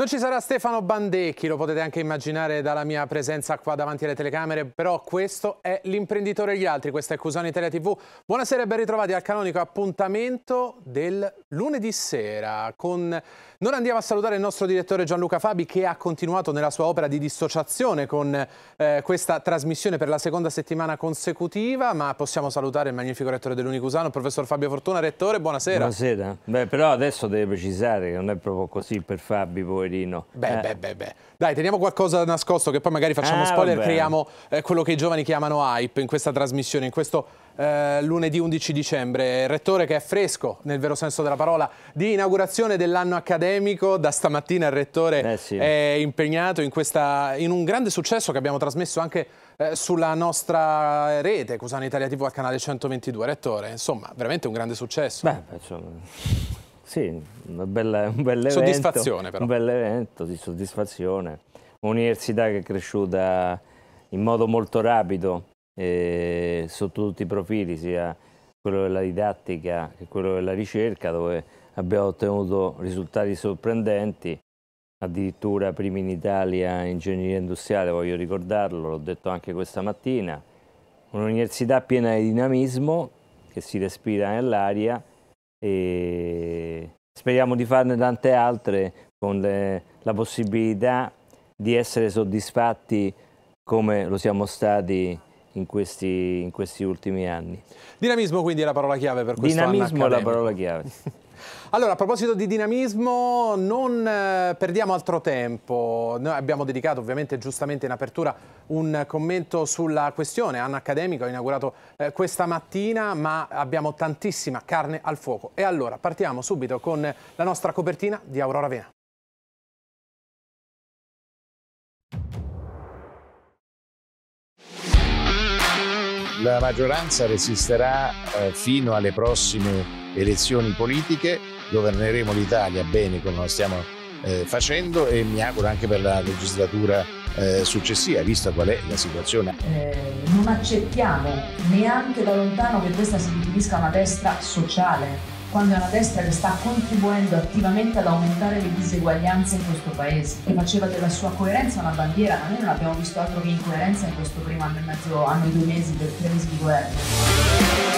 Non ci sarà Stefano Bandecchi, lo potete anche immaginare dalla mia presenza qua davanti alle telecamere, però questo è l'imprenditore e gli altri, questa è Cusano Italia TV. Buonasera e ben ritrovati al canonico appuntamento del lunedì sera. Con... Non andiamo a salutare il nostro direttore Gianluca Fabi che ha continuato nella sua opera di dissociazione con eh, questa trasmissione per la seconda settimana consecutiva, ma possiamo salutare il magnifico rettore dell'Unicusano, il professor Fabio Fortuna. Rettore, buonasera. Buonasera. Beh, però adesso deve precisare che non è proprio così per Fabi poi poverino. Beh, eh. beh, beh, beh, Dai, teniamo qualcosa nascosto che poi magari facciamo ah, spoiler, vabbè. creiamo eh, quello che i giovani chiamano hype in questa trasmissione, in questo eh, lunedì 11 dicembre. rettore che è fresco, nel vero senso della parola, di inaugurazione dell'anno accademico. Da stamattina il rettore eh, sì. è impegnato in, questa, in un grande successo che abbiamo trasmesso anche eh, sulla nostra rete Cusano Italia TV al canale 122. Rettore, insomma, veramente un grande successo. Beh, insomma... Sì, un bel, un bel Soddisfazione però. Un bel evento di soddisfazione. Un'università che è cresciuta in modo molto rapido eh, sotto tutti i profili, sia quello della didattica che quello della ricerca, dove abbiamo ottenuto risultati sorprendenti, addirittura primi in Italia in ingegneria industriale, voglio ricordarlo, l'ho detto anche questa mattina, un'università piena di dinamismo che si respira nell'aria e speriamo di farne tante altre con le, la possibilità di essere soddisfatti come lo siamo stati in questi, in questi ultimi anni. Dinamismo quindi è la parola chiave per questo Dinamismo è la parola chiave. Allora, a proposito di dinamismo, non eh, perdiamo altro tempo. Noi abbiamo dedicato ovviamente giustamente in apertura un commento sulla questione. Anno accademico ha inaugurato eh, questa mattina, ma abbiamo tantissima carne al fuoco. E allora partiamo subito con la nostra copertina di Aurora Vena. La maggioranza resisterà eh, fino alle prossime elezioni politiche governeremo l'Italia bene come lo stiamo eh, facendo e mi auguro anche per la legislatura eh, successiva, vista qual è la situazione. Eh, non accettiamo neanche da lontano che questa si definisca una destra sociale, quando è una destra che sta contribuendo attivamente ad aumentare le diseguaglianze in questo paese, che faceva della sua coerenza una bandiera, ma noi non abbiamo visto altro che incoerenza in questo primo anno e mezzo, anno e due mesi, del tre mesi di governo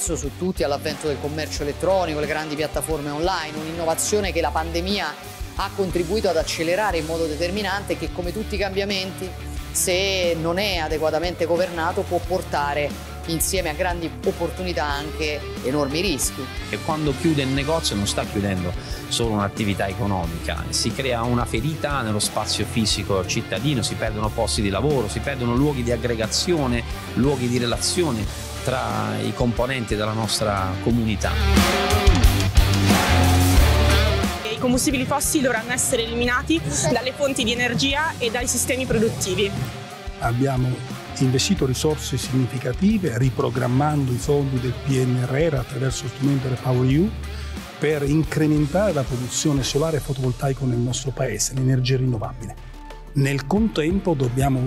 penso su tutti all'avvento del commercio elettronico, le grandi piattaforme online, un'innovazione che la pandemia ha contribuito ad accelerare in modo determinante e che come tutti i cambiamenti, se non è adeguatamente governato, può portare insieme a grandi opportunità anche enormi rischi. E quando chiude il negozio non sta chiudendo solo un'attività economica, si crea una ferita nello spazio fisico cittadino, si perdono posti di lavoro, si perdono luoghi di aggregazione, luoghi di relazione tra i componenti della nostra comunità i combustibili fossili dovranno essere eliminati dalle fonti di energia e dai sistemi produttivi. Abbiamo investito risorse significative riprogrammando i fondi del PNRR attraverso il strumento REPowerEU per incrementare la produzione solare e fotovoltaica nel nostro paese, l'energia rinnovabile. Nel contempo dobbiamo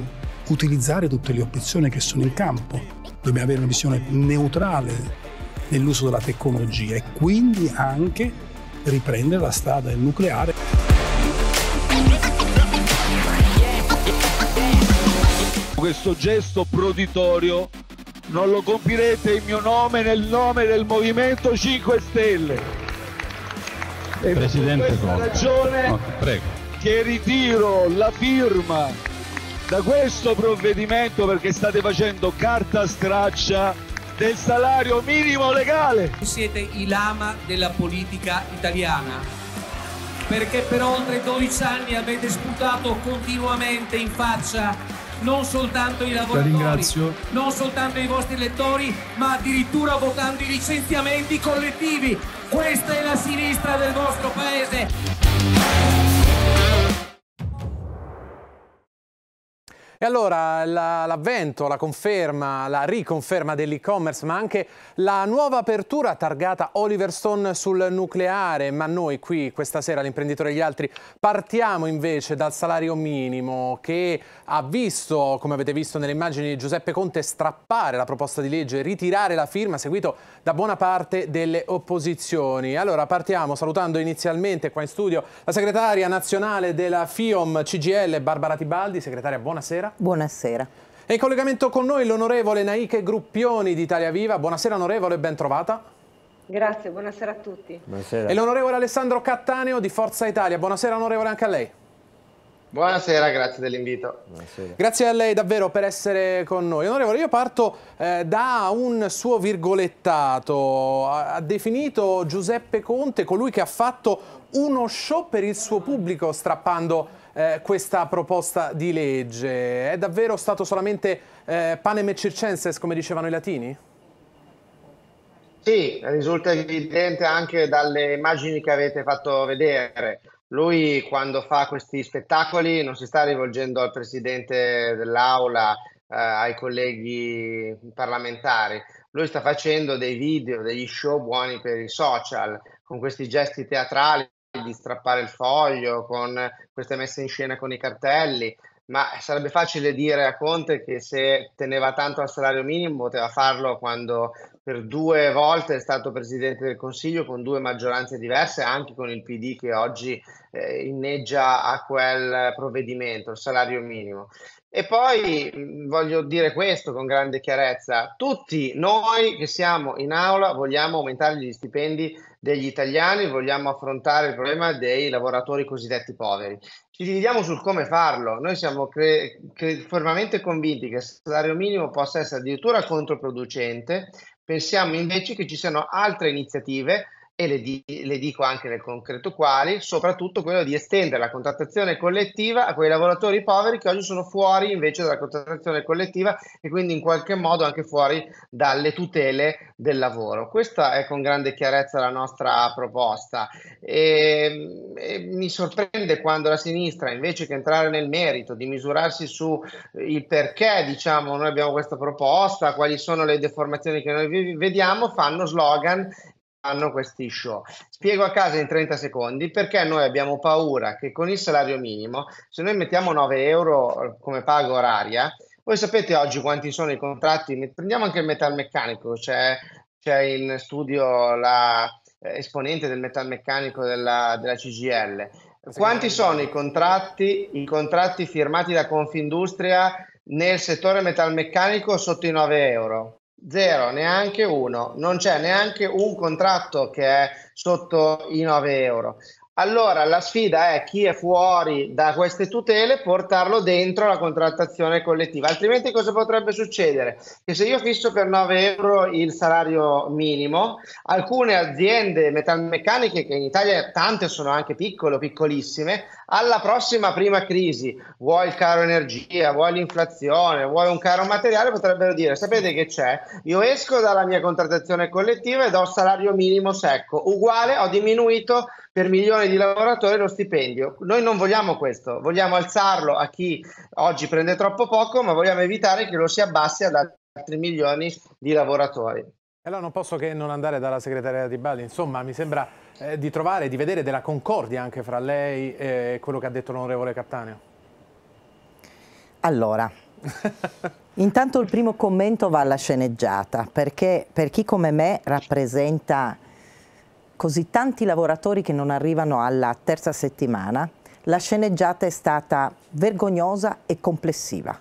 utilizzare tutte le opzioni che sono in campo, dobbiamo avere una visione neutrale nell'uso della tecnologia e quindi anche riprendere la strada del nucleare. Questo gesto proditorio non lo compirete in mio nome, nel nome del Movimento 5 Stelle. E Presidente per questa Conte. ragione no, che ritiro la firma da questo provvedimento perché state facendo carta straccia del salario minimo legale. Siete i lama della politica italiana perché per oltre 12 anni avete sputato continuamente in faccia non soltanto i lavoratori, non soltanto i vostri elettori, ma addirittura votando i licenziamenti collettivi. Questa è la sinistra del vostro paese. E allora l'avvento, la, conferma, la riconferma dell'e-commerce, ma anche la nuova apertura targata Oliver Stone sul nucleare, ma noi qui questa sera l'imprenditore e gli altri partiamo invece dal salario minimo che ha visto, come avete visto nelle immagini, Giuseppe Conte strappare la proposta di legge, ritirare la firma, seguito da buona parte delle opposizioni. Allora partiamo salutando inizialmente qua in studio la segretaria nazionale della FIOM CGL, Barbara Tibaldi. Segretaria, buonasera buonasera. Buonasera. È in collegamento con noi l'onorevole Naike Gruppioni di Italia Viva. Buonasera onorevole, ben trovata. Grazie, buonasera a tutti. Buonasera. E l'onorevole Alessandro Cattaneo di Forza Italia. Buonasera onorevole anche a lei. Buonasera, grazie dell'invito. Grazie a lei davvero per essere con noi. Onorevole, io parto eh, da un suo virgolettato. Ha, ha, definito Giuseppe Conte colui che ha fatto uno show per il suo pubblico strappando eh, questa proposta di legge? È davvero stato solamente eh, panem e circenses, come dicevano i latini? Sì, risulta evidente anche dalle immagini che avete fatto vedere. Lui quando fa questi spettacoli non si sta rivolgendo al presidente dell'aula, eh, ai colleghi parlamentari. Lui sta facendo dei video, degli show buoni per i social, con questi gesti teatrali di strappare il foglio, con queste messe in scena con i cartelli, ma sarebbe facile dire a Conte che se teneva tanto al salario minimo poteva farlo quando per due volte è stato Presidente del Consiglio con due maggioranze diverse, anche con il PD che oggi eh, inneggia a quel provvedimento, il salario minimo. E poi voglio dire questo con grande chiarezza, tutti noi che siamo in aula vogliamo aumentare gli stipendi degli italiani, vogliamo affrontare il problema dei lavoratori cosiddetti poveri. Ci dividiamo sul come farlo. Noi siamo cre- cre- fermamente convinti che il salario minimo possa essere addirittura controproducente. Pensiamo invece che ci siano altre iniziative e le, di, le, dico anche nel concreto quali, soprattutto quello di estendere la contrattazione collettiva a quei lavoratori poveri che oggi sono fuori invece dalla contrattazione collettiva e quindi in qualche modo anche fuori dalle tutele del lavoro. Questa è con grande chiarezza la nostra proposta e, ehm, e mi sorprende quando la sinistra invece che entrare nel merito, di misurarsi sul perché diciamo noi abbiamo questa proposta, quali sono le deformazioni che noi vediamo, fanno slogan fanno questi show. Spiego a casa in 30 secondi perché noi abbiamo paura che con il salario minimo, se noi mettiamo 9 euro eh, come paga oraria, voi sapete oggi quanti sono i contratti, prendiamo anche il metalmeccanico, c'è, c'è in studio l'esponente eh, del metalmeccanico della, della CGL. Quanti sono i contratti, i contratti firmati da Confindustria nel settore metalmeccanico sotto i 9 euro? Zero, neanche uno, non c'è neanche un contratto che è sotto i 9 euro. Allora la sfida è chi è fuori da queste tutele portarlo dentro la contrattazione collettiva, altrimenti cosa potrebbe succedere? Che se io fisso per 9 euro il salario minimo, alcune aziende metalmeccaniche, che in Italia tante sono anche piccole o piccolissime, alla prossima prima crisi, vuoi il caro energia, vuoi l'inflazione, vuoi un caro materiale, potrebbero dire sapete che c'è, io esco dalla mia contrattazione collettiva e do salario minimo secco, uguale ho diminuito per milioni di lavoratori lo stipendio. Noi non vogliamo questo, vogliamo alzarlo a chi oggi prende troppo poco, ma vogliamo evitare che lo si abbassi ad altri milioni di lavoratori. Allora non posso che non andare dalla segretaria Di Bali, insomma mi sembra eh, di trovare, di vedere della concordia anche fra lei e quello che ha detto l'onorevole Cattaneo. Allora, intanto il primo commento va alla sceneggiata, perché per chi come me rappresenta così tanti lavoratori che non arrivano alla terza settimana, la sceneggiata è stata vergognosa e complessiva.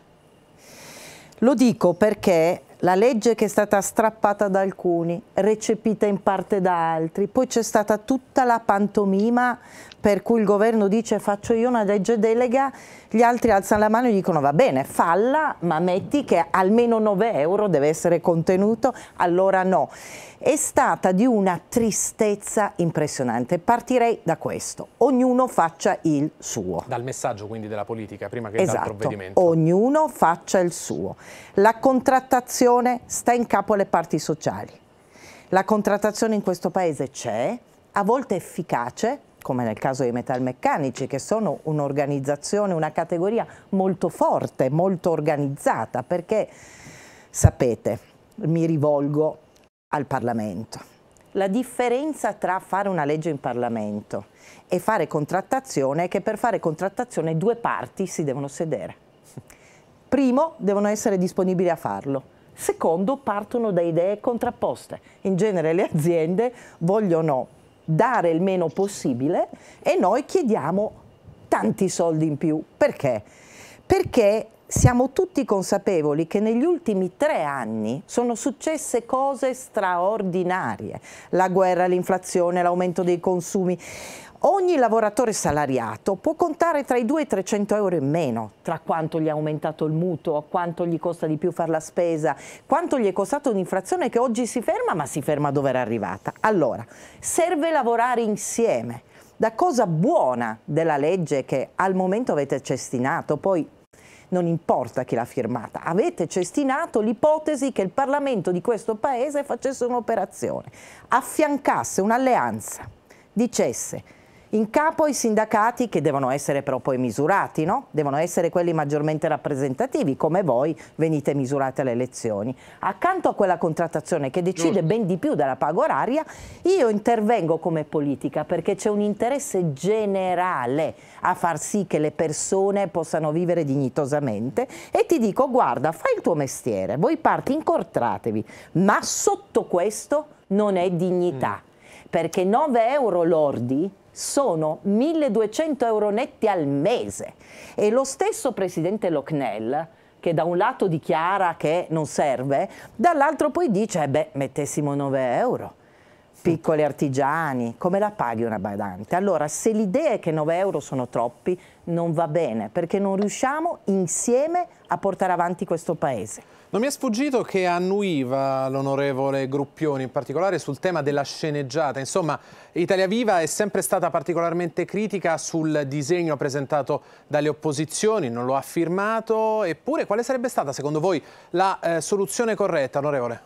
Lo dico perché la legge che è stata strappata da alcuni, recepita in parte da altri, poi c'è stata tutta la pantomima per cui il governo dice faccio io una legge delega, gli altri alzano la mano e dicono va bene, falla, ma metti che almeno 9 euro deve essere contenuto, allora no è stata di una tristezza impressionante. Partirei da questo. Ognuno faccia il suo. Dal messaggio quindi della politica prima che esatto. dal provvedimento. Ognuno faccia il suo. La contrattazione sta in capo alle parti sociali. La contrattazione in questo paese c'è, a volte efficace, come nel caso dei metalmeccanici, che sono un'organizzazione, una categoria molto forte, molto organizzata, perché sapete, mi rivolgo al Parlamento. La differenza tra fare una legge in Parlamento e fare contrattazione è che per fare contrattazione due parti si devono sedere. Primo, devono essere disponibili a farlo. Secondo, partono da idee contrapposte. In genere le aziende vogliono dare il meno possibile e noi chiediamo tanti soldi in più. Perché? perché siamo tutti consapevoli che negli ultimi tre anni sono successe cose straordinarie, la guerra, l'inflazione, l'aumento dei consumi. Ogni lavoratore salariato può contare tra i 2 e i 300 euro in meno, tra quanto gli è aumentato il mutuo, quanto gli costa di più fare la spesa, quanto gli è costata un'inflazione che oggi si ferma ma si ferma dove era arrivata. Allora, serve lavorare insieme da cosa buona della legge che al momento avete cestinato, poi non importa chi l'ha firmata, avete cestinato l'ipotesi che il Parlamento di questo Paese facesse un'operazione, affiancasse un'alleanza, dicesse in capo ai sindacati che devono essere però poi misurati, no? devono essere quelli maggiormente rappresentativi, come voi venite misurati alle elezioni. Accanto a quella contrattazione che decide ben di più della paga oraria, io intervengo come politica perché c'è un interesse generale a far sì che le persone possano vivere dignitosamente e ti dico guarda fai il tuo mestiere, voi parti incontratevi, ma sotto questo non è dignità. Mm. Perché 9 euro lordi sono 1200 euro netti al mese e lo stesso presidente Locnel che da un lato dichiara che non serve, dall'altro poi dice, eh beh, mettessimo 9 euro piccoli artigiani, come la paghi una badante? Allora, se l'idea è che 9 euro sono troppi, non va bene, perché non riusciamo insieme a portare avanti questo Paese. Non mi è sfuggito che annuiva l'onorevole Gruppioni, in particolare sul tema della sceneggiata. Insomma, Italia Viva è sempre stata particolarmente critica sul disegno presentato dalle opposizioni, non lo ha firmato. Eppure, quale sarebbe stata, secondo voi, la eh, soluzione corretta, onorevole?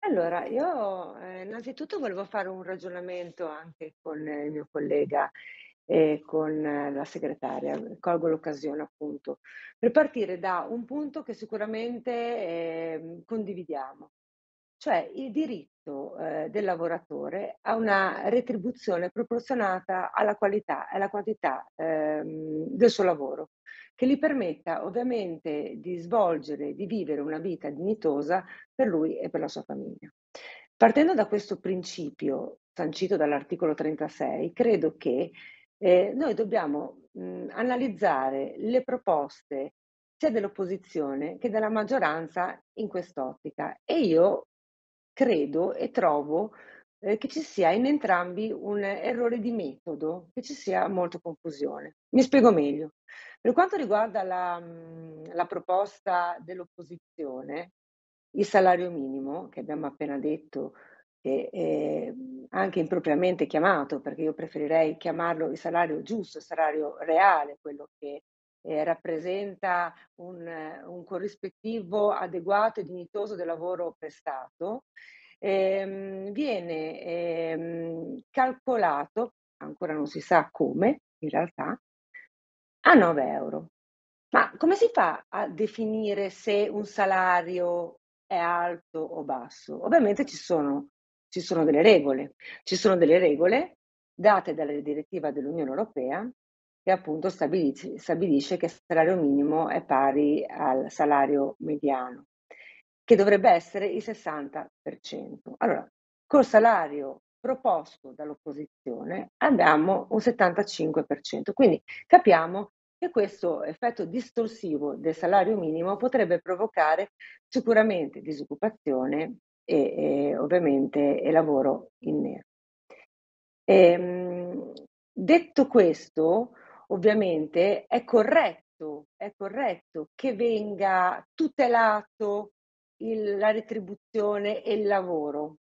Allora, io eh, innanzitutto volevo fare un ragionamento anche con eh, il mio collega e con eh, la segretaria. Mhmm, colgo l'occasione appunto per partire da un punto che sicuramente eh, condividiamo, cioè il diritto eh, del lavoratore a una retribuzione proporzionata alla qualità e alla quantità eh, del suo lavoro, che gli permetta ovviamente di svolgere, di vivere una vita dignitosa per lui e per la sua famiglia. Partendo da questo principio sancito dall'articolo 36, credo che eh, noi dobbiamo mh, mhmm, analizzare le proposte sia dell'opposizione che della maggioranza in quest'ottica e io credo e trovo eh, che ci sia in entrambi un errore di metodo, che ci sia molta confusione. Mi spiego meglio. Per quanto riguarda la, mhmm, la proposta dell'opposizione, il salario minimo, che abbiamo appena detto, e, e ehm, anche impropriamente chiamato, perché io preferirei chiamarlo il salario giusto, il salario reale, quello che eh, rappresenta un, un, corrispettivo adeguato e dignitoso del lavoro prestato, ehm, viene ehm, calcolato, ancora non si sa come in realtà, a 9 euro. Ma come si fa a definire se un salario è alto o basso? Ovviamente ci sono ci sono delle regole. Ci sono delle regole date dalla direttiva dell'Unione Europea che appunto stabilisce, stabilisce che il salario minimo è pari al salario mediano, che dovrebbe essere il 60%. Allora, col salario proposto dall'opposizione abbiamo un 75%, quindi capiamo che questo effetto distorsivo del salario minimo potrebbe provocare sicuramente disoccupazione e, e ovviamente e lavoro in nero. E, ehm, detto questo, ovviamente è corretto, è corretto che venga tutelato il, la retribuzione e il lavoro.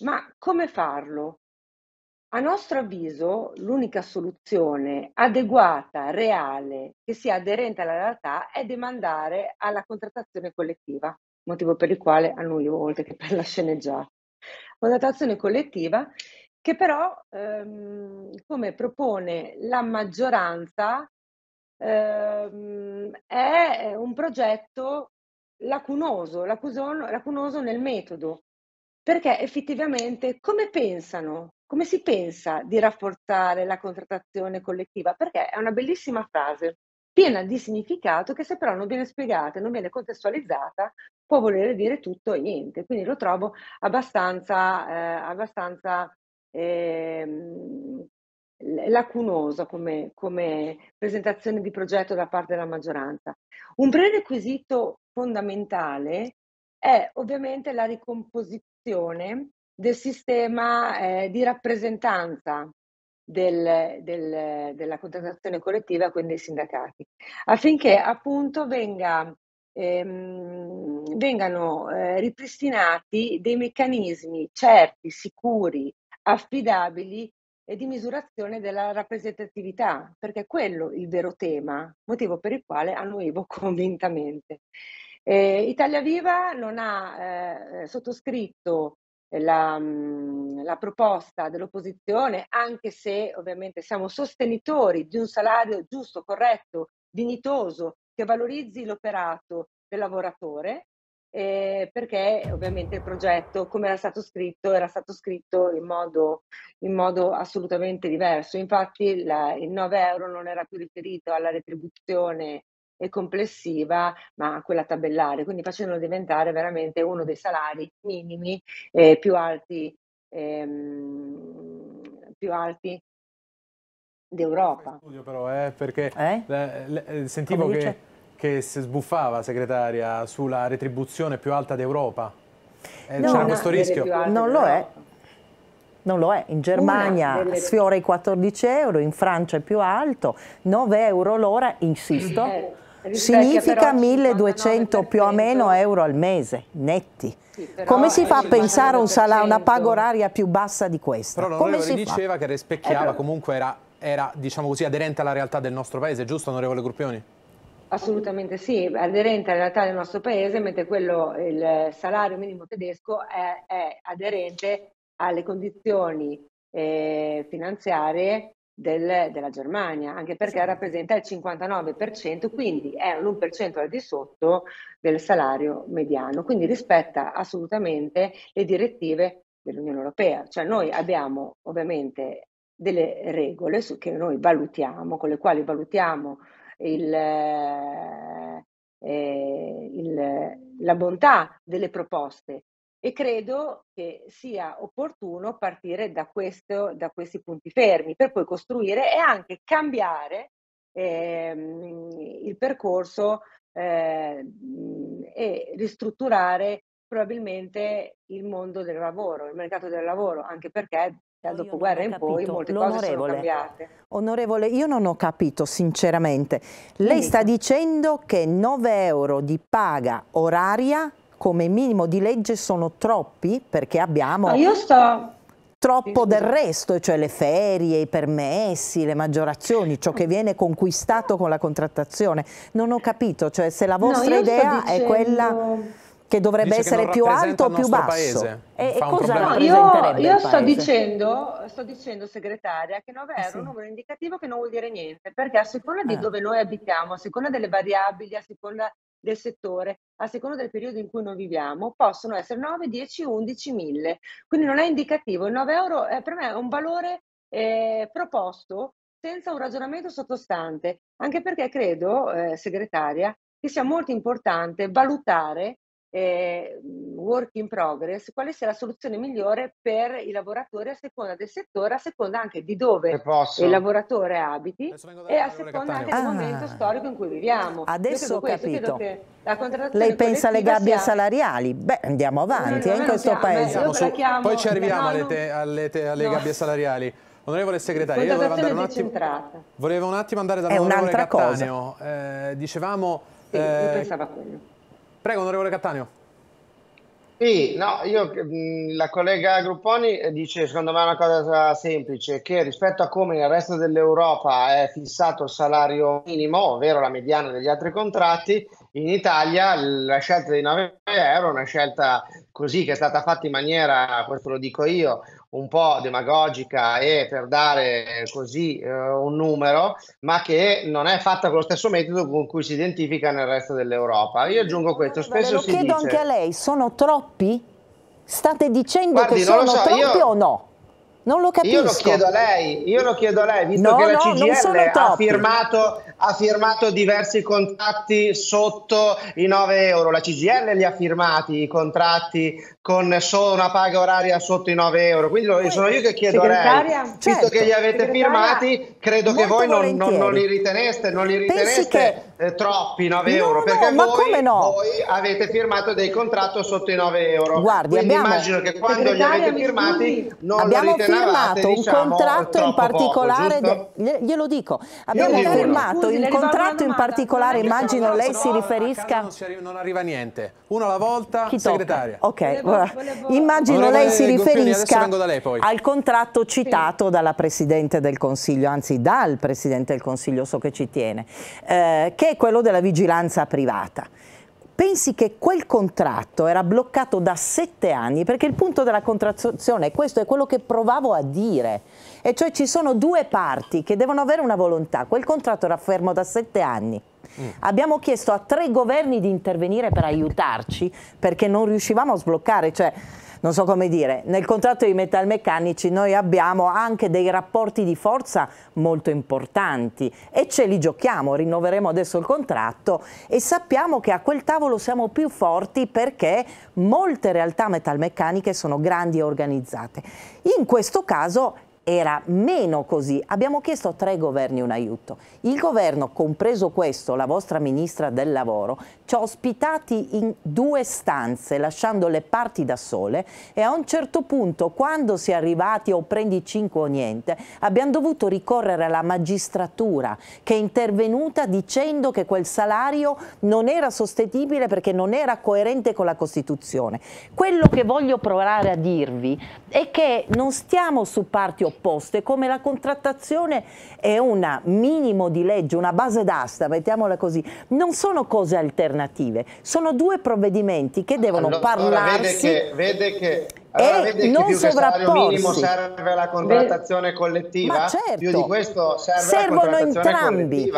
Ma come farlo? A nostro avviso, l'unica soluzione adeguata, reale, che sia aderente alla realtà, è demandare alla contrattazione collettiva motivo per il quale annullivo oltre che per la sceneggiata. Un'adattazione collettiva che però, ehm, come propone la maggioranza, ehm, è un progetto lacunoso, lacusono, lacunoso nel metodo, perché effettivamente come pensano, come si pensa di rafforzare la contrattazione collettiva? Perché è una bellissima frase, piena di significato che se però non viene spiegata, non viene contestualizzata, può volere dire tutto e niente, quindi lo trovo abbastanza, eh, abbastanza eh, lacunoso come, come presentazione di progetto da parte della maggioranza. Un prerequisito fondamentale è ovviamente la ricomposizione del sistema eh, di rappresentanza del, del, della contrattazione collettiva, quindi dei sindacati, affinché appunto venga ehm, vengano eh, ripristinati dei meccanismi certi, sicuri, affidabili e di misurazione della rappresentatività, perché è quello il vero tema, motivo per il quale annuivo convintamente. Eh, Italia Viva non ha eh, sottoscritto la, mm, la, proposta dell'opposizione, anche se ovviamente siamo sostenitori di un salario giusto, corretto, dignitoso che valorizzi l'operato del lavoratore, eh, perché ovviamente il progetto, come era stato scritto, era stato scritto in modo, in modo assolutamente diverso. Infatti la, il 9 euro non era più riferito alla retribuzione complessiva, ma a quella tabellare, quindi facendolo diventare veramente uno dei salari minimi eh, più alti, ehm, più alti d'Europa. Studio però, eh, perché eh? La, la, sentivo che che si sbuffava, segretaria, sulla retribuzione più alta d'Europa? Eh, C'era questo rischio? Non lo è. Non lo è, in Germania delle... sfiora i 14 euro, in Francia è più alto, 9 euro l'ora, insisto, eh, significa 1200 più o meno euro al mese, netti. Sì, Come si fa a pensare a una paga oraria più bassa di questa? Però Come si diceva fa? che rispecchiava, eh, comunque era, era diciamo così, aderente alla realtà del nostro paese, giusto onorevole Gruppioni? Assolutamente sì, aderente alla realtà del nostro paese, mentre quello, il salario minimo tedesco è, è aderente alle condizioni eh, finanziarie del, della Germania, anche perché sì. rappresenta il 59%, quindi è l'1% al di sotto del salario mediano, quindi rispetta assolutamente le direttive dell'Unione Europea. Cioè noi abbiamo ovviamente delle regole su, che noi valutiamo, con le quali valutiamo il, eh, eh, il, la bontà delle proposte e credo che sia opportuno partire da, questo, da questi punti fermi per poi costruire e anche cambiare ehm, il percorso eh, e ristrutturare probabilmente il mondo del lavoro, il mercato del lavoro, anche perché dal cioè, dopoguerra in poi molte cose sono cambiate. Onorevole, io non ho capito sinceramente. Lei sta dicendo che 9 euro di paga oraria come minimo di legge sono troppi perché abbiamo... Ma io sto troppo del resto, cioè le ferie, i permessi, le maggiorazioni, ciò che viene conquistato con la contrattazione. Non ho capito, cioè se la vostra no, idea dicendo... è quella che dovrebbe Dice essere che più alto o più basso. Paese. E, Fa cosa no, io, io sto, dicendo, sto, dicendo, segretaria, che 9 euro è eh sì. un numero indicativo che non vuol dire niente, perché a seconda ah. di dove noi abitiamo, a seconda delle variabili, a seconda del settore, a seconda del periodo in cui noi viviamo, possono essere 9, 10, 11, 1000. Quindi non è indicativo. Il 9 euro è, per me è un valore eh, proposto senza un ragionamento sottostante, anche perché credo, eh, segretaria, che sia molto importante valutare eh, work in progress, quale sia la soluzione migliore per i lavoratori a seconda del settore, a seconda anche di dove il lavoratore abiti e a seconda anche del ah. momento storico in cui viviamo. Adesso ho questo, capito. Lei pensa alle gabbie sia... salariali? Beh, andiamo avanti, no, no, eh, in questo siamo, paese. Su... Chiamo... Poi ci arriviamo no, alle, te, alle, te, alle gabbie salariali. Onorevole segretario, io volevo andare un attimo, volevo un attimo andare dall'onorevole Cattaneo. Oh. Eh, dicevamo... Sì, eh, io pensavo a quello. Prego, onorevole Cattaneo. Sì, no, io, mm, la collega Grupponi eh, dice secondo me una cosa semplice, che rispetto a come nel resto dell'Europa è fissato il salario minimo, ovvero la mediana degli altri contratti, in Italia la scelta dei 9 euro è una scelta così che è stata fatta in maniera, questo lo dico io, un po' demagogica e per dare così eh, un numero, ma che non è fatta con lo stesso metodo con cui si identifica nel resto dell'Europa. Io aggiungo questo, spesso Lo chiedo dice, anche a lei, sono troppi? State dicendo guardi, che sono so, troppi io... o no? Non lo capisco. Io lo chiedo a lei, io lo chiedo a lei, visto no, che la no, CGL ha firmato, ha firmato diversi contratti sotto i 9 euro, la CGL li ha firmati i contratti con solo una paga oraria sotto i 9 euro, quindi Poi, sono io che chiedo a lei, visto che li certo, avete firmati, credo che voi non, non, non, li riteneste, non li riteneste eh, troppi 9 no, euro perché no, voi, no? voi, avete firmato dei contratti sotto i 9 euro Guardi, abbiamo, immagino che quando li avete firmati non abbiamo firmato un diciamo, contratto in particolare poco, glielo dico abbiamo Io firmato un contratto in particolare immagino lei si riferisca non, arriva, non arriva niente uno alla volta Chi segretaria ok volevo, volevo... immagino volevo lei si riferisca al contratto citato sì. dalla Presidente del Consiglio anzi dal Presidente del Consiglio so che ci tiene eh, che è quello della vigilanza privata. Pensi che quel contratto era bloccato da sette anni, perché il punto della contrazione, è questo è quello che provavo a dire, e cioè ci sono due parti che devono avere una volontà, quel contratto era fermo da sette anni, Mm. Abbiamo chiesto a tre governi di intervenire per aiutarci perché non riuscivamo a sbloccare, cioè non so come dire, nel contratto dei metalmeccanici noi abbiamo anche dei rapporti di forza molto importanti e ce li giochiamo, rinnoveremo adesso il contratto e sappiamo che a quel tavolo siamo più forti perché molte realtà metalmeccaniche sono grandi e organizzate. In questo caso era meno così. Abbiamo chiesto a tre governi un aiuto. Il governo, compreso questo, la vostra ministra del lavoro, ci ha ospitati in due stanze, lasciando le parti da sole e a un certo punto, quando si è arrivati o prendi 5 o niente, abbiamo dovuto ricorrere alla magistratura che è intervenuta dicendo che quel salario non era sostenibile perché non era coerente con la Costituzione. Quello che voglio provare a dirvi è che non stiamo su parti opposte, come la contrattazione è un minimo di legge, una base d'asta, mettiamola così, non sono cose alternative, sono due provvedimenti che devono allora, parlarsi. Vede che, vede che allora, e non sovrapporsi. minimo serve la contrattazione collettiva? Ma certo. Più di questo serve servono entrambi.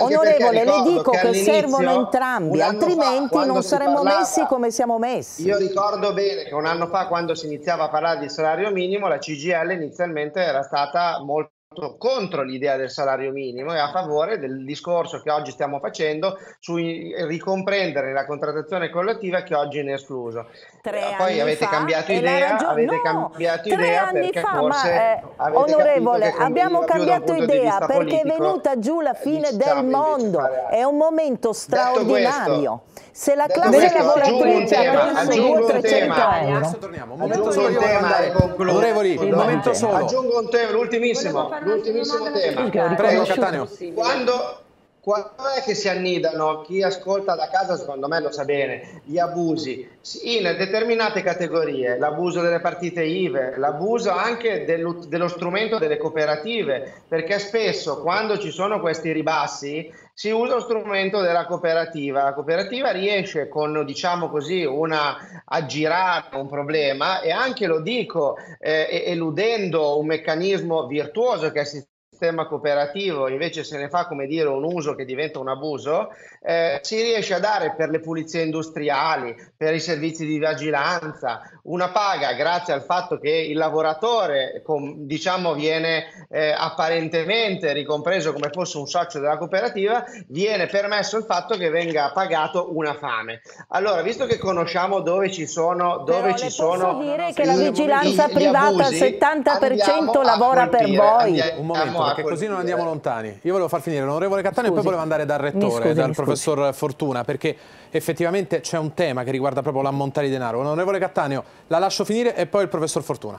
Onorevole, le dico che, che servono entrambi, altrimenti fa, non saremmo parlava, messi come siamo messi. Io ricordo bene che un anno fa quando si iniziava a parlare di salario minimo, la CGL inizialmente era stata molto prodotto contro l'idea del salario minimo e a favore del discorso che oggi stiamo facendo su ricomprendere la contrattazione collettiva che oggi ne è escluso. Tre eh, Poi avete fa, cambiato idea, ragione, avete no, cambiato idea perché fa, forse ma, eh, onorevole, abbiamo cambiato idea perché politico, è venuta giù la fine del mondo, è un momento straordinario. Se la classe lavoratrice ha perso oltre 100 euro... Adesso torniamo, momento aggiungo solo tema, ecco. Onorevoli, un momento solo. Aggiungo un tema, l'ultimissimo, tema. Prego, Cattaneo. Quando... Quando è che si annidano, chi ascolta da casa secondo me lo sa bene, gli abusi in determinate categorie, l'abuso delle partite IVE, l'abuso anche dello, dello strumento delle cooperative, perché spesso quando ci sono questi ribassi si usa lo strumento della cooperativa. La cooperativa riesce con, diciamo così, una, a girare un problema e anche, lo dico, eh, eludendo un meccanismo virtuoso che è il sistema cooperativo invece se ne fa come dire un uso che diventa un abuso eh, si riesce a dare per le pulizie industriali per i servizi di vigilanza una paga grazie al fatto che il lavoratore com, diciamo, viene eh, apparentemente ricompreso come fosse un socio della cooperativa, viene permesso il fatto che venga pagato una fame. Allora, visto che conosciamo dove ci sono... Dove Però ci sono dire che la vigilanza gli, privata al 70% lavora colpire, per voi. Andiamo, un momento, perché così non andiamo lontani. Io volevo far finire l'onorevole Cattaneo e poi volevo andare dal rettore, scusi, dal professor Fortuna, perché effettivamente c'è un tema che riguarda proprio l'ammontare di denaro. L'onorevole Cattaneo la lascio finire e poi il professor Fortuna.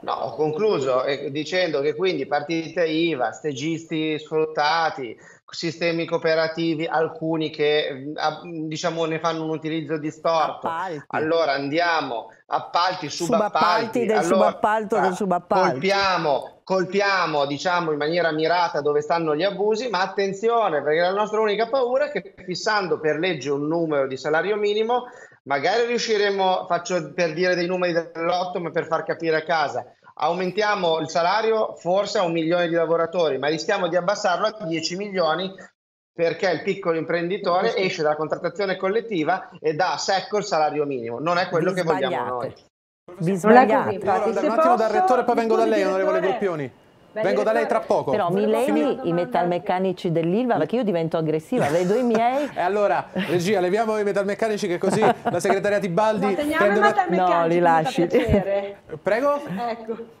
No, ho concluso eh, dicendo che quindi partite IVA, stegisti sfruttati, sistemi cooperativi, alcuni che mm, diciamo ne fanno un utilizzo distorto. Appalti. Allora andiamo, appalti, subappalti, subappalti del allora, subappalto del ah, subappalto. Colpiamo, colpiamo diciamo in maniera mirata dove stanno gli abusi, ma attenzione perché la nostra unica paura è che fissando per legge un numero di salario minimo magari riusciremo, faccio per dire dei numeri dell'otto, ma per far capire a casa, aumentiamo il salario forse a un milione di lavoratori, ma rischiamo di abbassarlo a 10 milioni perché il piccolo imprenditore esce dalla contrattazione collettiva e dà a secco il salario minimo. Non è quello che vogliamo noi. Bisogna così, Infatti, allora, un attimo posso, dal rettore, poi vengo da lei, onorevole Gruppioni. Vengo da lei tra poco. Però mi levi i metalmeccanici dell'Ilva perché io divento aggressiva, vedo i miei. e eh, allora, regia, leviamo i metalmeccanici che così la segretaria Tibaldi... No, teniamo i metalmeccanici. No, li lasci. Prego? Ecco.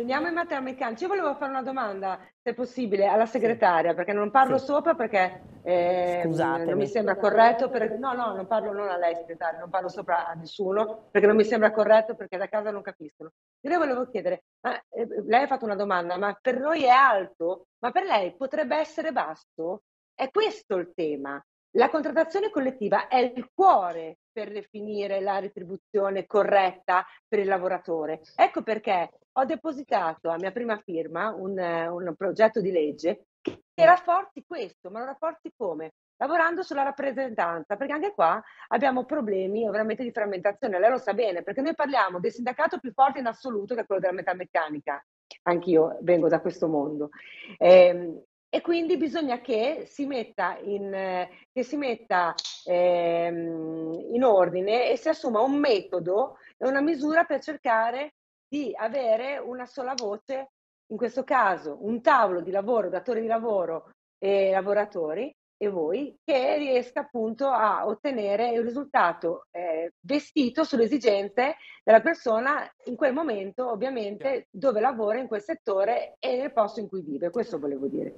Andiamo ai Matteamecanici. Io volevo fare una domanda, se possibile, alla segretaria, perché non parlo sì. sopra perché eh, non mi sembra corretto. Per... No, no, non parlo non a lei, segretaria, non parlo sopra a nessuno, perché non mi sembra corretto perché da casa non capiscono. Io volevo chiedere, ma, eh, lei ha fatto una domanda, ma per noi è alto, ma per lei potrebbe essere basso? È questo il tema. La contrattazione collettiva è il cuore per definire la retribuzione corretta per il lavoratore. Ecco perché ho depositato a mia prima firma un, eh, un progetto di legge che mm. rafforzi questo, ma lo rafforzi come? Lavorando sulla rappresentanza, perché anche qua abbiamo problemi veramente di frammentazione, lei lo sa bene, perché noi parliamo del sindacato più forte in assoluto che è quello della metà meccanica, anch'io vengo da questo mondo. Eh, e quindi bisogna che si metta, in, eh, che si metta ehm, in, ordine e si assuma un metodo e una misura per cercare di avere una sola voce, in questo caso un tavolo di lavoro, datore di lavoro e lavoratori, e voi, che riesca appunto a ottenere il risultato eh, vestito sulle esigenze della persona in quel momento, ovviamente, dove lavora in quel settore e nel posto in cui vive. Questo volevo dire.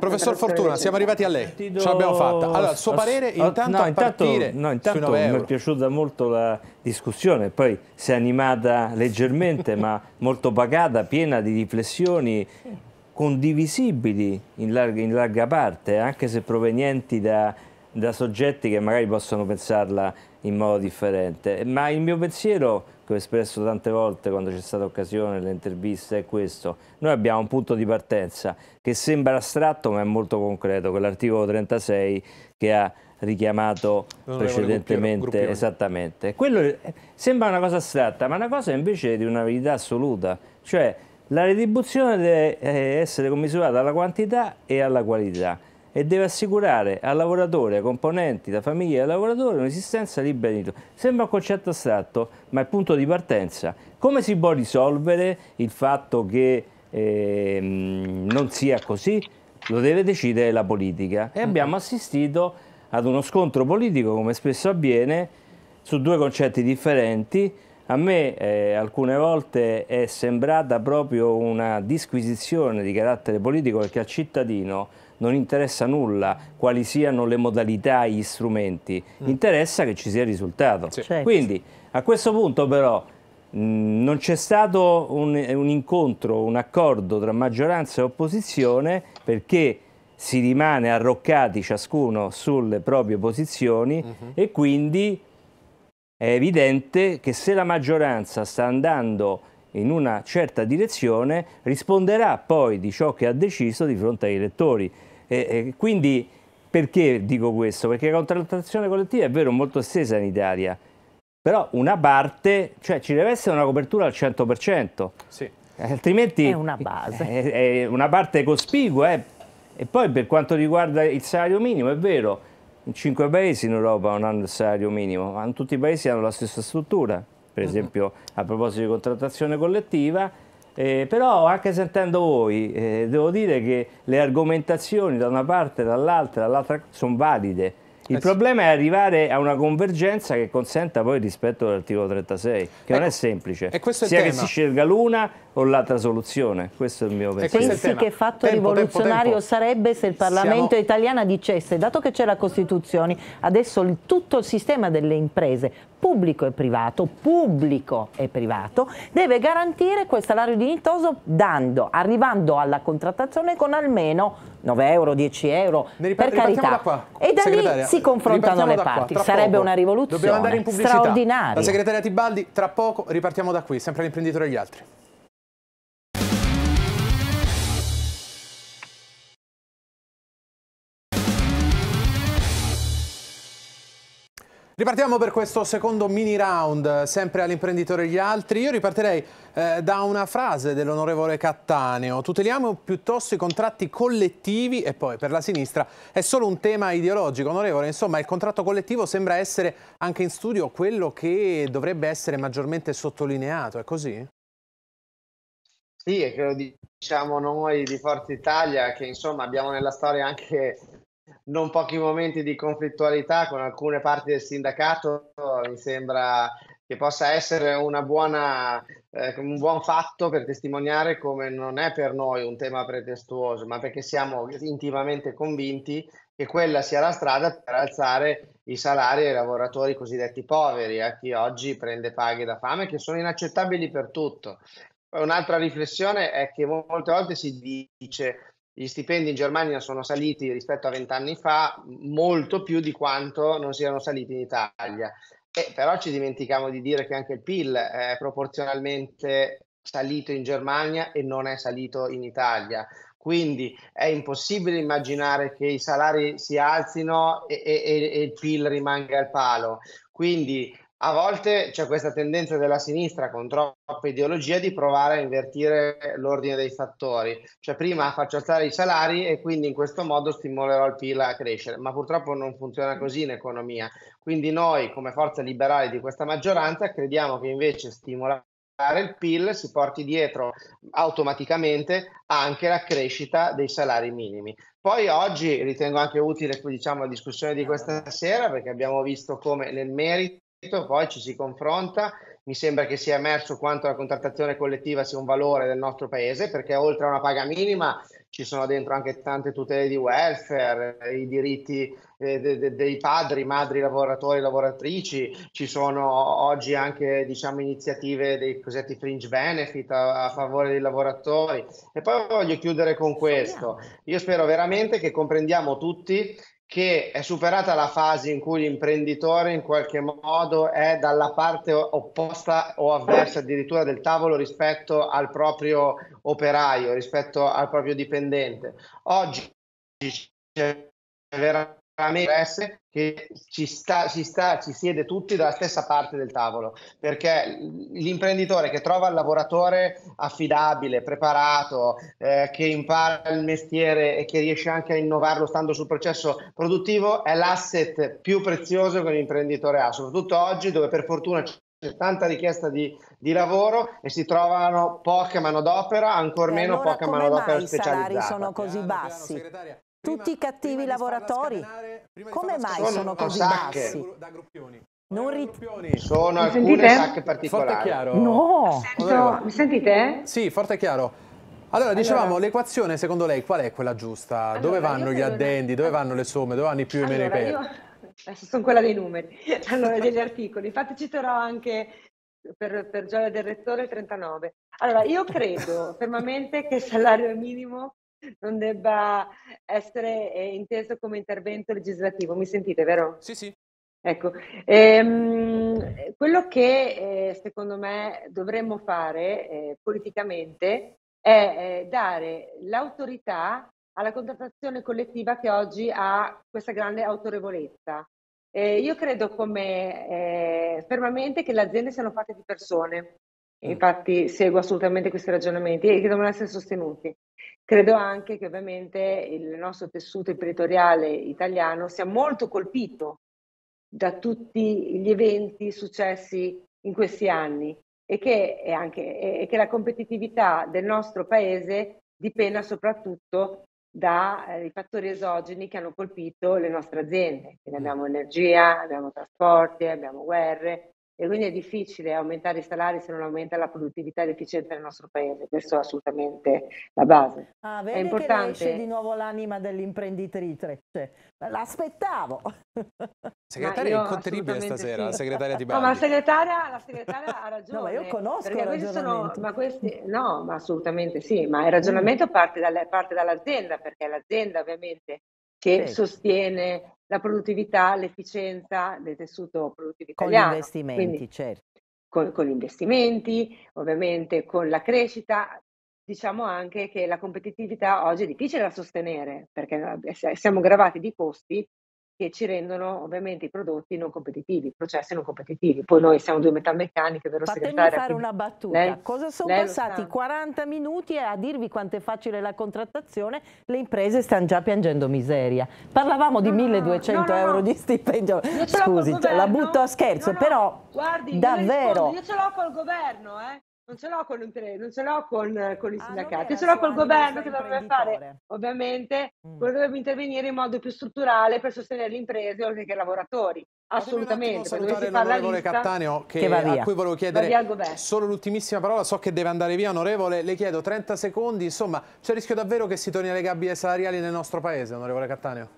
Professor Fortuna, siamo arrivati a lei, Sentido... ce l'abbiamo fatta. Allora, il suo parere ah, intanto no, intanto, no, intanto mi è piaciuta molto la discussione, poi si è animata leggermente, ma molto pagata, piena di riflessioni condivisibili in larga, in larga parte, anche se provenienti da, da soggetti che magari possono pensarla in modo differente. Ma il mio pensiero, che ho espresso tante volte quando c'è stata occasione nelle interviste, è questo. Noi abbiamo un punto di partenza che sembra astratto ma è molto concreto, quell'articolo 36 che ha richiamato non precedentemente. Gruppione. Esattamente. Quello sembra una cosa astratta, ma è una cosa invece di una verità assoluta. Cioè, la retribuzione deve eh, essere commisurata alla quantità e alla qualità e deve assicurare al lavoratore, ai componenti, alla famiglia e al lavoratore un'esistenza libera di tutto. Sembra un concetto astratto, ma è il punto di partenza. Come si può risolvere il fatto che eh, non sia così? Lo deve decidere la politica e abbiamo assistito ad uno scontro politico, come spesso avviene, su due concetti differenti, a me eh, alcune volte è sembrata proprio una disquisizione di carattere politico perché al cittadino non interessa nulla quali siano le modalità, gli strumenti, mm. interessa che ci sia risultato. Sì. Certo. Quindi a questo punto però mh, mm, non c'è stato un, un incontro, un accordo tra maggioranza e opposizione perché si rimane arroccati ciascuno sulle proprie posizioni uh mm-hmm. -huh. e quindi è evidente che se la maggioranza sta andando in una certa direzione risponderà poi di ciò che ha deciso di fronte agli elettori. E, e quindi perché dico questo? Perché la contrattazione collettiva è vero molto estesa in Italia, però una parte, cioè ci deve essere una copertura al 100%. Sì. Altrimenti è una base. È, è una parte cospicua. Eh. E poi per quanto riguarda il salario minimo, è vero, cinque paesi in Europa non hanno il salario minimo, ma tutti i paesi hanno la stessa struttura. Per mm-hmm. esempio, a proposito di contrattazione collettiva, eh, però anche sentendo voi, eh, devo dire che le argomentazioni da una parte e dall'altra, dall'altra sono valide il eh problema è arrivare a una convergenza che consenta poi rispetto all'articolo 36, che ecco, non è ecco. semplice. E è Sia che si scelga l'una o l'altra soluzione, questo è il mio pensiero. E Pensi che fatto tempo, rivoluzionario tempo, tempo. sarebbe se il Parlamento Siamo... italiano dicesse, dato che c'è la Costituzione, adesso il, tutto il sistema delle imprese pubblico e privato, pubblico e privato, deve garantire quel salario dignitoso dando, arrivando alla contrattazione con almeno 9 euro, 10 euro, ne per carità. Da qua, e da lì si confrontano le parti, sarebbe poco. una rivoluzione straordinaria. La segretaria Tibaldi, tra poco ripartiamo da qui, sempre l'imprenditore e gli altri. Ripartiamo per questo secondo mini round, sempre all'imprenditore e gli altri. Io ripartirei eh, da una frase dell'onorevole Cattaneo. Tuteliamo piuttosto i contratti collettivi e poi per la sinistra è solo un tema ideologico, onorevole. Insomma, il contratto collettivo sembra essere anche in studio quello che dovrebbe essere maggiormente sottolineato, è così? Sì, e credo diciamo noi di Forza Italia che insomma abbiamo nella storia anche non pochi momenti di conflittualità con alcune parti del sindacato, mi sembra che possa essere buona, eh, un buon fatto per testimoniare come non è per noi un tema pretestuoso, ma perché siamo intimamente convinti che quella sia la strada per alzare i salari ai lavoratori cosiddetti poveri, a chi oggi prende paghe da fame, che sono inaccettabili per tutto. Un'altra riflessione è che molte volte si dice gli stipendi in Germania sono saliti rispetto a vent'anni fa molto più di quanto non siano saliti in Italia. Eh, però ci dimentichiamo di dire che anche il PIL è proporzionalmente salito in Germania e non è salito in Italia. Quindi è impossibile immaginare che i salari si alzino e, e, e il PIL rimanga al palo. Quindi a volte c'è questa tendenza della sinistra con troppa ideologia di provare a invertire l'ordine dei fattori, cioè prima faccio alzare i salari e quindi in questo modo stimolerò il PIL a crescere, ma purtroppo non funziona così in economia. Quindi noi come forza liberale di questa maggioranza crediamo che invece stimolare il PIL si porti dietro automaticamente anche la crescita dei salari minimi. Poi oggi ritengo anche utile diciamo, la discussione di questa sera perché abbiamo visto come nel merito poi ci si confronta. Mi sembra che sia emerso quanto la contrattazione collettiva sia un valore del nostro paese, perché oltre a una paga minima ci sono dentro anche tante tutele di welfare, i diritti eh, de, de, dei padri, madri, lavoratori, lavoratrici, ci sono oggi anche diciamo, iniziative dei cosiddetti fringe benefit a, a, favore dei lavoratori. E poi voglio chiudere con questo. Io spero veramente che comprendiamo tutti che è superata la fase in cui l'imprenditore in qualche modo è dalla parte opposta o avversa addirittura del tavolo rispetto al proprio operaio, rispetto al proprio dipendente. Oggi c'è veramente chiaramente che ci, sta, ci, sta, ci siede tutti dalla stessa parte del tavolo, perché l'imprenditore che trova il lavoratore affidabile, preparato, eh, che impara il mestiere e che riesce anche a innovarlo stando sul processo produttivo è l'asset più prezioso che un imprenditore ha, soprattutto oggi dove per fortuna c'è tanta richiesta di, di, lavoro e si trovano poca manodopera, ancora meno allora poca manodopera specializzata. I salari sono così bassi. Piano, tutti prima, i cattivi lavoratori. Come mai sono, sono così sacche. bassi? Da gruppioni. Non rit- sono mi alcune sacche particolari. Forte chiaro. No. Sento, mi sentite? Sì, forte e chiaro. Allora, dicevamo, allora, l'equazione secondo lei qual è quella giusta? Allora, dove vanno gli addendi? Dove vanno le somme? Dove vanno i più e i meno i per? Io... sono quella dei numeri, allora degli articoli. Infatti citerò anche per, per gioia del rettore il 39. Allora, io credo fermamente che il salario minimo non debba essere eh, inteso come intervento legislativo. Mi sentite, vero? Sì, sì. Ecco, ehm, quello che eh, secondo me dovremmo fare eh, politicamente è eh, dare l'autorità alla contrattazione collettiva che oggi ha questa grande autorevolezza. Eh, io credo come fermamente che le aziende siano fatte di persone Mm. Infatti seguo assolutamente questi ragionamenti e che devono essere sostenuti. Credo anche che ovviamente il nostro tessuto imprenditoriale italiano sia molto colpito da tutti gli eventi successi in questi anni e che, anche, e che la competitività del nostro paese dipenda soprattutto dai eh, fattori esogeni che hanno colpito le nostre aziende. Quindi mm. abbiamo energia, abbiamo trasporti, abbiamo guerre, e quindi è difficile aumentare i salari se non aumenta la produttività ed efficienza del nostro paese, questo è assolutamente la base. Ah, vedi è importante. che di nuovo l'anima dell'imprenditrice, cioè, l'aspettavo. Segretaria è incontenibile stasera, sì. la segretaria di Bari. No, ma la segretaria, la segretaria ha ragione. No, ma io conosco questi sono, ma questi, no, ma assolutamente sì, ma il ragionamento mm. parte, dalle, parte dall'azienda, perché l'azienda ovviamente che sì. sostiene la produttività, l'efficienza del tessuto produttivo italiano. Con gli investimenti, Quindi, certo. Con, con, gli investimenti, ovviamente con la crescita. Diciamo anche che la competitività oggi è difficile da sostenere perché siamo gravati di costi che ci rendono ovviamente i prodotti non competitivi, i processi non competitivi. Poi noi siamo due metalmeccaniche, vero Fatemi segretaria? fare una battuta. Lei, Cosa sono passati 40 minuti a dirvi quanto è facile la contrattazione? Le imprese stanno già piangendo miseria. Parlavamo di no, 1200 no, no, euro di stipendio. Scusi, cioè, la butto a scherzo, però guardi, davvero. Io, io ce l'ho col governo, eh. Non ce l'ho con, non ce l'ho con, con i ah, sindacati, ce l'ho col governo che dovrebbe fare, ovviamente, mm. dovrebbe intervenire in modo più strutturale per sostenere le imprese oltre che i lavoratori. Assolutamente. Salutare l'onorevole Cattaneo che, che a cui volevo chiedere solo l'ultimissima parola, so che deve andare via onorevole, le chiedo 30 secondi, insomma c'è il rischio davvero che si torni alle gabbie salariali nel nostro paese onorevole Cattaneo?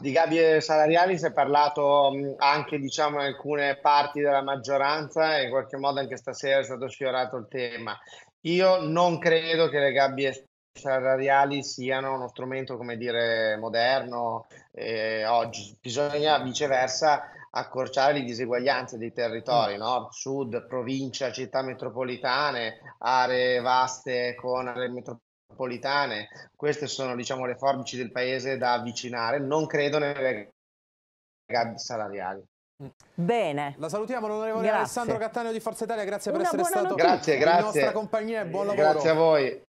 Di gabbie salariali si è parlato mm, anche diciamo, in alcune parti della maggioranza e in qualche modo anche stasera è stato sfiorato il tema. Io non credo che le gabbie salariali siano uno strumento, come dire, moderno eh, oggi. Bisogna viceversa accorciare le diseguaglianze dei territori, mm. nord, sud, provincia, città metropolitane, aree vaste con aree metropolitane metropolitane, queste sono diciamo, le forbici del paese da avvicinare, non credo nelle gabbie salariali. Bene. La salutiamo l'onorevole Alessandro Cattaneo di Forza Italia, grazie Una per essere stato notizia. grazie, grazie. nostra compagnia e buon lavoro. Grazie a voi.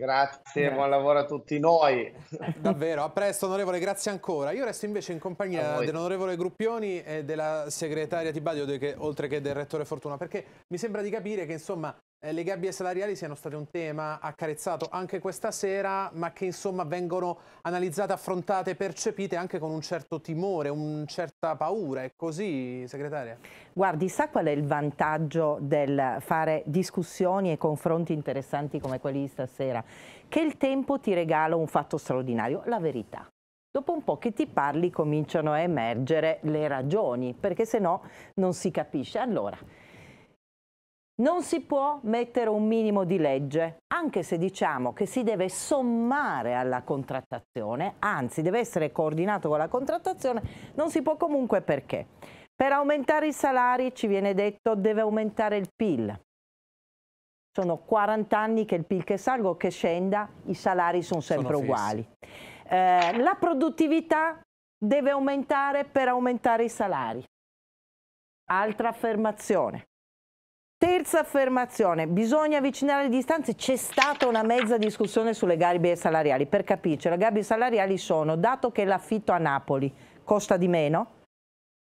Grazie, Beh. buon lavoro a tutti noi. Davvero, a presto onorevole, grazie ancora. Io resto invece in compagnia dell'onorevole Gruppioni e della segretaria Tibadio, oltre che del rettore Fortuna, perché mi sembra di capire che insomma eh, le gabbie salariali siano state un tema accarezzato anche questa sera, ma che insomma vengono analizzate, affrontate, percepite anche con un certo timore, una certa paura. È così, segretaria? Guardi, sa qual è il vantaggio del fare discussioni e confronti interessanti come quelli di stasera? Che il tempo ti regala un fatto straordinario, la verità. Dopo un po' che ti parli cominciano a emergere le ragioni, perché se no non si capisce. Allora, non si può mettere un minimo di legge, anche se diciamo che si deve sommare alla contrattazione, anzi deve essere coordinato con la contrattazione, non si può comunque perché. Per aumentare i salari, ci viene detto, deve aumentare il PIL. Sono 40 anni che il PIL che salga o che scenda, i salari sono sempre sono uguali. Eh, la produttività deve aumentare per aumentare i salari. Altra affermazione Terza affermazione, bisogna avvicinare le distanze, c'è stata una mezza discussione sulle gabbie salariali, per capirci le gabbie salariali sono, dato che l'affitto a Napoli costa di meno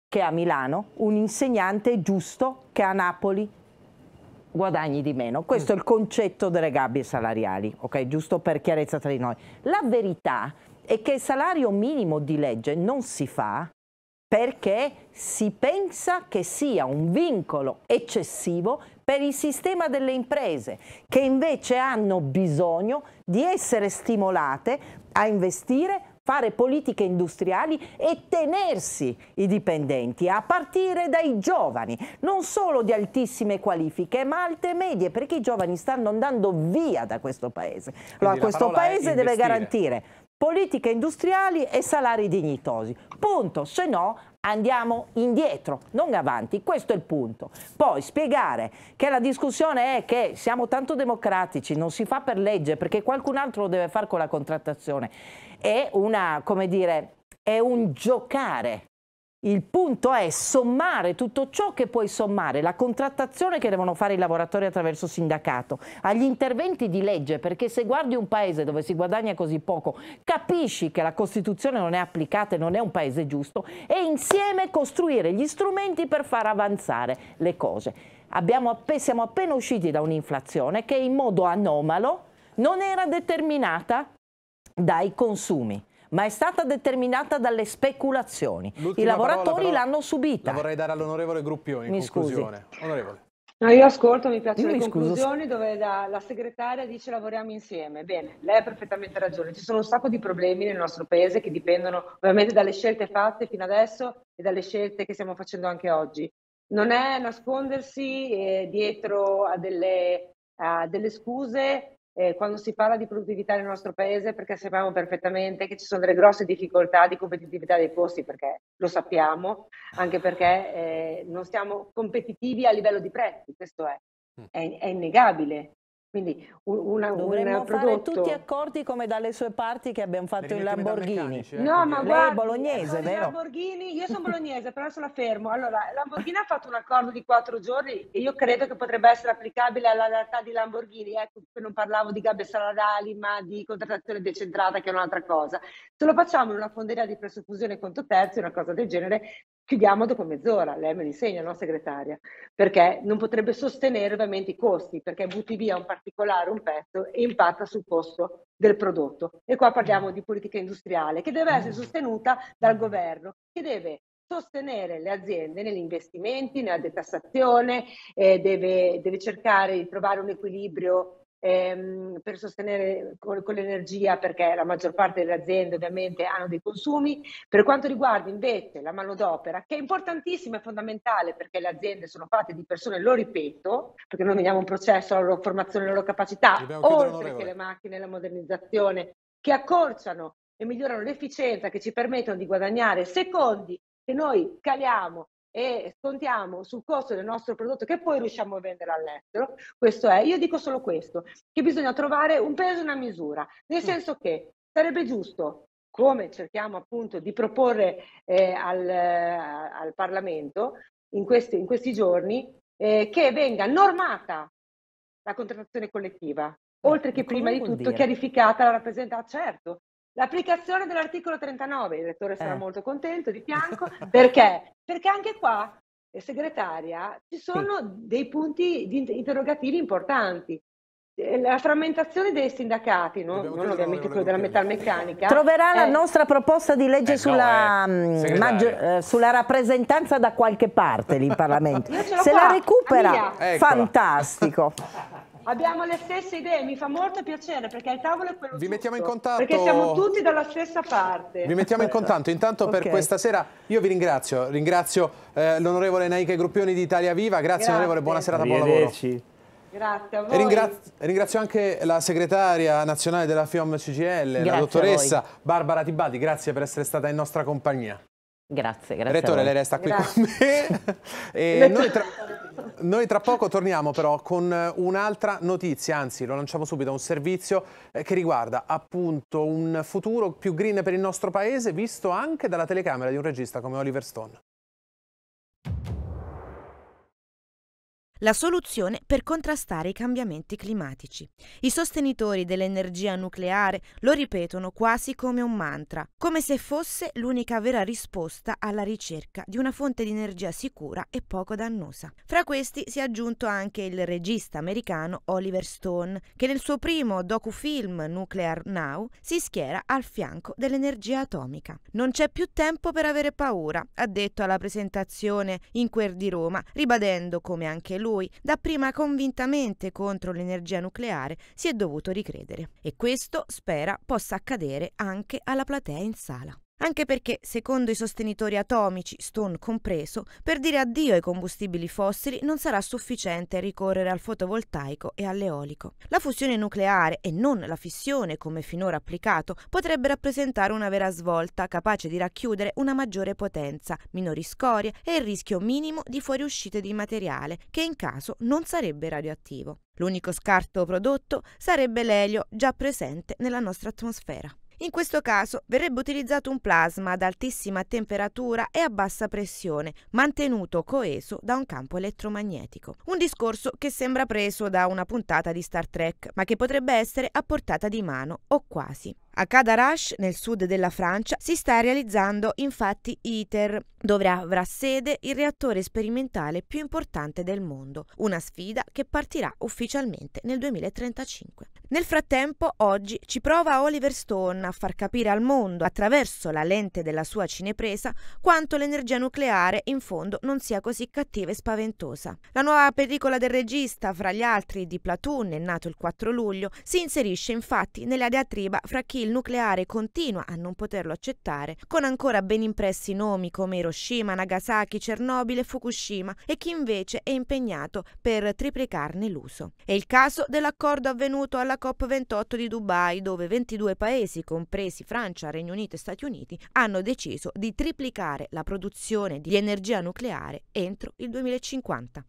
che a Milano, un insegnante giusto che a Napoli guadagni di meno. Questo è il concetto delle gabbie salariali, ok? giusto per chiarezza tra di noi. La verità è che il salario minimo di legge non si fa perché si pensa che sia un vincolo eccessivo per il sistema delle imprese, che invece hanno bisogno di essere stimolate a investire fare politiche industriali e tenersi i dipendenti, a partire dai giovani, non solo di altissime qualifiche, ma alte medie, perché i giovani stanno andando via da questo paese. Allora questo paese deve garantire politiche industriali e salari dignitosi. Punto, se no andiamo indietro, non avanti, questo è il punto. Poi spiegare che la discussione è che siamo tanto democratici, non si fa per legge perché qualcun altro lo deve fare con la contrattazione, è una, come dire, è un giocare il punto è sommare tutto ciò che puoi sommare, la contrattazione che devono fare i lavoratori attraverso sindacato, agli interventi di legge, perché se guardi un paese dove si guadagna così poco, capisci che la Costituzione non è applicata e non è un paese giusto, e insieme costruire gli strumenti per far avanzare le cose. Abbiamo, siamo appena usciti da un'inflazione che in modo anomalo non era determinata dai consumi ma è stata determinata dalle speculazioni. I lavoratori l'hanno subita. La vorrei dare all'onorevole Gruppioni in Mi conclusione. Scusi. Onorevole. No, io ascolto, mi piacciono le conclusioni scuso. dove la, la, segretaria dice lavoriamo insieme. Bene, lei ha perfettamente ragione. Ci sono un sacco di problemi nel nostro paese che dipendono ovviamente dalle scelte fatte fino adesso e dalle scelte che stiamo facendo anche oggi. Non è nascondersi eh, dietro a delle, a delle scuse eh, quando si parla di produttività nel nostro paese perché sappiamo perfettamente che ci sono delle grosse difficoltà di competitività dei costi perché lo sappiamo, anche perché eh, non siamo competitivi a livello di prezzi, questo è, mm. è, è innegabile. Quindi una, Dovremmo un prodotto... tutti accordi come dalle sue parti che abbiamo fatto in Lamborghini. Eh? No, ma guarda, bolognese, vero? Lamborghini, io sono bolognese, però sono la fermo. Allora, Lamborghini ha fatto un accordo di quattro giorni e io credo che potrebbe essere applicabile alla realtà di Lamborghini. Ecco, non parlavo di gabbie salariali, ma di contrattazione decentrata, che è un'altra cosa. Se lo facciamo in una fonderia di presupposizione conto terzo, una cosa del genere, chiudiamo dopo mezz'ora, lei me lo insegna, no segretaria, perché non potrebbe sostenere ovviamente i costi, perché butti via un particolare, un pezzo e impatta sul costo del prodotto. E qua parliamo di politica industriale che deve essere sostenuta dal governo, che deve sostenere le aziende negli investimenti, nella detassazione, eh, deve, deve cercare di trovare un equilibrio ehm, per sostenere con, con, l'energia perché la maggior parte delle aziende ovviamente hanno dei consumi. Per quanto riguarda invece la manodopera, che è importantissima e fondamentale perché le aziende sono fatte di persone, lo ripeto, perché noi vediamo un processo, la loro formazione, la loro capacità, oltre che le macchine, e la modernizzazione, che accorciano e migliorano l'efficienza, che ci permettono di guadagnare secondi che noi caliamo e scontiamo sul costo del nostro prodotto che poi riusciamo a vendere all'estero. Questo è, io dico solo questo, che bisogna trovare un peso e una misura, nel senso che sarebbe giusto, come cerchiamo appunto di proporre eh, al, eh, al, Parlamento in questi, in questi giorni, eh, che venga normata la contrattazione collettiva, eh, oltre che prima di tutto dire? chiarificata la rappresentanza, certo, L'applicazione dell'articolo 39, il rettore sarà eh. molto contento di fianco, perché? Perché anche qua, eh, segretaria, ci sono sì. dei punti di interrogativi importanti eh, la frammentazione dei sindacati, no? non ovviamente quello della metalmeccanica. Troverà è... la eh. nostra proposta di legge eh, sulla, no, eh, mm, maggio, sulla, rappresentanza da qualche parte lì in Parlamento. Se qua, la recupera, fantastico. abbiamo le stesse idee, mi fa molto piacere perché il tavolo è quello Vi giusto, mettiamo in contatto. Perché siamo tutti dalla stessa parte. Vi mettiamo in contatto. Intanto okay. per questa sera io vi ringrazio, ringrazio eh, l'onorevole Naike Gruppioni di Italia Viva, grazie, grazie. onorevole, buona serata, buon lavoro. Grazie a voi. Ringrazio, ringrazio anche la segretaria nazionale della FIOM CGL, grazie la dottoressa Barbara Tibadi, grazie per essere stata in nostra compagnia. Grazie, grazie. Rettore, lei resta qui grazie. con me. E noi tra... Noi tra poco torniamo però con eh, un'altra notizia, anzi lo lanciamo subito, un servizio eh, che riguarda appunto un futuro più green per il nostro paese, visto anche dalla telecamera di un regista come Oliver Stone. La soluzione per contrastare i cambiamenti climatici. I sostenitori dell'energia nucleare lo ripetono quasi come un mantra, come se fosse l'unica vera risposta alla ricerca di una fonte di energia sicura e poco dannosa. Fra questi si è aggiunto anche il regista americano Oliver Stone, che nel suo primo docufilm Nuclear Now si schiera al fianco dell'energia atomica. Non c'è più tempo per avere paura, ha detto alla presentazione in Quer di Roma, ribadendo come anche lui lui, dapprima convintamente contro l'energia nucleare, si è dovuto ricredere. E questo spera possa accadere anche alla platea in sala. Anche perché, secondo i sostenitori atomici, Stone compreso, per dire addio ai combustibili fossili non sarà sufficiente ricorrere al fotovoltaico e all'eolico. La fusione nucleare e non la fissione, come finora applicato, potrebbe rappresentare una vera svolta capace di racchiudere una maggiore potenza, minori scorie e il rischio minimo di fuoriuscite di materiale, che in caso non sarebbe radioattivo. L'unico scarto prodotto sarebbe l'elio già presente nella nostra atmosfera. In questo caso verrebbe utilizzato un plasma ad altissima temperatura e a bassa pressione, mantenuto coeso da un campo elettromagnetico. Un discorso che sembra preso da una puntata di Star Trek, ma che potrebbe essere a portata di mano o quasi. A Cadarache, nel sud della Francia, si sta realizzando infatti ITER, dove avrà sede il reattore sperimentale più importante del mondo, una sfida che partirà ufficialmente nel 2035. Nel frattempo, oggi ci prova Oliver Stone a far capire al mondo, attraverso la lente della sua cinepresa, quanto l'energia nucleare in fondo non sia così cattiva e spaventosa. La nuova pellicola del regista, fra gli altri di Platoon, nato il 4 luglio, si inserisce infatti nella diatriba fra chi il nucleare continua a non poterlo accettare, con ancora ben impressi nomi come Hiroshima, Nagasaki, Chernobyl e Fukushima e chi invece è impegnato per triplicarne l'uso. È il caso dell'accordo avvenuto alla COP28 di Dubai, dove 22 paesi, compresi Francia, Regno Unito e Stati Uniti, hanno deciso di triplicare la produzione di energia nucleare entro il 2050.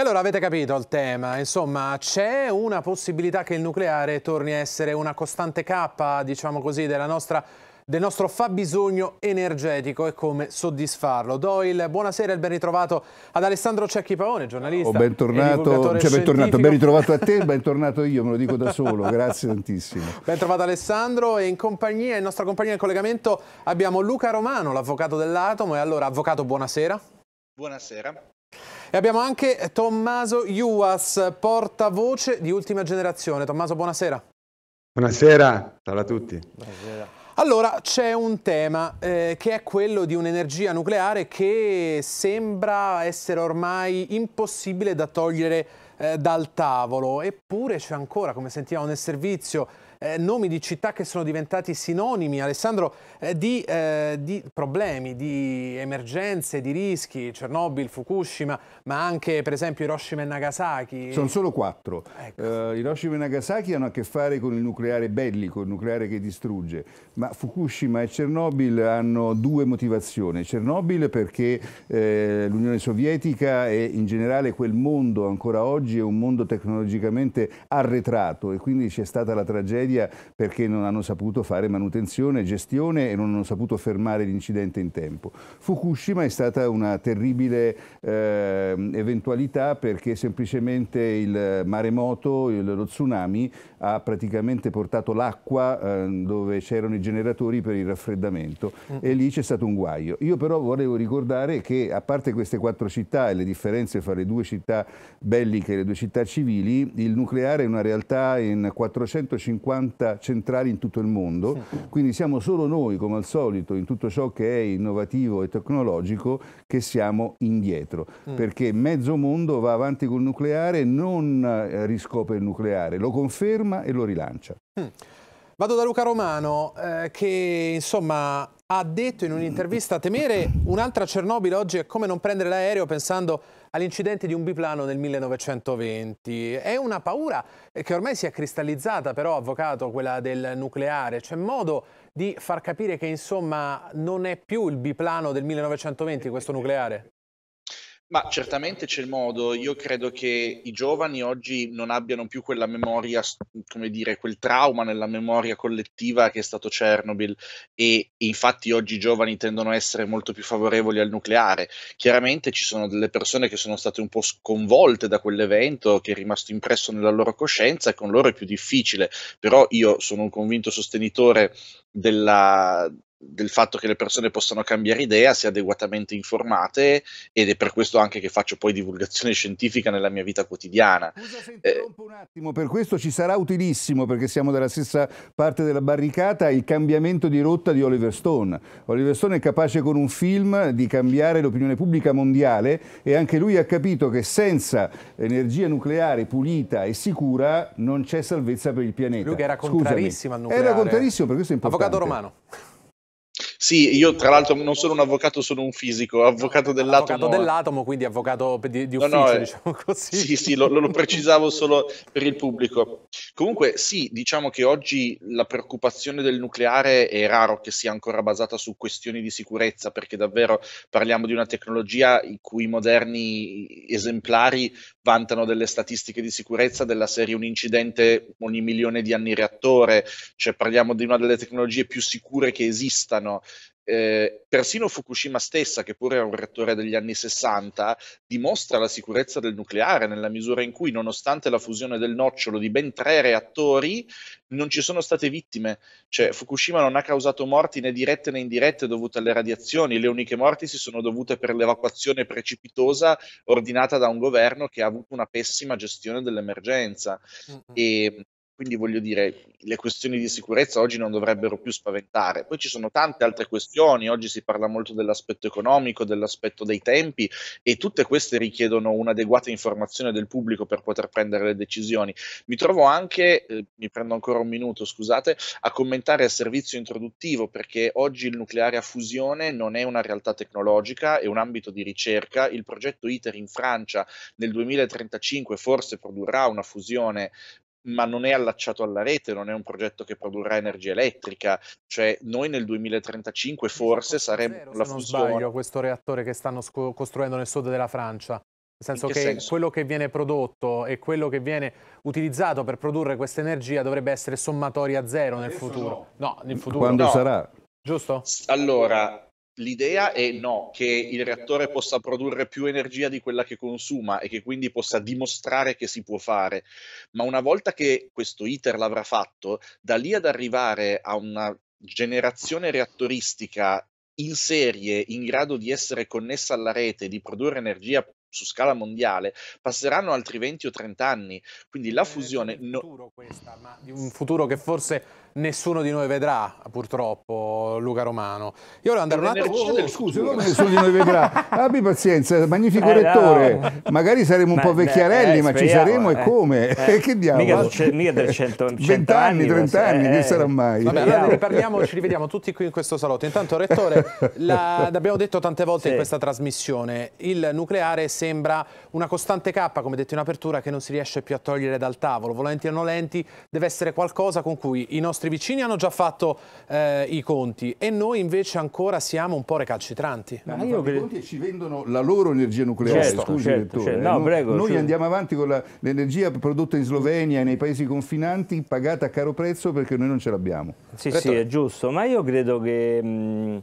E allora avete capito il tema, insomma c'è una possibilità che il nucleare torni a essere una costante cappa, diciamo così, della nostra del nostro fabbisogno energetico e come soddisfarlo. Doyle, buonasera e ben ritrovato ad Alessandro Cecchi Paone, giornalista. Oh, bentornato, cioè bentornato, ben ritrovato a te, ben tornato io, me lo dico da solo, grazie tantissimo. Ben trovato Alessandro e in compagnia, in nostra compagnia in collegamento abbiamo Luca Romano, l'avvocato dell'Atomo e allora avvocato buonasera. Buonasera. E abbiamo anche Tommaso Iuas, portavoce di Ultima Generazione. Tommaso, buonasera. Buonasera, salve a tutti. Buonasera. Allora c'è un tema eh, che è quello di un'energia nucleare che sembra essere ormai impossibile da togliere eh, dal tavolo, eppure c'è ancora, come sentivamo nel servizio, eh, nomi di città che sono diventati sinonimi, Alessandro, eh, di, eh, di, problemi, di emergenze, di rischi, Chernobyl, Fukushima, ma anche per esempio Hiroshima e Nagasaki. Sono solo quattro. Ecco. Eh, Hiroshima e Nagasaki hanno a che fare con il nucleare bellico, il nucleare che distrugge, ma Fukushima e Chernobyl hanno due motivazioni. Chernobyl perché eh, l'Unione Sovietica e in generale quel mondo ancora oggi è un mondo tecnologicamente arretrato e quindi c'è stata la tragedia tragedia perché non hanno saputo fare manutenzione e gestione e non hanno saputo fermare l'incidente in tempo. Fukushima è stata una terribile eh, eventualità perché semplicemente il maremoto, il, lo tsunami, ha praticamente portato l'acqua eh, dove c'erano i generatori per il raffreddamento mm. e lì c'è stato un guaio. Io però volevo ricordare che a parte queste quattro città e le differenze fra le due città belliche e le due città civili, il nucleare è una realtà in 450 180 centrali in tutto il mondo, sì. quindi siamo solo noi, come al solito, in tutto ciò che è innovativo e tecnologico, che siamo indietro, mm. perché mezzo mondo va avanti col nucleare, non eh, riscopre il nucleare, lo conferma e lo rilancia. Mm. Vado da Luca Romano, eh, che insomma ha detto in un'intervista temere un'altra Cernobile oggi è come non prendere l'aereo pensando all'incidente di un biplano nel 1920. È una paura che ormai si è cristallizzata però, avvocato, quella del nucleare. C'è modo di far capire che insomma non è più il biplano del 1920 questo nucleare? Ma certamente c'è il modo, io credo che i giovani oggi non abbiano più quella memoria, come dire, quel trauma nella memoria collettiva che è stato Chernobyl e, infatti oggi i giovani tendono a essere molto più favorevoli al nucleare. Chiaramente ci sono delle persone che sono state un po' sconvolte da quell'evento, che è rimasto impresso nella loro coscienza e con loro è più difficile, però io sono un convinto sostenitore della, del fatto che le persone possano cambiare idea, sia adeguatamente informate ed è per questo anche che faccio poi divulgazione scientifica nella mia vita quotidiana. Scusa se eh, interrompo eh, un attimo, per questo ci sarà utilissimo perché siamo dalla stessa parte della barricata il cambiamento di rotta di Oliver Stone. Oliver Stone è capace con un film di cambiare l'opinione pubblica mondiale e anche lui ha capito che senza energia nucleare pulita e sicura non c'è salvezza per il pianeta. Lui che era contrarissimo Scusami. al nucleare. Era contrarissimo, per questo è importante. Avvocato Romano. Sì, io tra l'altro non sono un avvocato, sono un fisico, avvocato dell'atomo. Avvocato eh. dell'atomo, quindi avvocato di, di ufficio, no, no, eh, diciamo così. Sì, sì, lo, lo, precisavo solo per il pubblico. Comunque sì, diciamo che oggi la preoccupazione del nucleare è raro che sia ancora basata su questioni di sicurezza, perché davvero parliamo di una tecnologia i cui moderni esemplari vantano delle statistiche di sicurezza della serie un incidente ogni milione di anni reattore, cioè parliamo di una delle tecnologie più sicure che esistano eh, persino Fukushima stessa, che pure è un reattore degli anni 60, dimostra la sicurezza del nucleare nella misura in cui, nonostante la fusione del nocciolo di ben tre reattori, non ci sono state vittime. Cioè, Fukushima non ha causato morti né dirette né indirette dovute alle radiazioni. Le uniche morti si sono dovute per l'evacuazione precipitosa ordinata da un governo che ha avuto una pessima gestione dell'emergenza. Mm-hmm. E quindi voglio dire, le questioni di sicurezza oggi non dovrebbero più spaventare. Poi ci sono tante altre questioni, oggi si parla molto dell'aspetto economico, dell'aspetto dei tempi e tutte queste richiedono un'adeguata informazione del pubblico per poter prendere le decisioni. Mi trovo anche, eh, mi prendo ancora un minuto, scusate, a commentare il servizio introduttivo perché oggi il nucleare a fusione non è una realtà tecnologica, è un ambito di ricerca. Il progetto ITER in Francia nel 2035 forse produrrà una fusione ma non è allacciato alla rete, non è un progetto che produrrà energia elettrica, cioè noi nel 2035 forse saremmo la fusione. Non sbaglio, questo reattore che stanno sco- costruendo nel sud della Francia. Nel senso che, che senso? quello che viene prodotto e quello che viene utilizzato per produrre questa energia dovrebbe essere sommatoria zero nel futuro. No. no, nel futuro Quando no. sarà? Giusto? Allora, L'idea è no, che il reattore possa produrre più energia di quella che consuma e che quindi possa dimostrare che si può fare, ma una volta che questo iter l'avrà fatto, da lì ad arrivare a una generazione reattoristica in serie in grado di essere connessa alla rete, e di produrre energia su scala mondiale, passeranno altri 20 o 30 anni. Quindi la fusione... Di un futuro, questa, ma di un futuro che forse nessuno di noi vedrà, purtroppo, Luca Romano. Io volevo andare un eh, attimo... Oh, eh, oh, scusi, non nessuno di noi vedrà. Ah, abbi pazienza, magnifico eh, rettore. No. Magari saremo un po' vecchiarelli, eh, ma ci saremo e eh. come? Eh, che diavolo? Mica del 100, 20 anni, 30 anni, che sarà mai? Vabbè, allora ci rivediamo tutti qui in questo salotto. Intanto, rettore, l'abbiamo detto tante volte sì. in questa trasmissione, il nucleare sembra una costante cappa, come detto in apertura, che non si riesce più a togliere dal tavolo. Volenti o nolenti, deve essere qualcosa con cui i nostri nostri vicini hanno già fatto eh, i conti e noi invece ancora siamo un po' recalcitranti. Ma io credo... Che... ci vendono la loro energia nucleare, certo, scusi certo, lettore. Certo. Eh, no, no, prego, noi andiamo avanti con l'energia prodotta in Slovenia e nei paesi confinanti pagata a caro prezzo perché noi non ce l'abbiamo. Sì, Retto. sì, è giusto, ma io credo che mh, mm,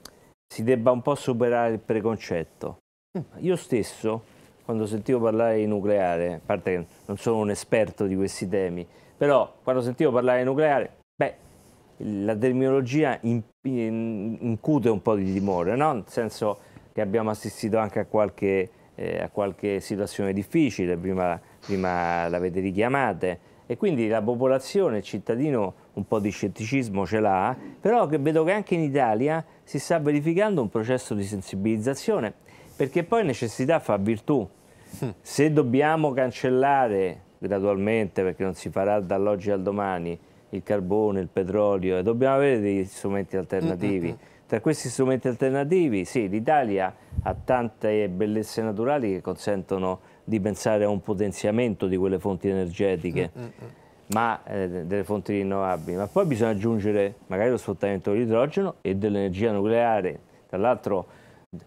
si debba un po' superare il preconcetto. Mm. Io stesso quando sentivo parlare di nucleare, a parte che non sono un esperto di questi temi, però quando sentivo parlare di nucleare, beh, la terminologia incute un po' di timore, no? nel senso che abbiamo assistito anche a qualche, eh, a qualche situazione difficile, prima, prima l'avete richiamata, e quindi la popolazione, il cittadino un po' di scetticismo ce l'ha, però che vedo che anche in Italia si sta verificando un processo di sensibilizzazione, perché poi necessità fa virtù. Hm. Se dobbiamo cancellare gradualmente, perché non si farà dall'oggi al domani, il carbone, il petrolio e dobbiamo avere degli strumenti alternativi. Mm -hmm. Tra questi strumenti alternativi, sì, l'Italia ha tante bellezze naturali che consentono di pensare a un potenziamento di quelle fonti energetiche, mm -hmm. ma, eh, delle fonti rinnovabili, ma poi bisogna aggiungere magari lo sfruttamento dell'idrogeno e dell'energia nucleare. Tra l'altro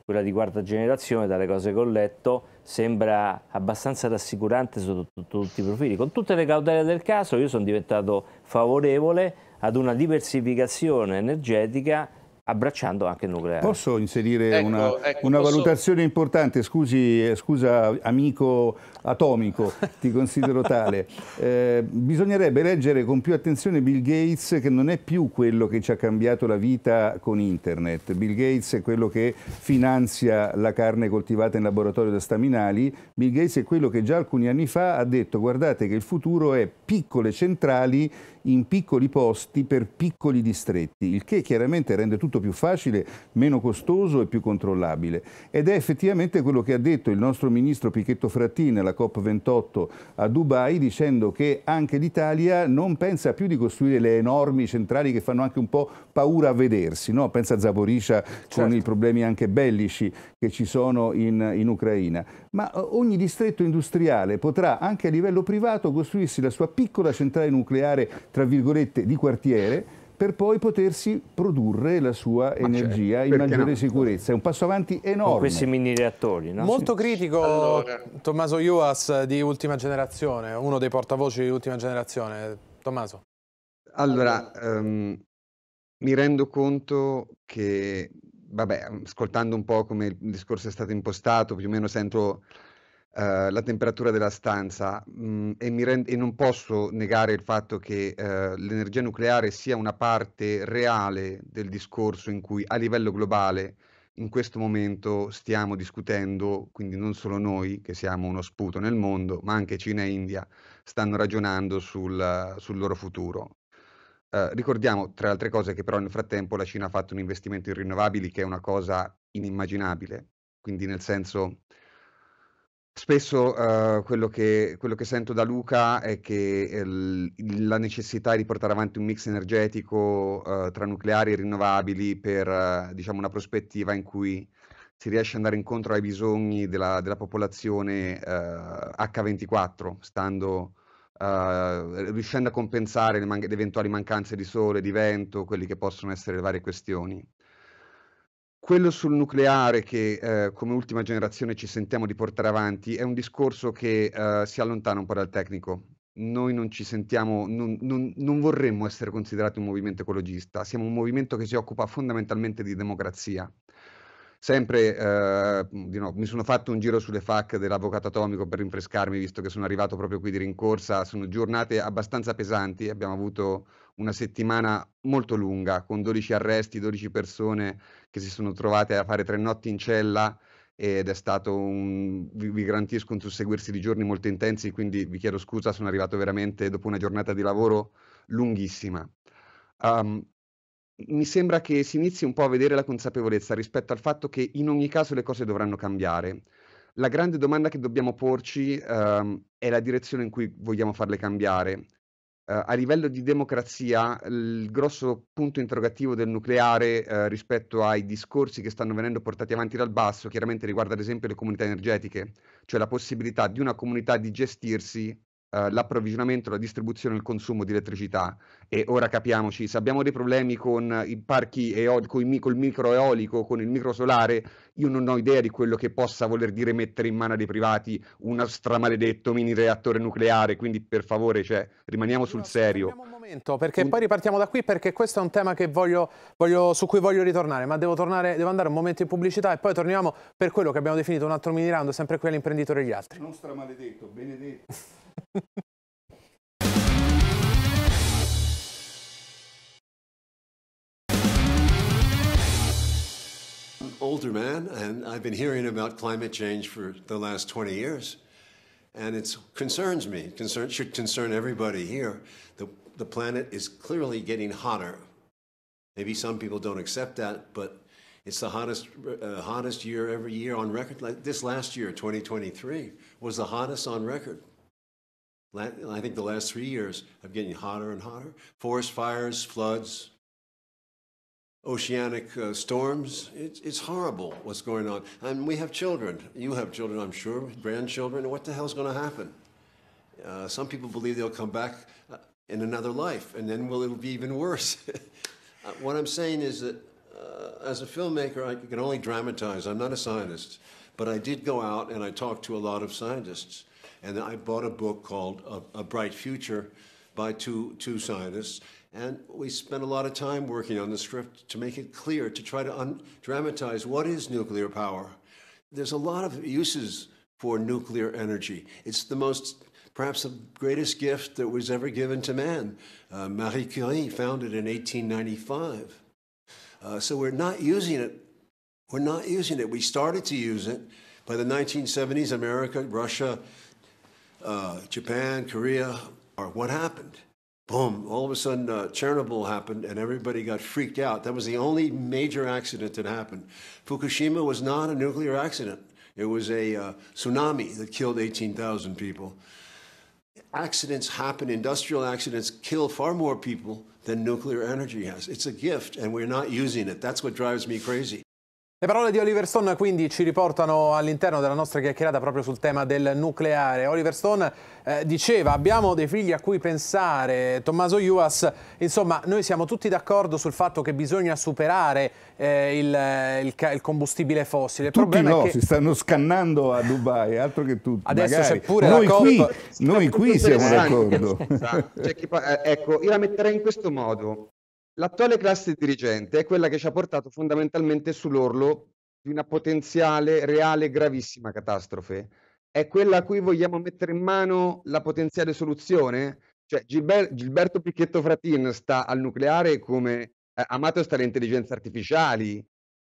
quella di quarta generazione, dalle cose che ho letto, sembra abbastanza rassicurante sotto tutti i profili. Con tutte le cautele del caso io sono diventato favorevole ad una diversificazione energetica abbracciando anche il nucleare. Posso inserire ecco, una, ecco, una posso... valutazione importante, Scusi, eh, scusa amico atomico, ti considero tale. Eh, bisognerebbe leggere con più attenzione Bill Gates che non è più quello che ci ha cambiato la vita con internet. Bill Gates è quello che finanzia la carne coltivata in laboratorio da staminali. Bill Gates è quello che già alcuni anni fa ha detto guardate che il futuro è piccole centrali in piccoli posti per piccoli distretti, il che chiaramente rende tutto più facile, meno costoso e più controllabile. Ed è effettivamente quello che ha detto il nostro ministro Pichetto Frattini alla alla COP28 a Dubai dicendo che anche l'Italia non pensa più di costruire le enormi centrali che fanno anche un po' paura a vedersi, no? pensa a Zaporizia certo. con i problemi anche bellici che ci sono in, in Ucraina, ma eh, ogni distretto industriale potrà anche a livello privato costruirsi la sua piccola centrale nucleare, tra virgolette, di quartiere per poi potersi produrre la sua Ma certo, energia in maggiore no? sicurezza. È un passo avanti enorme. Con questi mini reattori. No? Molto critico allora. Tommaso Juas di Ultima Generazione, uno dei portavoci di Ultima Generazione. Tommaso. Allora, um, mi rendo conto che, vabbè, ascoltando un po' come il discorso è stato impostato, più o meno sento eh, la temperatura della stanza mh, mm, e, rend- e, non posso negare il fatto che uh, l'energia nucleare sia una parte reale del discorso in cui a livello globale in questo momento stiamo discutendo, quindi non solo noi che siamo uno sputo nel mondo, ma anche Cina e India stanno ragionando sul, sul loro futuro. Uh, ricordiamo tra le altre cose che però nel frattempo la Cina ha fatto un investimento in rinnovabili che è una cosa inimmaginabile, quindi nel senso Spesso, uhm, quello che quello che sento da Luca è che, ehm, il la necessità di portare avanti un mix energetico, uhm, tra nucleari e rinnovabili per, eh, diciamo, una prospettiva in cui si riesce ad andare incontro ai bisogni della della popolazione, uhm, H24, stando uhm, riuscendo a compensare le man eventuali mancanze di sole, di vento, quelli che possono essere le varie questioni. Quello sul nucleare che eh, come ultima generazione ci sentiamo di portare avanti è un discorso che eh, si allontana un po' dal tecnico. Noi non ci sentiamo, non, non, non vorremmo essere considerati un movimento ecologista, siamo un movimento che si occupa fondamentalmente di democrazia sempre eh, no, mi sono fatto un giro sulle FAC dell'avvocato atomico per rinfrescarmi, visto che sono arrivato proprio qui di rincorsa, sono giornate abbastanza pesanti, abbiamo avuto una settimana molto lunga, con 12 arresti, 12 persone che si sono trovate a fare tre notti in cella ed è stato un, vi, vi garantisco un susseguirsi di giorni molto intensi, quindi vi chiedo scusa, sono arrivato veramente dopo una giornata di lavoro lunghissima. Um, mi sembra che si inizi un po' a vedere la consapevolezza rispetto al fatto che in ogni caso le cose dovranno cambiare. La grande domanda che dobbiamo porci um, è la direzione in cui vogliamo farle cambiare, eh, a livello di democrazia il grosso punto interrogativo del nucleare eh, rispetto ai discorsi che stanno venendo portati avanti dal basso chiaramente riguarda ad esempio le comunità energetiche, cioè la possibilità di una comunità di gestirsi eh, l'approvvigionamento, la distribuzione e il consumo di elettricità. E ora capiamoci, se abbiamo dei problemi con i parchi eolici, col micro eolico, con il microsolare, io non ho idea di quello che possa voler dire mettere in mano dei privati un stramaledetto mini reattore nucleare, quindi per favore, cioè, rimaniamo sul serio. Un momento, perché poi ripartiamo da qui, perché questo è un tema voglio, voglio, su cui voglio ritornare, ma devo, tornare, devo, andare un momento in pubblicità e poi torniamo per quello che abbiamo definito un altro mini round, sempre qui all'imprenditore e gli altri. Non stramaledetto, benedetto. older man, and I've been hearing about climate change for the last 20 years. And it concerns me, it concern, should concern everybody here. The, the planet is clearly getting hotter. Maybe some people don't accept that, but it's the hottest, uh, hottest year every year on record. Like this last year, 2023, was the hottest on record. I think the last three years have getting hotter and hotter. Forest fires, floods, oceanic uh, storms. It's, it's horrible what's going on. And we have children. You have children, I'm sure, grandchildren. What the hell's going to happen? Uh, some people believe they'll come back uh, in another life, and then well, it'll be even worse. Uh, what I'm saying is that uh, as a filmmaker, I can only dramatize. I'm not a scientist, but I did go out and I talked to a lot of scientists. And I bought a book called A, a Bright Future by two, two scientists. And we spent a lot of time working on the script to make it clear, to try to dramatize what is nuclear power. There's a lot of uses for nuclear energy. It's the most, perhaps the greatest gift that was ever given to man. Uh, Marie Curie found it in 1895. Uh, so we're not using it. We're not using it. We started to use it. By the 1970s, America, Russia, uh, Japan, Korea, or what happened? Boom, all of a sudden uh, Chernobyl happened and everybody got freaked out. That was the only major accident that happened. Fukushima was not a nuclear accident. It was a uh, tsunami that killed 18,000 people. Accidents happen, industrial accidents kill far more people than nuclear energy has. It's a gift and we're not using it. That's what drives me crazy. Le parole di Oliver Stone quindi ci riportano all'interno della nostra chiacchierata proprio sul tema del nucleare. Oliver Stone eh, diceva abbiamo dei figli a cui pensare, Tommaso Juas, insomma noi siamo tutti d'accordo sul fatto che bisogna superare eh, il, il, il, combustibile fossile. Il tutti no, che... si stanno scannando a Dubai, altro che tutti. Adesso magari. c'è pure noi la qui, Noi qui siamo d'accordo. Cioè, ecco, io la metterei in questo modo. L'attuale classe dirigente è quella che ci ha portato fondamentalmente sull'orlo di una potenziale, reale, gravissima catastrofe. È quella a cui vogliamo mettere in mano la potenziale soluzione? Cioè, Gilber- Gilberto Picchetto Fratin sta al nucleare come eh, Amato sta alle intelligenze artificiali,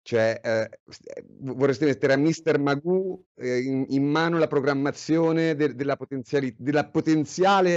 cioè eh, eh vorreste mettere a Mister Magoo eh, in, in, mano la programmazione de- della, potenziali- della potenziale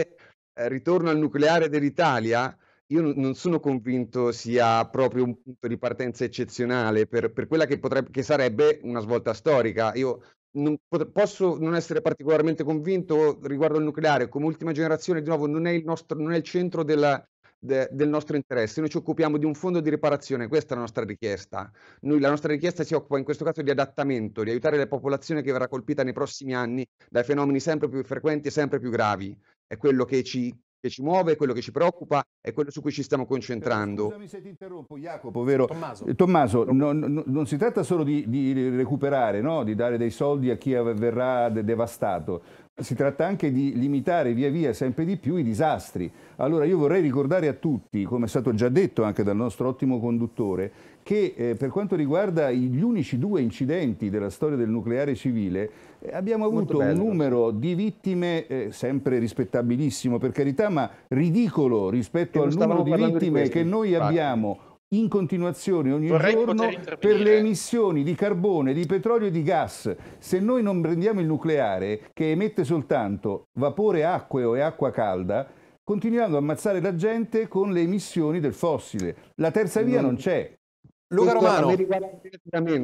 eh, ritorno al nucleare dell'Italia? io non sono convinto sia proprio un punto di partenza eccezionale per, per quella che, potrebbe, che sarebbe una svolta storica. Io non, posso non essere particolarmente convinto riguardo al nucleare, come ultima generazione, di nuovo, non è il, nostro, non è il centro della, de, del nostro interesse. Noi ci occupiamo di un fondo di riparazione, questa è la nostra richiesta. Noi, la nostra richiesta si occupa in questo caso di adattamento, di aiutare la popolazione che verrà colpita nei prossimi anni dai fenomeni sempre più frequenti e sempre più gravi. È quello che ci che ci muove, quello che ci preoccupa, è quello su cui ci stiamo concentrando. Scusami se ti interrompo, Jacopo, vero? Tommaso, eh, Tommaso no, no, non si tratta solo di, di recuperare, no? di dare dei soldi a chi verrà de- devastato, si tratta anche di limitare via via sempre di più i disastri. Allora io vorrei ricordare a tutti, come è stato già detto anche dal nostro ottimo conduttore, che eh, per quanto riguarda gli unici due incidenti della storia del nucleare civile, eh, abbiamo avuto un numero di vittime eh, sempre rispettabilissimo, per carità, ma ridicolo rispetto al numero di vittime di che noi abbiamo in continuazione ogni Vorrei giorno per le emissioni di carbone, di petrolio e di gas. Se noi non prendiamo il nucleare che emette soltanto vapore acqueo e acqua calda, continuiamo a ammazzare la gente con le emissioni del fossile. La terza via non c'è. Luca Romano. Mi riguarda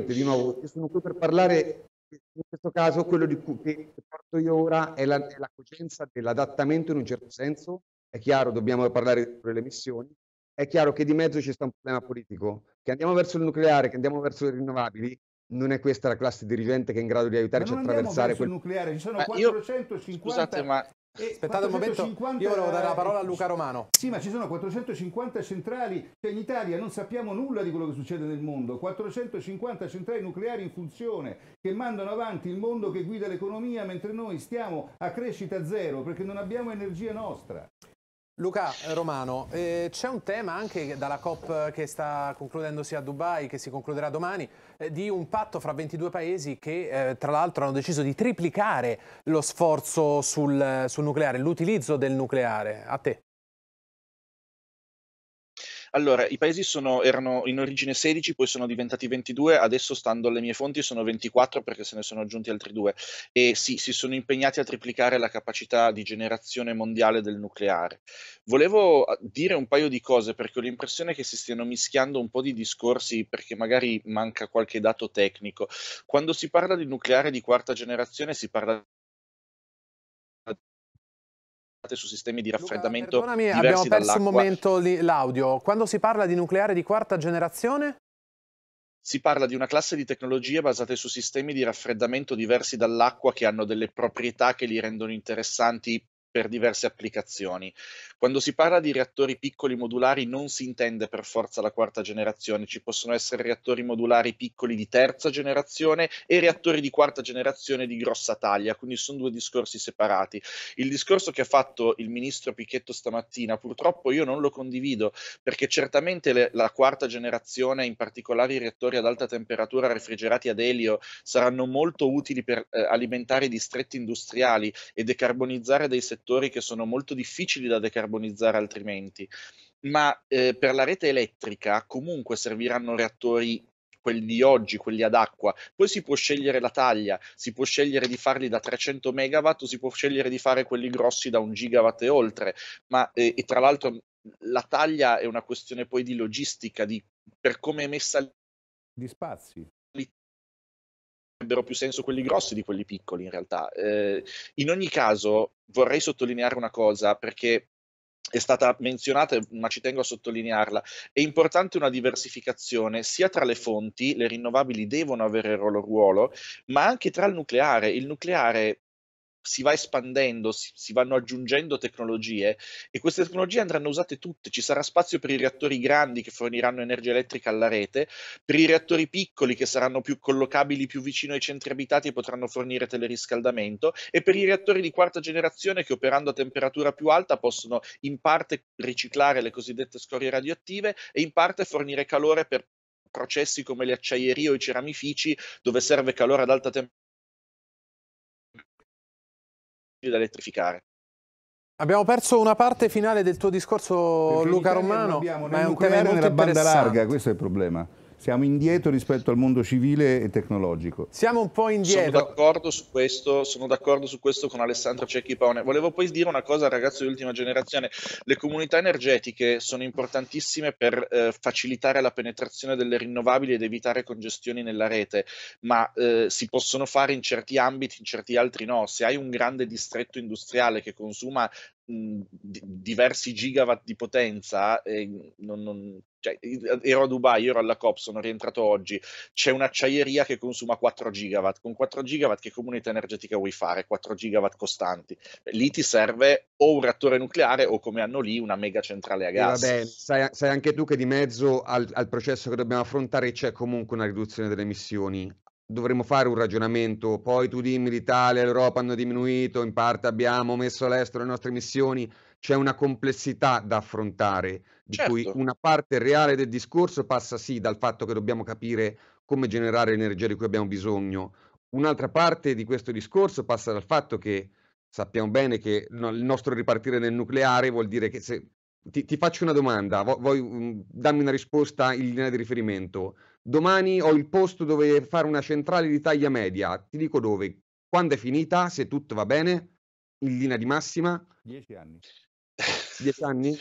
di nuovo, sono qui per parlare in questo caso quello di cui che porto io ora è la, è la cogenza dell'adattamento in un certo senso. È chiaro, dobbiamo parlare delle emissioni, è chiaro che di mezzo ci sta un problema politico. Che andiamo verso il nucleare, che andiamo verso le rinnovabili, non è questa la classe dirigente che è in grado di aiutarci a attraversare quel... il nucleare, ci sono ma 450... Io... Scusate, ma... Aspettate un momento, io volevo dare la parola a Luca Romano. Sì, ma ci sono 450 centrali, cioè in Italia non sappiamo nulla di quello che succede nel mondo, 450 centrali nucleari in funzione che mandano avanti il mondo che guida l'economia mentre noi stiamo a crescita zero perché non abbiamo energia nostra. Luca eh, Romano, eh, c'è un tema anche dalla COP che sta concludendosi a Dubai, che si concluderà domani, eh, di un patto fra 22 paesi che eh, tra l'altro hanno deciso di triplicare lo sforzo sul, eh, sul nucleare, l'utilizzo del nucleare. A te. Allora, i paesi sono, erano in origine 16, poi sono diventati 22, adesso stando alle mie fonti sono 24 perché se ne sono aggiunti altri due. E sì, si sono impegnati a triplicare la capacità di generazione mondiale del nucleare. Volevo ah, dire un paio di cose perché ho l'impressione che si stiano mischiando un po' di discorsi perché magari manca qualche dato tecnico. Quando si parla di nucleare di quarta generazione si parla su sistemi di raffreddamento Luca, perdonami, abbiamo perso un momento l'audio. Quando si parla di nucleare di quarta generazione? Si parla di una classe di tecnologie basate su sistemi di raffreddamento diversi dall'acqua che hanno delle proprietà che li rendono interessanti per diverse applicazioni. Quando si parla di reattori piccoli modulari non si intende per forza la quarta generazione, ci possono essere reattori modulari piccoli di terza generazione e reattori di quarta generazione di grossa taglia, quindi sono due discorsi separati. Il discorso che ha fatto il ministro Pichetto stamattina purtroppo io non lo condivido perché certamente le, la quarta generazione, in particolare i reattori ad alta temperatura refrigerati ad elio, saranno molto utili per eh, alimentare i distretti industriali e decarbonizzare dei settori settori che sono molto difficili da decarbonizzare altrimenti, ma eh, per la rete elettrica comunque serviranno reattori quelli di oggi, quelli ad acqua. Poi si può scegliere la taglia, si può scegliere di farli da 300 megawatt o si può scegliere di fare quelli grossi da un gigawatt e oltre. Ma, eh, e tra l'altro la taglia è una questione poi di logistica, di, per come è messa di spazi avrebbero più senso quelli grossi di quelli piccoli in realtà. Eh, in ogni caso vorrei sottolineare una cosa perché è stata menzionata, ma ci tengo a sottolinearla, è importante una diversificazione sia tra le fonti, le rinnovabili devono avere il loro ruolo, ma anche tra il nucleare. Il nucleare si va espandendo, si, si, vanno aggiungendo tecnologie e queste tecnologie andranno usate tutte. Ci sarà spazio per i reattori grandi che forniranno energia elettrica alla rete, per i reattori piccoli che saranno più collocabili più vicino ai centri abitati e potranno fornire teleriscaldamento e per i reattori di quarta generazione che operando a temperatura più alta possono in parte riciclare le cosiddette scorie radioattive e in parte fornire calore per processi come le acciaierie o i ceramifici dove serve calore ad alta temperatura più da elettrificare. Abbiamo perso una parte finale del tuo discorso, Perché Luca Romano. Ma è un tema molto nella banda larga, questo è il problema siamo indietro rispetto al mondo civile e tecnologico. Siamo un po' indietro. Sono d'accordo su questo, sono d'accordo su questo con Alessandro Cecchipone. Volevo poi dire una cosa, ragazzi di ultima generazione, le comunità energetiche sono importantissime per eh, facilitare la penetrazione delle rinnovabili ed evitare congestioni nella rete, ma eh, si possono fare in certi ambiti, in certi altri no. Se hai un grande distretto industriale che consuma diversi gigawatt di potenza, e eh, non, non, cioè, ero a Dubai, ero alla COP, sono rientrato oggi, c'è un'acciaieria che consuma 4 gigawatt, con 4 gigawatt che comunità energetica vuoi fare? 4 gigawatt costanti. Lì ti serve o un reattore nucleare o come hanno lì una mega centrale a gas. Vabbè, sai, sai, anche tu che di mezzo al, al processo che dobbiamo affrontare c'è comunque una riduzione delle emissioni dovremmo fare un ragionamento. Poi tu dimmi l'Italia, e l'Europa hanno diminuito, in parte abbiamo messo all'estero le nostre emissioni, c'è una complessità da affrontare, di certo. cui una parte reale del discorso passa sì dal fatto che dobbiamo capire come generare l'energia di cui abbiamo bisogno, un'altra parte di questo discorso passa dal fatto che sappiamo bene che il nostro ripartire nel nucleare vuol dire che se ti, ti faccio una domanda, vo, vuoi, mm, dammi una risposta in linea di riferimento. Domani ho il posto dove fare una centrale di taglia media, ti dico dove, quando è finita, se tutto va bene, in linea di massima? Dieci anni. Dieci anni?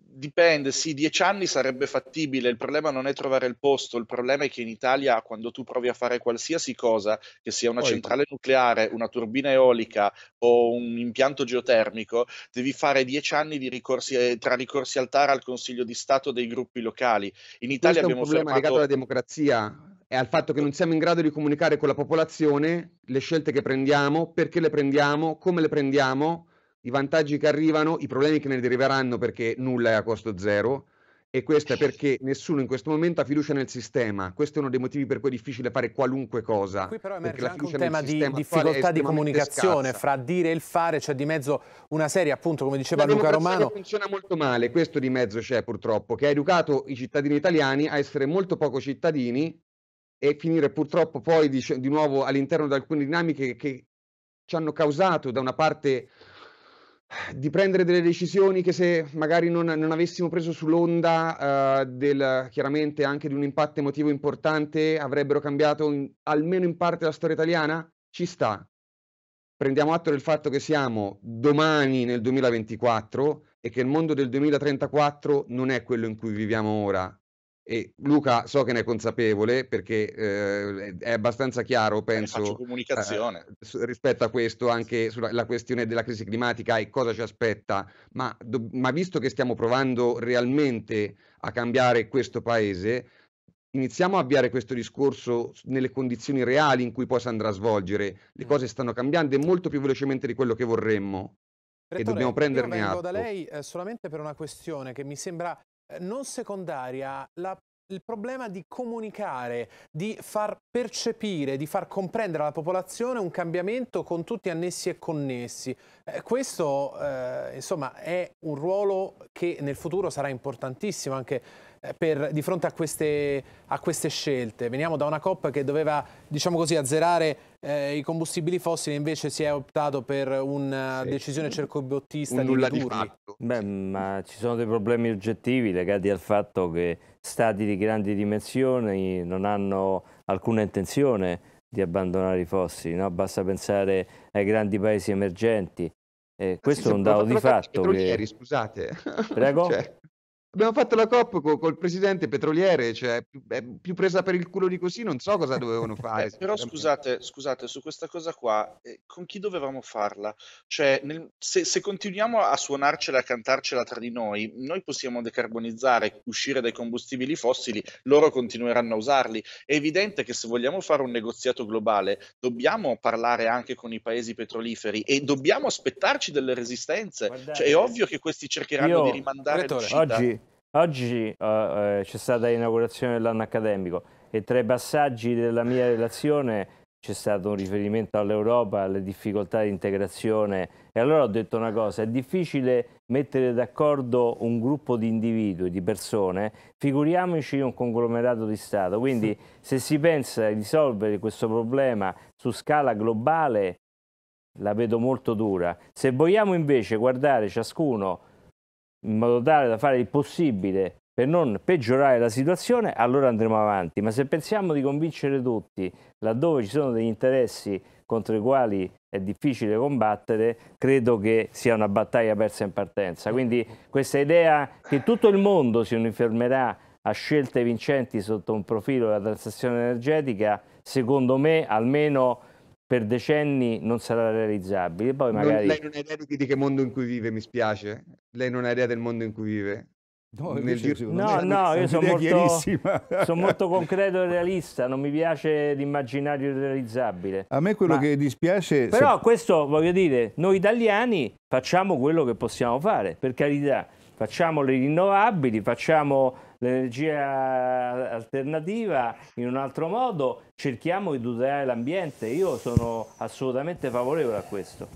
Dipende, sì, dieci anni sarebbe fattibile, il problema non è trovare il posto, il problema è che in Italia quando tu provi a fare qualsiasi cosa, che sia una Poi. centrale nucleare, una turbina eolica o un impianto geotermico, devi fare dieci anni di ricorsi, eh, tra ricorsi al TAR al Consiglio di Stato dei gruppi locali. In Italia abbiamo Il problema fermato... legato alla democrazia e al fatto che non siamo in grado di comunicare con la popolazione le scelte che prendiamo, perché le prendiamo, come le prendiamo i vantaggi che arrivano, i problemi che ne deriveranno perché nulla è a costo zero e questo è perché nessuno in questo momento ha fiducia nel sistema. Questo è uno dei motivi per cui è difficile fare qualunque cosa. Qui però emerge anche un tema di difficoltà di comunicazione scarsa. fra dire e il fare, c'è cioè di mezzo una serie, appunto, come diceva La Luca Romano. funziona molto male, questo di mezzo c'è purtroppo, che ha educato i cittadini italiani a essere molto poco cittadini e finire purtroppo poi di, di nuovo all'interno di alcune dinamiche che ci hanno causato da una parte di prendere delle decisioni che se magari non, non avessimo preso sull'onda eh, del, chiaramente anche di un impatto emotivo importante avrebbero cambiato in, almeno in parte la storia italiana? Ci sta. Prendiamo atto del fatto che siamo domani nel 2024 e che il mondo del 2034 non è quello in cui viviamo ora, e Luca so che ne è consapevole perché eh, è abbastanza chiaro, eh, penso, comunicazione. Eh, rispetto a questo anche sulla questione della crisi climatica e cosa ci aspetta, ma, do, ma visto che stiamo provando realmente a cambiare questo paese, iniziamo a avviare questo discorso nelle condizioni reali in cui poi si andrà a svolgere. Le mm. cose stanno cambiando e molto più velocemente di quello che vorremmo. Rettore, e dobbiamo prenderne io vengo atto. da lei eh, solamente per una questione che mi sembra eh, non secondaria la il problema di comunicare, di far percepire, di far comprendere alla popolazione un cambiamento con tutti annessi e connessi. Eh, questo eh, insomma è un ruolo che nel futuro sarà importantissimo anche eh, per, di fronte a queste, a queste, scelte. Veniamo da una Coppa che doveva, diciamo così, azzerare eh, i combustibili fossili invece si è optato per una eh, sì. decisione cercobottista un di nulla ridurli. di fatto. Beh, ma ci sono dei problemi oggettivi legati al fatto che stati di grandi dimensioni non hanno alcuna intenzione di abbandonare i fossili, no? basta pensare ai grandi paesi emergenti. Eh, questo sì, è un dato di fatto. Che... Scusate. Prego? Cioè Abbiamo fatto la COP co- col presidente petroliere, cioè più, più, presa per il culo di così, non so cosa dovevano fare. però scusate, scusate, su questa cosa qua, eh, con chi dovevamo farla? Cioè, nel, se, se, continuiamo a suonarcela e a cantarcela tra di noi, noi possiamo decarbonizzare, uscire dai combustibili fossili, loro continueranno a usarli. È evidente che se vogliamo fare un negoziato globale, dobbiamo parlare anche con i paesi petroliferi e dobbiamo aspettarci delle resistenze. Guardate, cioè, è ovvio che questi cercheranno io, di rimandare l'uscita. Oggi Oggi uh, eh, c'è stata l'inaugurazione dell'anno accademico e tra i passaggi della mia relazione c'è stato un riferimento all'Europa, alle difficoltà di integrazione e allora ho detto una cosa, è difficile mettere d'accordo un gruppo di individui, di persone, figuriamoci un conglomerato di Stato, quindi se si pensa a risolvere questo problema su scala globale la vedo molto dura, se vogliamo invece guardare ciascuno in modo tale da fare il possibile per non peggiorare la situazione, allora andremo avanti. Ma se pensiamo di convincere tutti, laddove ci sono degli interessi contro i quali è difficile combattere, credo che sia una battaglia persa in partenza. Quindi questa idea che tutto il mondo si uniformerà a scelte vincenti sotto un profilo della transazione energetica, secondo me almeno per decenni non sarà realizzabile. Poi magari... Non, lei non ha idea di che mondo in cui vive, mi spiace. Lei non ha idea del mondo in cui vive. No, no, no, io sono molto, son molto, concreto e realista, non mi piace l'immaginario realizzabile. A me quello Ma... che dispiace... Però se... questo, voglio dire, noi italiani facciamo quello che possiamo fare, per carità, facciamo le rinnovabili, facciamo l'energia alternativa in un altro modo, cerchiamo di tutelare l'ambiente, io sono assolutamente favorevole a questo.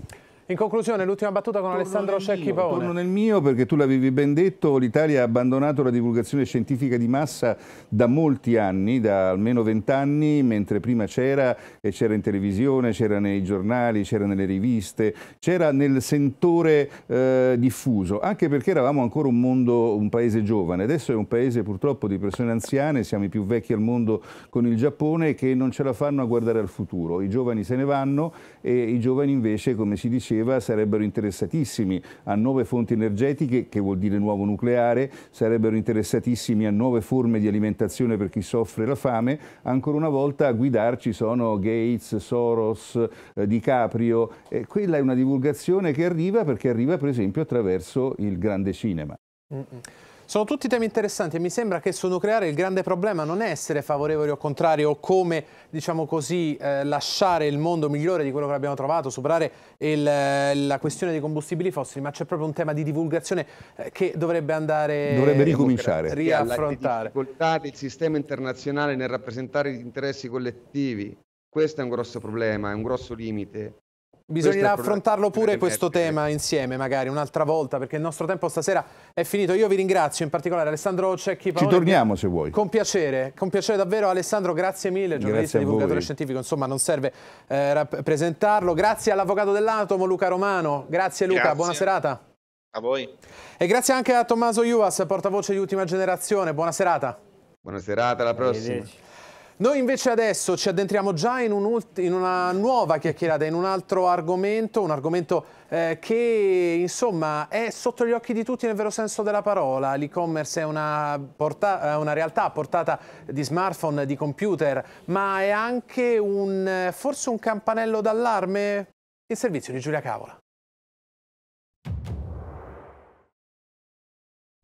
In conclusione, l'ultima battuta con torno Alessandro Cecchi mio, Torno nel mio perché tu l'avevi ben detto, l'Italia ha abbandonato la divulgazione scientifica di massa da molti anni, da almeno vent'anni, mentre prima c'era e c'era in televisione, c'era nei giornali, c'era nelle riviste, c'era nel sentore eh, diffuso, anche perché eravamo ancora un mondo, un paese giovane. Adesso è un paese purtroppo di persone anziane, siamo i più vecchi al mondo con il Giappone che non ce la fanno a guardare al futuro. I giovani se ne vanno e i giovani invece, come si diceva, sarebbero interessatissimi a nuove fonti energetiche, che vuol dire nuovo nucleare, sarebbero interessatissimi a nuove forme di alimentazione per chi soffre la fame. Ancora una volta a guidarci sono Gates, Soros, eh, Di Caprio. Eh, quella è una divulgazione che arriva perché arriva per esempio attraverso il grande cinema. Mm -mm. Sono tutti temi interessanti e mi sembra che su nucleare il grande problema non è essere favorevoli o contrari o come, diciamo così, eh, lasciare il mondo migliore di quello che abbiamo trovato, superare il, eh, la questione dei combustibili fossili, ma c'è proprio un tema di divulgazione eh, che dovrebbe andare... Dovrebbe ricominciare. Riaffrontare. La il sistema internazionale nel rappresentare gli interessi collettivi, questo è un grosso problema, è un grosso limite. Bisognerà affrontarlo pure questo tema insieme, magari un'altra volta, perché il nostro tempo stasera è finito. Io vi ringrazio, in particolare Alessandro Cecchi. Paone, Ci torniamo se vuoi. Con piacere, con piacere davvero. Alessandro, grazie mille, giornalista e divulgatore scientifico, insomma non serve eh, presentarlo. Grazie all'avvocato dell'atomo Luca Romano. Grazie Luca, grazie. buona serata. A voi. E grazie anche a Tommaso Iuas, portavoce di Ultima Generazione. Buona serata. Buona serata, alla prossima. Noi invece adesso ci addentriamo già in, un in, una nuova chiacchierata, in un altro argomento, un argomento eh, che insomma è sotto gli occhi di tutti nel vero senso della parola. L'e-commerce è una, una, realtà portata di smartphone, di computer, ma è anche un, forse un campanello d'allarme? Il servizio di Giulia Cavola.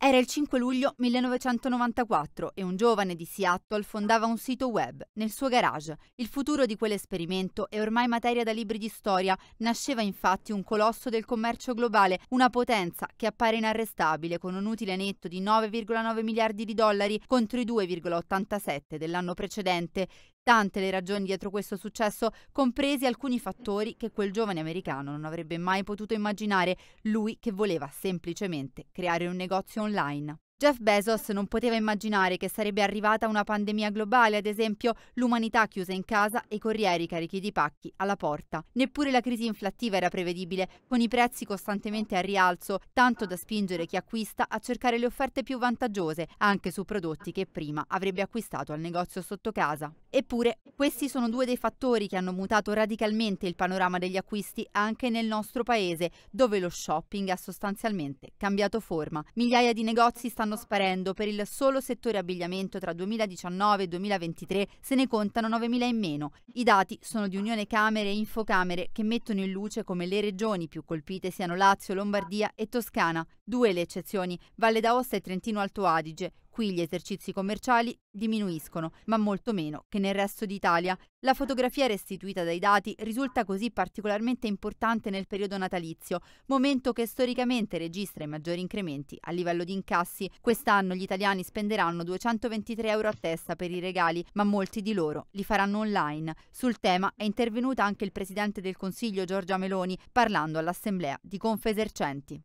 Era il 5 luglio 1994 e un giovane di Seattle fondava un sito web nel suo garage. Il futuro di quell'esperimento è ormai materia da libri di storia. Nasceva infatti un colosso del commercio globale, una potenza che appare inarrestabile con un utile netto di 9,9 miliardi di dollari contro i 2,87 dell'anno precedente. Tante le ragioni dietro questo successo, compresi alcuni fattori che quel giovane americano non avrebbe mai potuto immaginare, lui che voleva semplicemente creare un negozio online. Jeff Bezos non poteva immaginare che sarebbe arrivata una pandemia globale, ad esempio l'umanità chiusa in casa e i corrieri carichi di pacchi alla porta. Neppure la crisi inflattiva era prevedibile, con i prezzi costantemente a rialzo, tanto da spingere chi acquista a cercare le offerte più vantaggiose, anche su prodotti che prima avrebbe acquistato al negozio sotto casa. Eppure, questi sono due dei fattori che hanno mutato radicalmente il panorama degli acquisti anche nel nostro paese, dove lo shopping ha sostanzialmente cambiato forma. Migliaia di negozi stanno stanno sparendo. Per il solo settore abbigliamento tra 2019 e 2023 se ne contano 9.000 in meno. I dati sono di Unione Camere e Infocamere che mettono in luce come le regioni più colpite siano Lazio, Lombardia e Toscana. Due le eccezioni, Valle d'Aosta e Trentino Alto Adige, Qui gli esercizi commerciali diminuiscono, ma molto meno che nel resto d'Italia. La fotografia restituita dai dati risulta così particolarmente importante nel periodo natalizio, momento che storicamente registra i maggiori incrementi a livello di incassi. Quest'anno gli italiani spenderanno 223 euro a testa per i regali, ma molti di loro li faranno online. Sul tema è intervenuta anche il Presidente del Consiglio Giorgia Meloni parlando all'Assemblea di Confesercenti.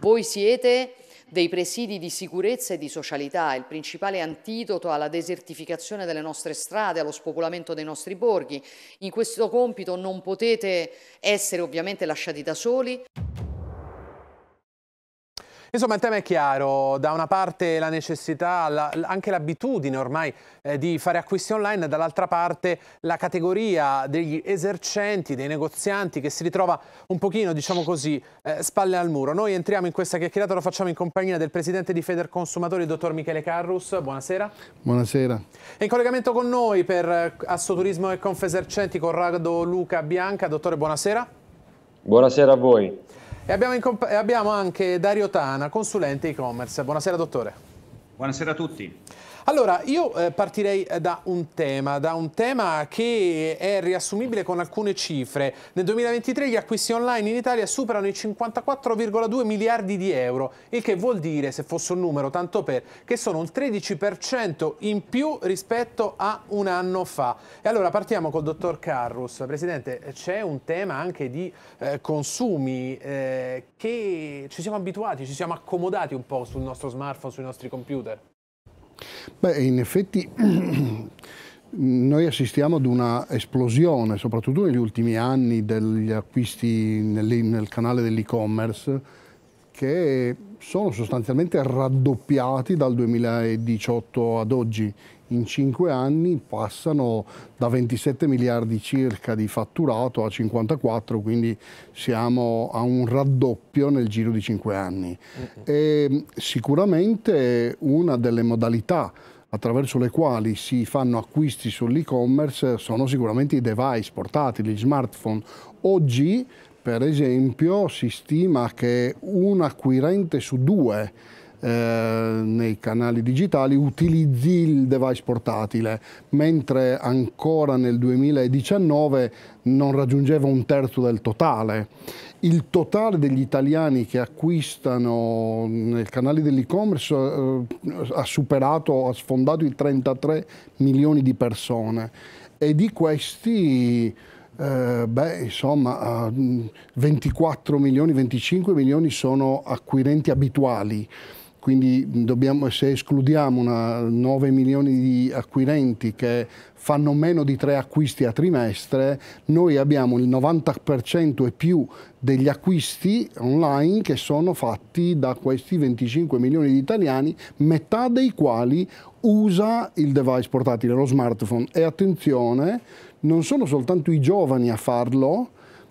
Voi siete dei presidi di sicurezza e di socialità, il principale antidoto alla desertificazione delle nostre strade, allo spopolamento dei nostri borghi. In questo compito non potete essere ovviamente lasciati da soli. Insomma, il tema è chiaro, da una parte la necessità, la, anche l'abitudine ormai eh, di fare acquisti online, dall'altra parte la categoria degli esercenti, dei negozianti che si ritrova un pochino, diciamo così, eh, spalle al muro. Noi entriamo in questa chiacchierata, lo facciamo in compagnia del presidente di Feder Consumatori, il dottor Michele Carrus. Buonasera. Buonasera. E in collegamento con noi per eh, Assoturismo e Confesercenti, Corrado Luca Bianca. Dottore, buonasera. Buonasera a voi. E abbiamo, e abbiamo anche Dario Tana, consulente e-commerce. Buonasera dottore. Buonasera a tutti. Allora, io eh, partirei eh, da un tema, da un tema che è riassumibile con alcune cifre. Nel 2023 gli acquisti online in Italia superano i 54,2 miliardi di euro, il che vuol dire, se fosse un numero, tanto per, che sono un 13% in più rispetto a un anno fa. E allora partiamo col dottor Carrus. Presidente, c'è un tema anche di eh, consumi eh, che ci siamo abituati, ci siamo accomodati un po' sul nostro smartphone, sui nostri computer. Beh, in effetti noi assistiamo ad una esplosione, soprattutto negli ultimi anni, degli acquisti nel, canale dell'e-commerce che sono sostanzialmente raddoppiati dal 2018 ad oggi in 5 anni passano da 27 miliardi circa di fatturato a 54, quindi siamo a un raddoppio nel giro di 5 anni. E sicuramente una delle modalità attraverso le quali si fanno acquisti sull'e-commerce sono sicuramente i device portatili, gli smartphone. Oggi, per esempio, si stima che un acquirente su due eh, nei canali digitali utilizzi il device portatile, mentre ancora nel 2019 non raggiungeva un terzo del totale. Il totale degli italiani che acquistano nel canale dell'e-commerce eh, ha superato, ha sfondato i 33 milioni di persone e di questi eh, beh, insomma, 24 eh, milioni, 25 milioni sono acquirenti abituali quindi dobbiamo, se escludiamo una, 9 milioni di acquirenti che fanno meno di tre acquisti a trimestre, noi abbiamo il 90% e più degli acquisti online che sono fatti da questi 25 milioni di italiani, metà dei quali usa il device portatile, lo smartphone. E attenzione, non sono soltanto i giovani a farlo,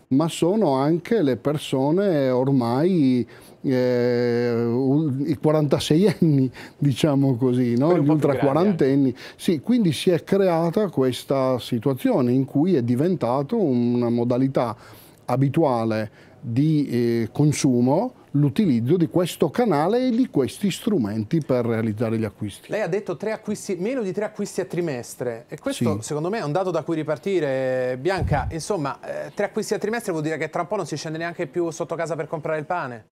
ma sono anche le persone ormai eh, i 46 anni, diciamo così, no? gli ultra 40enni. Eh. Sì, quindi si è creata questa situazione in cui è diventato una modalità abituale di eh, consumo l'utilizzo di questo canale e di questi strumenti per realizzare gli acquisti. Lei ha detto acquisti, meno di tre acquisti a trimestre e questo sì. secondo me è un dato da cui ripartire Bianca, insomma eh, tre acquisti a trimestre vuol dire che tra un po' non si scende neanche più sotto casa per comprare il pane.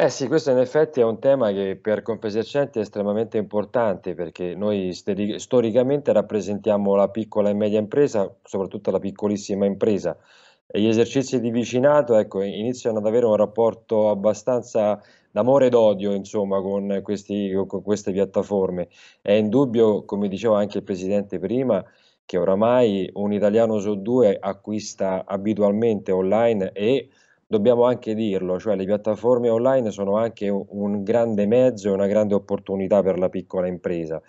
Eh sì, questo in effetti è un tema che per Confesercenti è estremamente importante perché noi storicamente rappresentiamo la piccola e media impresa, soprattutto la piccolissima impresa. gli esercizi di vicinato ecco, iniziano ad avere un rapporto abbastanza d'amore ed odio insomma, con, questi, con queste piattaforme. È indubbio, come diceva anche il Presidente prima, che oramai un italiano su due acquista abitualmente online e dobbiamo anche dirlo, cioè le piattaforme online sono anche un grande mezzo e una grande opportunità per la piccola impresa.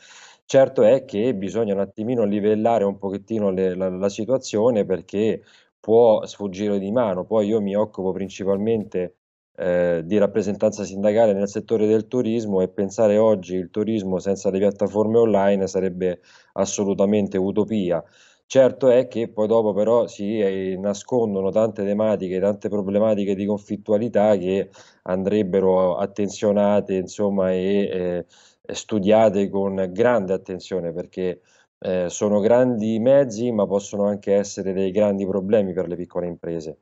Certo è che bisogna un attimino livellare un pochettino le, la, la situazione perché può sfuggire di mano, poi io mi occupo principalmente eh, di rappresentanza sindacale nel settore del turismo e pensare oggi il turismo senza le piattaforme online sarebbe assolutamente utopia. Certo è che poi dopo però si eh, nascondono tante tematiche, tante problematiche di conflittualità che andrebbero attenzionate, insomma, e eh, studiate con grande attenzione perché eh, sono grandi mezzi, ma possono anche essere dei grandi problemi per le piccole imprese.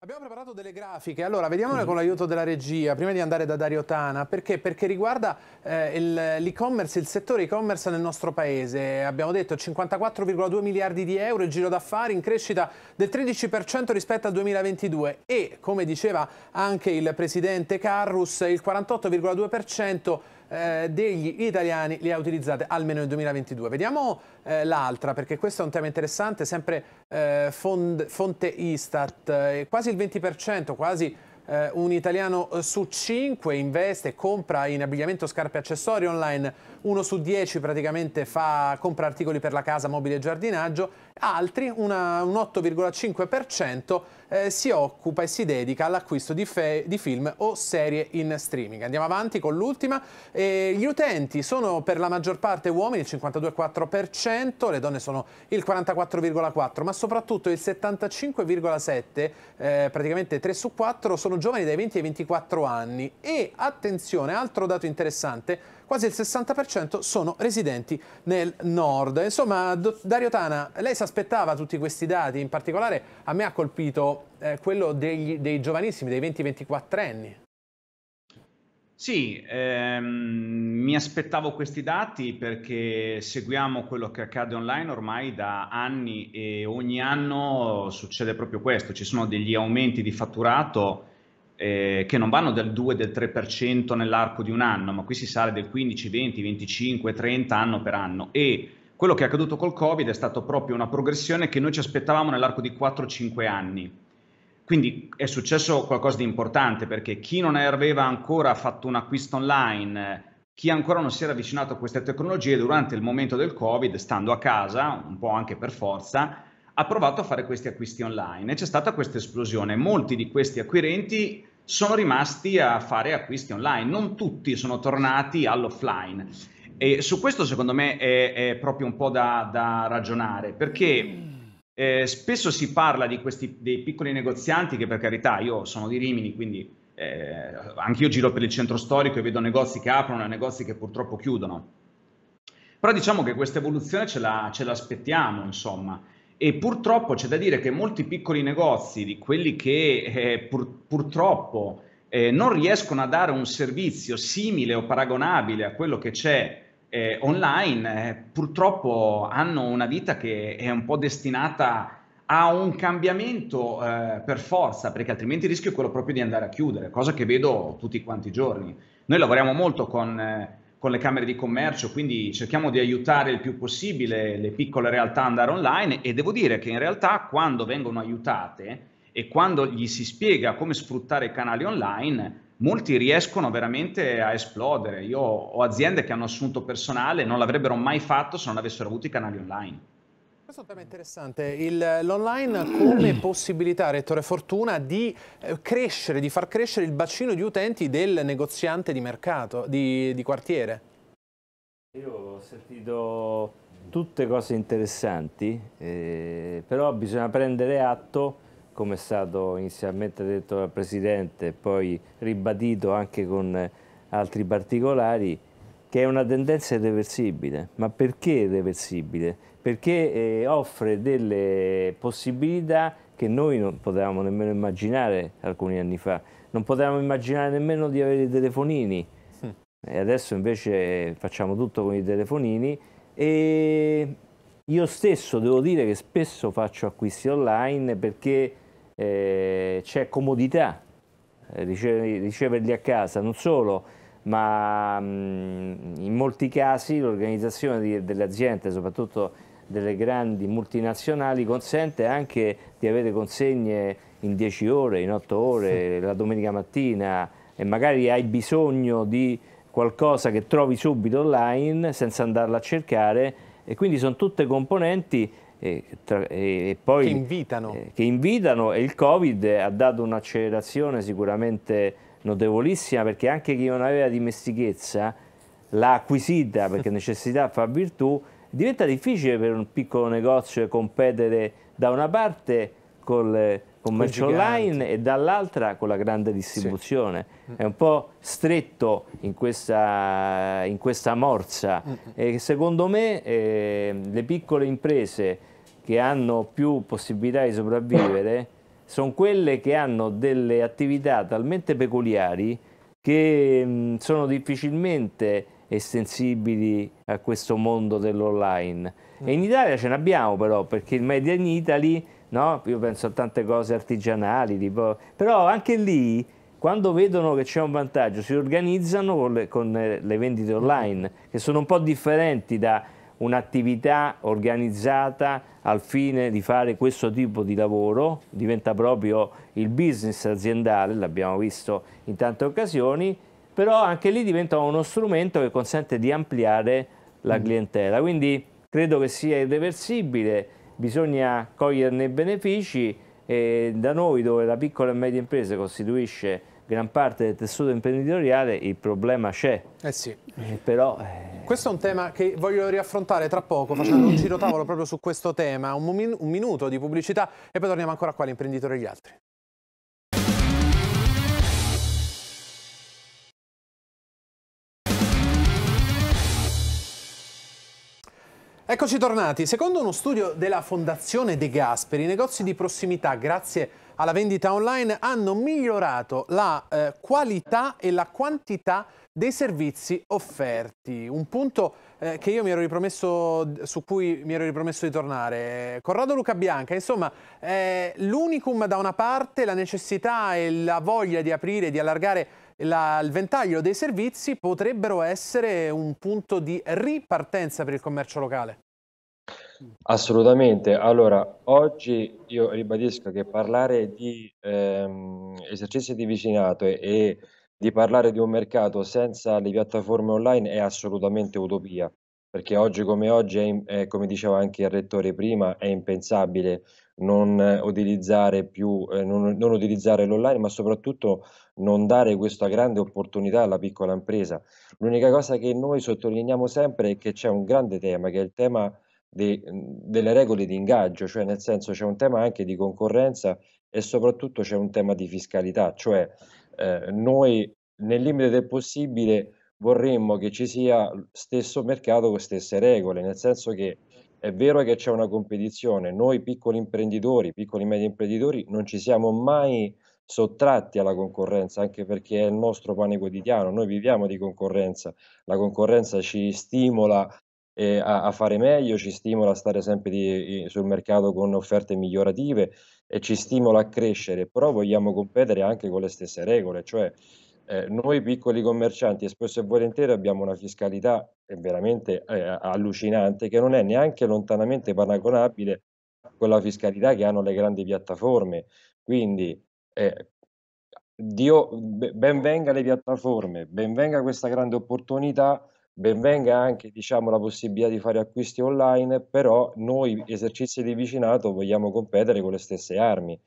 Abbiamo preparato delle grafiche, allora vediamole mm-hmm. con l'aiuto della regia, prima di andare da Dario Tana, perché? Perché riguarda eh, l'e-commerce, il, il settore e-commerce nel nostro paese, abbiamo detto 54,2 miliardi di euro il giro d'affari in crescita del 13% rispetto al 2022 e, come diceva anche il presidente Carrus, il 48,2% eh, degli italiani le ha utilizzate almeno nel 2022. Vediamo eh, l'altra perché questo è un tema interessante, sempre eh, fond, fonte Istat, eh, quasi il 20%, quasi eh, un italiano su 5 investe e compra in abbigliamento, scarpe e accessori online uno su dieci praticamente fa, compra articoli per la casa, mobili e giardinaggio, altri una, un 8,5% eh, si occupa e si dedica all'acquisto di, di, film o serie in streaming. Andiamo avanti con l'ultima, eh, gli utenti sono per la maggior parte uomini, il 52,4%, le donne sono il 44,4%, ma soprattutto il 75,7%, eh, praticamente 3 su 4, sono giovani dai 20 ai 24 anni e attenzione, altro dato interessante, quasi il 60% sono residenti nel nord. Insomma, Dario Tana, lei si aspettava tutti questi dati, in particolare a me ha colpito eh, quello degli, dei giovanissimi, dei 20-24 anni. Sì, ehm, mi aspettavo questi dati perché seguiamo quello che accade online ormai da anni e ogni anno succede proprio questo, ci sono degli aumenti di fatturato eh, che non vanno del 2, del 3% nell'arco di un anno, ma qui si sale del 15, 20, 25, 30 anno per anno. E quello che è accaduto col Covid è stata proprio una progressione che noi ci aspettavamo nell'arco di 4-5 anni. Quindi è successo qualcosa di importante perché chi non aveva ancora fatto un acquisto online, chi ancora non si era avvicinato a queste tecnologie durante il momento del Covid, stando a casa, un po' anche per forza, ha provato a fare questi acquisti online e c'è stata questa esplosione. Molti di questi acquirenti sono rimasti a fare acquisti online, non tutti sono tornati all'offline. E su questo secondo me è, è proprio un po' da, da ragionare, perché eh, spesso si parla di questi dei piccoli negozianti che per carità io sono di Rimini, quindi eh, anch'io giro per il centro storico e vedo negozi che aprono e negozi che purtroppo chiudono. Però diciamo che questa evoluzione ce, la, ce l'aspettiamo, insomma. E purtroppo c'è da dire che molti piccoli negozi, di quelli che eh, pur, purtroppo eh, non riescono a dare un servizio simile o paragonabile a quello che c'è eh, online, eh, purtroppo hanno una vita che è un po' destinata a un cambiamento eh, per forza, perché altrimenti il rischio è quello proprio di andare a chiudere, cosa che vedo tutti quanti i giorni. Noi lavoriamo molto con eh, con le Camere di Commercio, quindi cerchiamo di aiutare il più possibile le piccole realtà ad andare online e devo dire che in realtà quando vengono aiutate e quando gli si spiega come sfruttare i canali online, molti riescono veramente a esplodere. Io ho aziende che hanno assunto personale e non l'avrebbero mai fatto se non avessero avuto i canali online. Questo è un tema interessante, l'online come possibilità, Rettore Fortuna, di eh, crescere, di far crescere il bacino di utenti del negoziante di mercato, di, di quartiere. Io ho sentito tutte cose interessanti, eh, però bisogna prendere atto, come è stato inizialmente detto dal Presidente, poi ribadito anche con altri particolari, che è una tendenza irreversibile. Ma perché irreversibile? Perché eh, offre delle possibilità che noi non potevamo nemmeno immaginare alcuni anni fa. Non potevamo immaginare nemmeno di avere i telefonini. Sì. E adesso invece eh, facciamo tutto con i telefonini e io stesso devo dire che spesso faccio acquisti online perché eh, c'è comodità eh, riceverli a casa, non solo ma mm, in molti casi l'organizzazione delle aziende, soprattutto delle grandi multinazionali, consente anche di avere consegne in 10 ore, in 8 ore, la domenica mattina e magari hai bisogno di qualcosa che trovi subito online senza andarla a cercare e quindi sono tutte componenti e, tra, e poi, che invitano. Eh, che invitano e il Covid ha dato un'accelerazione sicuramente notevolissima perché anche chi non aveva dimestichezza l'ha acquisita perché necessità fa virtù, diventa difficile per un piccolo negozio competere da una parte col eh, commercio online e dall'altra con la grande distribuzione. Sì. È un po' stretto in questa, in questa morsa e secondo me eh, le piccole imprese che hanno più possibilità di sopravvivere sono quelle che hanno delle attività talmente peculiari che mm, sono difficilmente estensibili a questo mondo dell'online. E in mm. Italia ce n'abbiamo però, perché il Made in Italy, no? io penso a tante cose artigianali, tipo... però anche lì, quando vedono che c'è un vantaggio, si organizzano con le, con eh, le vendite mm. online, che sono un po' differenti da un'attività organizzata al fine di fare questo tipo di lavoro, diventa proprio il business aziendale, l'abbiamo visto in tante occasioni, però anche lì diventa uno strumento che consente di ampliare la mm. clientela. Quindi credo che sia irreversibile, bisogna coglierne i benefici e da noi dove la piccola e media impresa costituisce gran parte del tessuto imprenditoriale il problema c'è. Eh sì. Eh, però eh, questo è un tema che voglio riaffrontare tra poco, facendo un giro tavolo proprio su questo tema, un, min un minuto di pubblicità e poi torniamo ancora qua all'imprenditore e gli altri. Eccoci tornati. Secondo uno studio della Fondazione De Gasperi, i negozi di prossimità, grazie a alla vendita online hanno migliorato la eh, qualità e la quantità dei servizi offerti. Un punto eh, che io mi ero ripromesso, su cui mi ero ripromesso di tornare. Corrado Luca Bianca, insomma, eh, l'unicum da una parte, la necessità e la voglia di aprire, di allargare la, il ventaglio dei servizi potrebbero essere un punto di ripartenza per il commercio locale. Mm. Assolutamente. Allora, oggi io ribadisco che parlare di ehm, esercizi di vicinato e, e di parlare di un mercato senza le piattaforme online è assolutamente utopia, perché oggi come oggi, è è, come diceva anche il rettore prima, è impensabile non utilizzare più, eh, non, non utilizzare l'online, ma soprattutto non dare questa grande opportunità alla piccola impresa. L'unica cosa che noi sottolineiamo sempre è che c'è un grande tema, che è il tema di, mhmm, delle regole di ingaggio, cioè nel senso c'è un tema anche di concorrenza e soprattutto c'è un tema di fiscalità, cioè eh, noi nel limite del possibile vorremmo che ci sia stesso mercato con stesse regole, nel senso che è vero che c'è una competizione, noi piccoli imprenditori, piccoli e medi imprenditori non ci siamo mai sottratti alla concorrenza, anche perché è il nostro pane quotidiano, noi viviamo di concorrenza, la concorrenza ci stimola eh, a, a, fare meglio, ci stimola a stare sempre di, sul mercato con offerte migliorative e ci stimola a crescere, però vogliamo competere anche con le stesse regole, cioè eh, noi piccoli commercianti e spesso e volentieri abbiamo una fiscalità eh, veramente eh, allucinante che non è neanche lontanamente paragonabile con la fiscalità che hanno le grandi piattaforme. Quindi eh, Dio benvenga le piattaforme, benvenga questa grande opportunità benvenga anche diciamo, la possibilità di fare acquisti online, però noi esercizi di vicinato vogliamo competere con le stesse armi.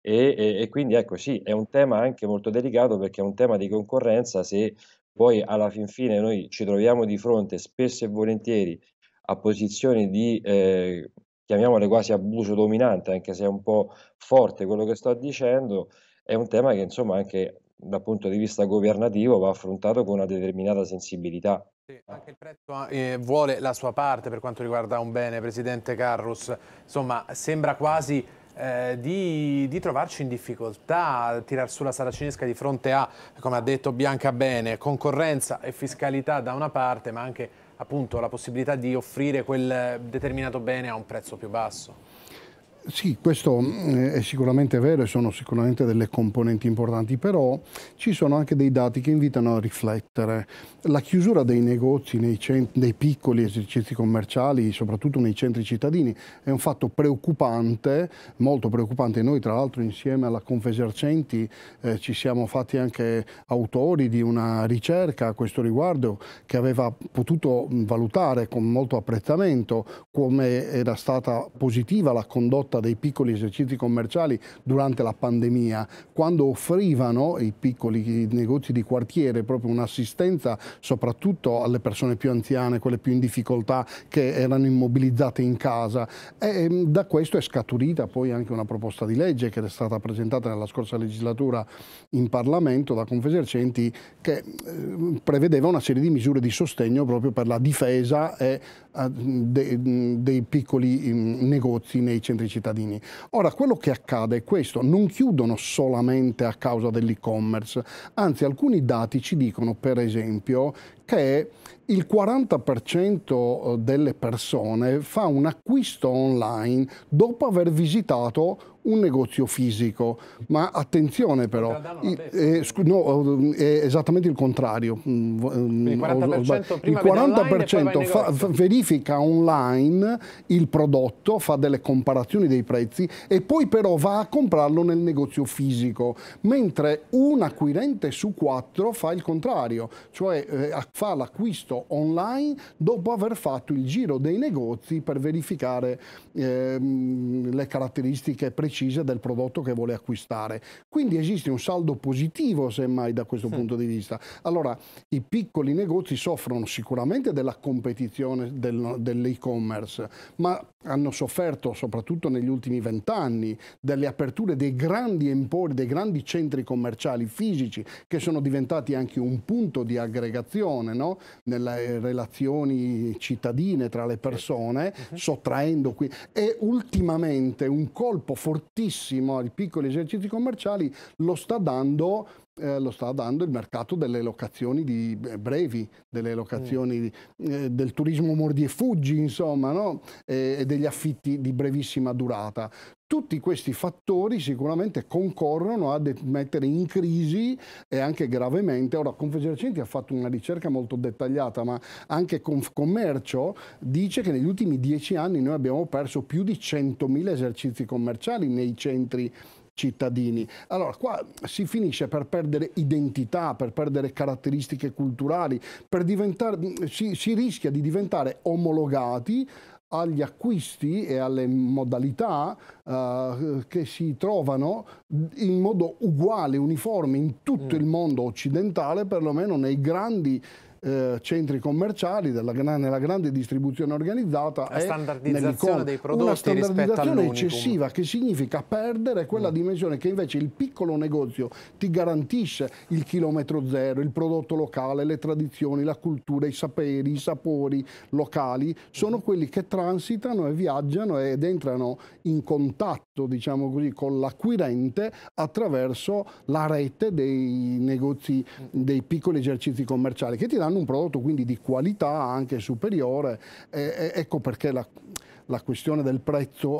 E, e, e, quindi ecco sì, è un tema anche molto delicato perché è un tema di concorrenza se poi alla fin fine noi ci troviamo di fronte spesso e volentieri a posizioni di, eh, chiamiamole quasi abuso dominante, anche se è un po' forte quello che sto dicendo, è un tema che insomma anche dal punto di vista governativo va affrontato con una determinata sensibilità. Sì, ah. anche il prezzo eh, vuole la sua parte per quanto riguarda un bene, Presidente Carrus. Insomma, sembra quasi eh, di, di, trovarci in difficoltà a tirar su sulla saracinesca di fronte a, come ha detto Bianca bene, concorrenza e fiscalità da una parte, ma anche appunto la possibilità di offrire quel eh, determinato bene a un prezzo più basso. Sì, questo mm, è sicuramente vero e sono sicuramente delle componenti importanti, però ci sono anche dei dati che invitano a riflettere. La chiusura dei negozi nei, centri, nei piccoli esercizi commerciali, soprattutto nei centri cittadini, è un fatto preoccupante, molto preoccupante. Noi tra l'altro insieme alla Confesercenti eh, ci siamo fatti anche autori di una ricerca a questo riguardo che aveva potuto valutare con molto apprezzamento come era stata positiva la condotta porta dei piccoli esercizi commerciali durante la pandemia, quando offrivano i piccoli negozi di quartiere proprio un'assistenza soprattutto alle persone più anziane, quelle più in difficoltà, che erano immobilizzate in casa. E ehm, da questo è scaturita poi anche una proposta di legge che è stata presentata nella scorsa legislatura in Parlamento da Confesercenti che ehm, prevedeva una serie di misure di sostegno proprio per la difesa eh, dei piccoli negozi nei centri cittadini cittadini. Ora, quello che accade è questo, non chiudono solamente a causa dell'e-commerce, anzi alcuni dati ci dicono per esempio che il 40% eh, delle persone fa un acquisto online dopo aver visitato un negozio fisico, ma attenzione però, eh, no, è esattamente il contrario. Mm, mm, il 40%, il 40 fa, verifica online il prodotto, fa delle comparazioni dei prezzi e poi però va a comprarlo nel negozio fisico, mentre un acquirente su quattro fa il contrario, cioè eh, fa l'acquisto online dopo aver fatto il giro dei negozi per verificare eh, le caratteristiche precise precisa del prodotto che vuole acquistare. Quindi esiste un saldo positivo, semmai, da questo sì. punto di vista. Allora, i piccoli negozi soffrono sicuramente della competizione del, dell'e-commerce, ma hanno sofferto, soprattutto negli ultimi vent'anni, delle aperture dei grandi empori, dei grandi centri commerciali fisici, che sono diventati anche un punto di aggregazione no? nelle relazioni cittadine tra le persone, mhm. sottraendo qui. E ultimamente un colpo fortissimo fortissimo ai piccoli esercizi commerciali lo sta dando eh, lo sta dando il mercato delle locazioni di eh, brevi, delle locazioni mm. eh, del turismo mordi e fuggi, insomma, no? e, e, degli affitti di brevissima durata. Tutti questi fattori sicuramente concorrono a mettere in crisi e anche gravemente. Ora, Confesercenti ha fatto una ricerca molto dettagliata, ma anche Confcommercio dice che negli ultimi dieci anni noi abbiamo perso più di 100.000 esercizi commerciali nei centri cittadini. Allora qua si finisce per perdere identità, per perdere caratteristiche culturali, per si, si rischia di diventare omologati agli acquisti e alle modalità uh, che si trovano in modo uguale, uniforme in tutto mm. il mondo occidentale, perlomeno nei grandi eh, centri commerciali, della, nella grande distribuzione organizzata. La standardizzazione dei prodotti. Una standardizzazione eccessiva che significa perdere quella mm. dimensione che invece il piccolo negozio ti garantisce il chilometro zero, il prodotto locale, le tradizioni, la cultura, i saperi, i sapori locali, sono mm-hmm. quelli che transitano e viaggiano ed entrano in contatto, diciamo così, con l'acquirente attraverso la rete dei negozi, mm. dei piccoli esercizi commerciali che ti danno hanno un prodotto quindi di qualità anche superiore. E, ecco perché la, la questione del prezzo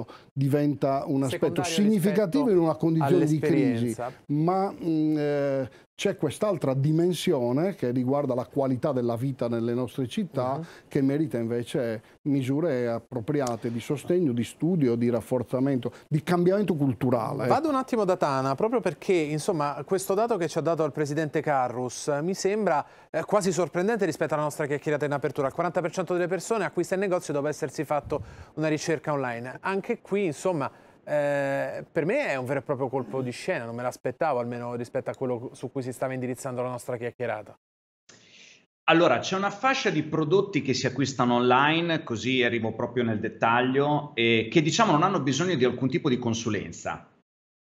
uh, diventa un aspetto Secondario significativo in una condizione di crisi, ma mh, mm, eh, c'è quest'altra dimensione che riguarda la qualità della vita nelle nostre città uh mhm. -huh. che merita invece misure appropriate di sostegno, di studio, di rafforzamento, di cambiamento culturale. Vado un attimo da Tana, proprio perché insomma, questo dato che ci ha dato il Presidente Carrus eh, mi sembra eh, quasi sorprendente rispetto alla nostra chiacchierata in apertura. Il 40% delle persone acquista il negozio dopo essersi fatto una ricerca online. Anche qui, insomma, eh, per me è un vero e proprio colpo di scena, non me l'aspettavo almeno rispetto a quello su cui si stava indirizzando la nostra chiacchierata. Allora, c'è una fascia di prodotti che si acquistano online, così arrivo proprio nel dettaglio, e che diciamo non hanno bisogno di alcun tipo di consulenza.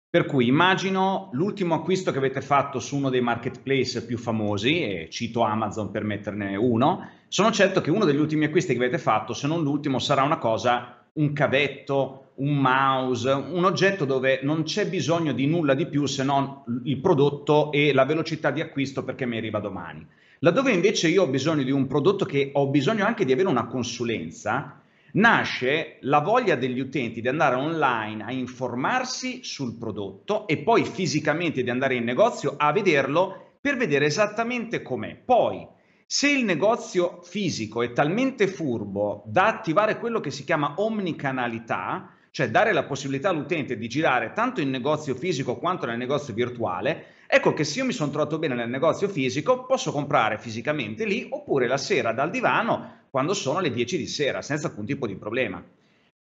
Per cui immagino l'ultimo acquisto che avete fatto su uno dei marketplace più famosi, e cito Amazon per metterne uno, sono certo che uno degli ultimi acquisti che avete fatto, se non l'ultimo, sarà una cosa, un cavetto, un mouse, un oggetto dove non c'è bisogno di nulla di più se non il prodotto e la velocità di acquisto perché mi arriva domani. Laddove invece io ho bisogno di un prodotto che ho bisogno anche di avere una consulenza, nasce la voglia degli utenti di andare online a informarsi sul prodotto e poi fisicamente di andare in negozio a vederlo per vedere esattamente com'è. Poi, se il negozio fisico è talmente furbo da attivare quello che si chiama omnicanalità, cioè dare la possibilità all'utente di girare tanto in negozio fisico quanto nel negozio virtuale, ecco che se io mi sono trovato bene nel negozio fisico posso comprare fisicamente lì oppure la sera dal divano quando sono le 10 di sera senza alcun tipo di problema.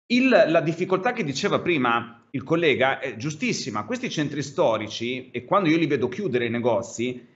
Il, la difficoltà che diceva prima il collega è giustissima, questi centri storici e quando io li vedo chiudere i negozi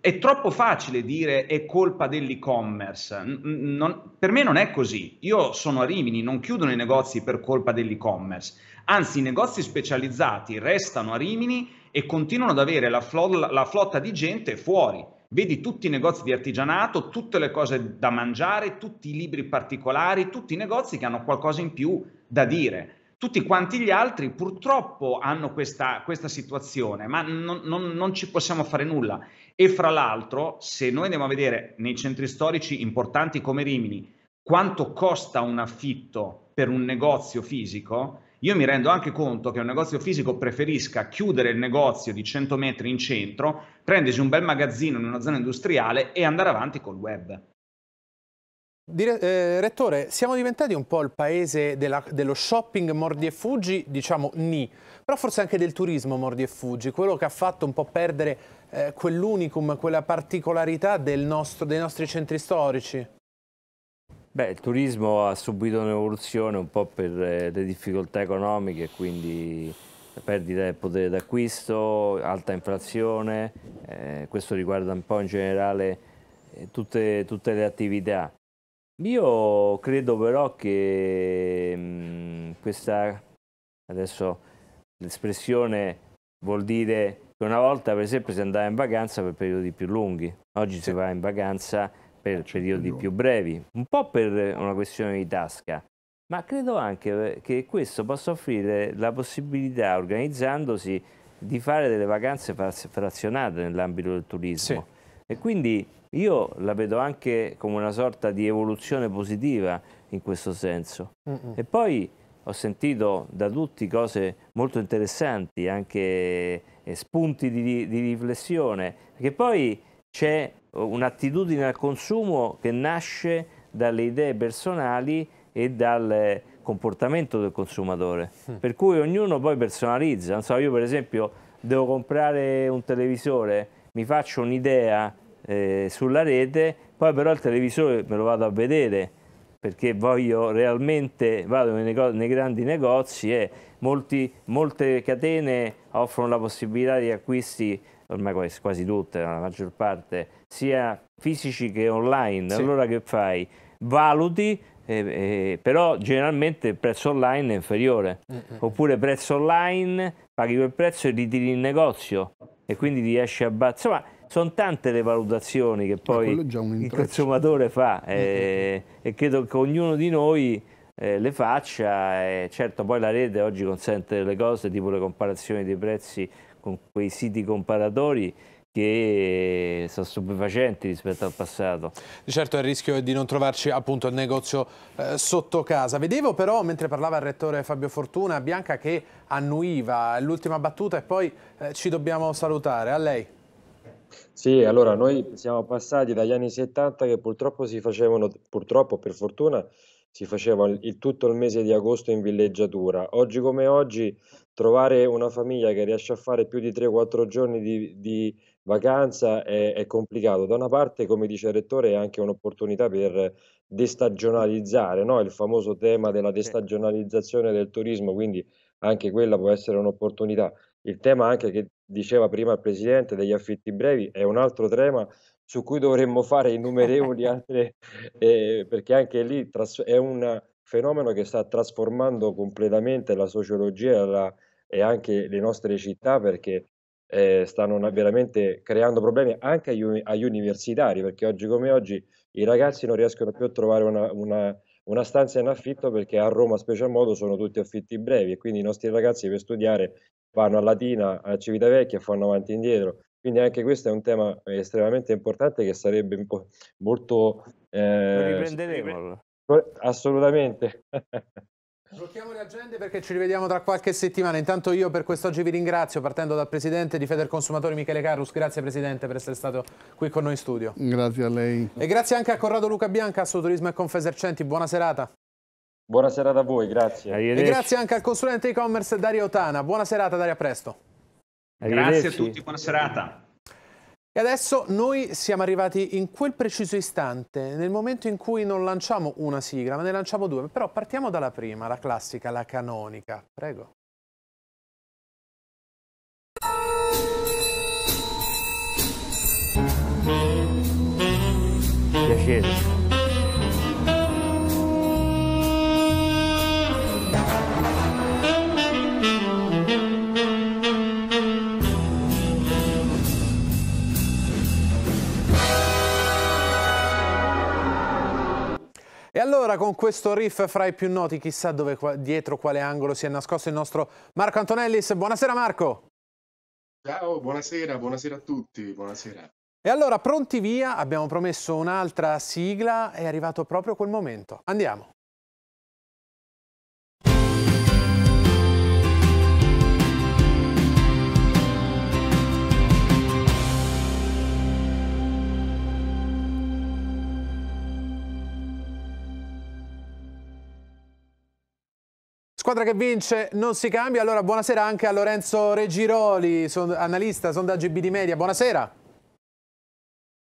è troppo facile dire è colpa dell'e-commerce. Non, per me non è così. Io sono a Rimini, non chiudono i negozi per colpa dell'e-commerce. Anzi, i negozi specializzati restano a Rimini e continuano ad avere la, flo- la flotta di gente fuori. Vedi tutti i negozi di artigianato, tutte le cose da mangiare, tutti i libri particolari, tutti i negozi che hanno qualcosa in più da dire. Tutti quanti gli altri purtroppo hanno questa, questa situazione, ma non, non, non, ci possiamo fare nulla. E fra l'altro, se noi andiamo a vedere nei centri storici importanti come Rimini quanto costa un affitto per un negozio fisico, io mi rendo anche conto che un negozio fisico preferisca chiudere il negozio di 100 metri in centro, prendersi un bel magazzino in una zona industriale e andare avanti col web. Dire, eh, Rettore, siamo diventati un po' il paese della, dello shopping mordi e fuggi, diciamo ni, però forse anche del turismo mordi e fuggi, quello che ha fatto un po' perdere eh, quell'unicum, quella particolarità nostro, dei nostri centri storici? Beh, il turismo ha subito un'evoluzione un po' per eh, le difficoltà economiche, quindi perdita del potere d'acquisto, alta inflazione, eh, questo riguarda un po' in generale eh, tutte, tutte, le attività. Io credo però che mh, mm, questa, adesso l'espressione vuol dire Ecco, una volta, per esempio, si andava in vacanza per periodi più lunghi, oggi sì. si va in vacanza per periodi più brevi, un po' per una questione di tasca, ma credo anche eh, che questo possa offrire la possibilità, organizzandosi, di fare delle vacanze frazionate nell'ambito del turismo. Sì. E quindi io la vedo anche come una sorta di evoluzione positiva in questo senso. Mm -mm. E poi ho sentito da tutti cose molto interessanti, anche eh, spunti di, di riflessione, perché poi c'è eh, un'attitudine al consumo che nasce dalle idee personali e dal eh, comportamento del consumatore, hm. per cui ognuno poi personalizza, non so, io per esempio devo comprare un televisore, mi faccio un'idea eh, sulla rete, poi però il televisore me lo vado a vedere perché voglio realmente, vado nei, nei grandi negozi e molti, molte catene offrono la possibilità di acquisti ormai quasi, tutte, la maggior parte, sia fisici che online. Sì. Allora che fai? Valuti, eh, eh, però generalmente il prezzo online è inferiore. Mm -hmm. Oppure prezzo online, paghi quel prezzo e ritiri tiri in negozio e quindi riesci a battere. Insomma, sono tante le valutazioni che poi il consumatore fa eh, mm -hmm. e credo che ognuno di noi eh, le faccia. E certo, poi la rete oggi consente delle cose, tipo le comparazioni dei prezzi con quei siti comparatori che sono stupefacenti rispetto al passato. Di certo il rischio è di non trovarci appunto il negozio eh, sotto casa. Vedevo però, mentre parlava il rettore Fabio Fortuna, Bianca che annuiva l'ultima battuta e poi eh, ci dobbiamo salutare. A lei. Sì, allora noi siamo passati dagli anni 70 che purtroppo si facevano, purtroppo per fortuna, si faceva il, tutto il mese di agosto in villeggiatura. Oggi come oggi trovare una famiglia che riesce a fare più di 3-4 giorni di, di vacanza è, è, complicato. Da una parte, come dice il rettore, è anche un'opportunità per destagionalizzare no? il famoso tema della destagionalizzazione del turismo, quindi anche quella può essere un'opportunità. Il tema anche che diceva prima il Presidente degli affitti brevi è un altro tema su cui dovremmo fare innumerevoli altre, eh, perché anche lì tras- è un fenomeno che sta trasformando completamente la sociologia la, e anche le nostre città perché eh, stanno veramente creando problemi anche agli, agli, universitari, perché oggi come oggi i ragazzi non riescono più a trovare una, una, una stanza in affitto perché a Roma, special modo, sono tutti affitti brevi e quindi i nostri ragazzi per studiare vanno a Latina, a Civitavecchia, fanno avanti e indietro quindi anche questo è un tema estremamente importante che sarebbe molto... Eh, riprenderemo. Assolutamente. Blocchiamo le agende perché ci rivediamo tra qualche settimana. Intanto io per quest'oggi vi ringrazio partendo dal presidente di Federconsumatori Michele Carus. Grazie presidente per essere stato qui con noi in studio. Grazie a lei. E grazie anche a Corrado Luca Bianca, Assoturismo e Confesercenti. Buona serata. Buona serata a voi, grazie. E grazie anche al consulente e-commerce Dario Tana. Buona serata Dario, a presto. Grazie a tutti, buona serata. E adesso noi siamo arrivati in quel preciso istante, nel momento in cui non lanciamo una sigla, ma ne lanciamo due. Però partiamo dalla prima, la classica, la canonica. Prego. Piacere. E allora con questo riff fra i più noti, chissà dove, dietro quale angolo si è nascosto il nostro Marco Antonellis. Buonasera Marco! Ciao, buonasera, buonasera a tutti, buonasera. E allora pronti via, abbiamo promesso un'altra sigla, è arrivato proprio quel momento. Andiamo! squadra che vince non si cambia. Allora buonasera anche a Lorenzo Regiroli, son analista sondaggi BD Media. Buonasera.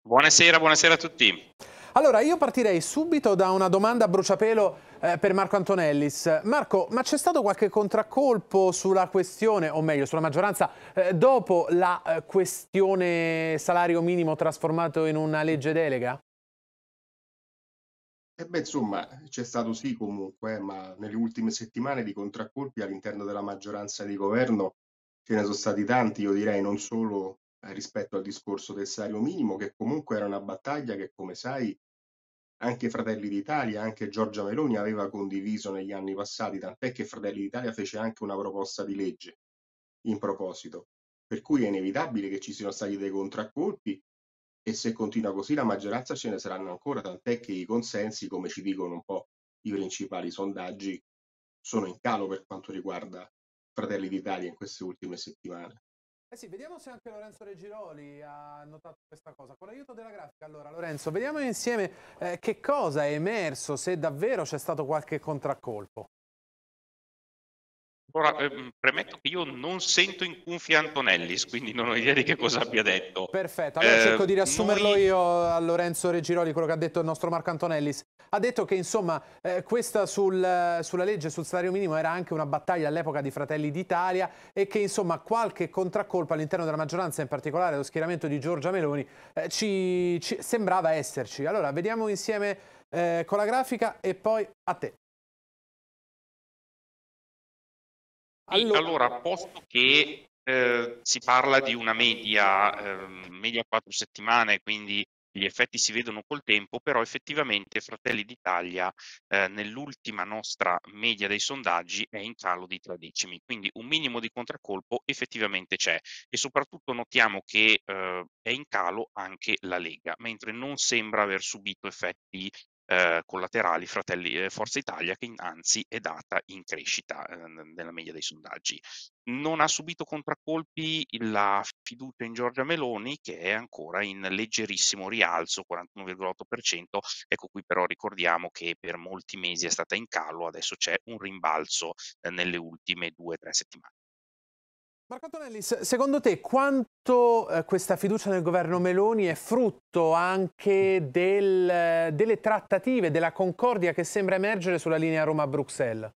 Buonasera, buonasera a tutti. Allora, io partirei subito da una domanda a bruciapelo eh, per Marco Antonellis. Marco, ma c'è stato qualche contraccolpo sulla questione, o meglio, sulla maggioranza, eh, dopo la eh, questione salario minimo trasformato in una legge delega? E beh, insomma, c'è stato sì comunque, ma nelle ultime settimane di contraccolpi all'interno della maggioranza di governo ce ne sono stati tanti, io direi non solo eh, rispetto al discorso del salario minimo, che comunque era una battaglia che, come sai, anche Fratelli d'Italia, anche Giorgia Meloni aveva condiviso negli anni passati, tant'è che Fratelli d'Italia fece anche una proposta di legge in proposito. Per cui è inevitabile che ci siano stati dei contraccolpi e se continua così la maggioranza ce ne saranno ancora, tant'è che i consensi, come ci dicono un po' i principali sondaggi, sono in calo per quanto riguarda Fratelli d'Italia in queste ultime settimane. Eh sì, vediamo se anche Lorenzo Regiroli ha notato questa cosa. Con l'aiuto della grafica, allora, Lorenzo, vediamo insieme eh, che cosa è emerso, se davvero c'è stato qualche contraccolpo. Ora, ehm, premetto che io non sento in cuffia Antonellis, quindi non ho idea di che cosa abbia detto. Perfetto, allora eh, cerco di riassumerlo noi... io a Lorenzo Reggiroli, quello che ha detto il nostro Marco Antonellis. Ha detto che insomma eh, questa sul, sulla legge sul salario minimo era anche una battaglia all'epoca di Fratelli d'Italia e che insomma qualche contraccolpo all'interno della maggioranza, in particolare lo schieramento di Giorgia Meloni, eh, ci, ci sembrava esserci. Allora, vediamo insieme eh, con la grafica e poi a te. Allora, allora posto che eh, si parla di una media, eh, media quattro settimane, quindi gli effetti si vedono col tempo, però effettivamente Fratelli d'Italia eh, nell'ultima nostra media dei sondaggi è in calo di tre decimi, quindi un minimo di contraccolpo effettivamente c'è e soprattutto notiamo che eh, è in calo anche la Lega, mentre non sembra aver subito effetti eh, collaterali Fratelli, eh, Forza Italia, che anzi è data in crescita eh, nella media dei sondaggi. Non ha subito contraccolpi la fiducia in Giorgia Meloni, che è ancora in leggerissimo rialzo, 41,8%. Ecco qui però ricordiamo che per molti mesi è stata in calo, adesso c'è un rimbalzo eh, nelle ultime due o tre settimane. Marco Antonelli, secondo te quanto eh, questa fiducia nel governo Meloni è frutto anche del, eh, delle trattative, della concordia che sembra emergere sulla linea Roma-Bruxelles?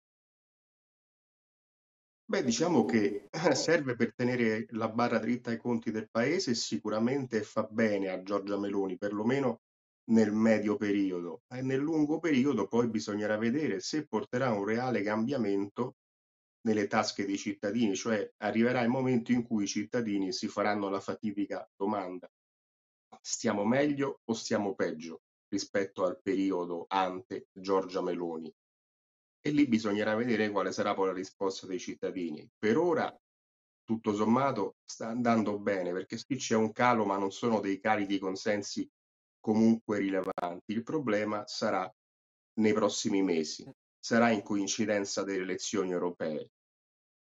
Beh, diciamo che eh, serve per tenere la barra dritta ai conti del Paese e sicuramente fa bene a Giorgia Meloni, perlomeno nel medio periodo. E nel lungo periodo poi bisognerà vedere se porterà un reale cambiamento nelle tasche dei cittadini, cioè arriverà il momento in cui i cittadini si faranno la fatidica domanda stiamo meglio o stiamo peggio rispetto al periodo ante Giorgia Meloni? E lì bisognerà vedere quale sarà poi la risposta dei cittadini. Per ora, tutto sommato, sta andando bene perché qui c'è un calo, ma non sono dei cali di consensi comunque rilevanti. Il problema sarà nei prossimi mesi sarà in coincidenza delle elezioni europee.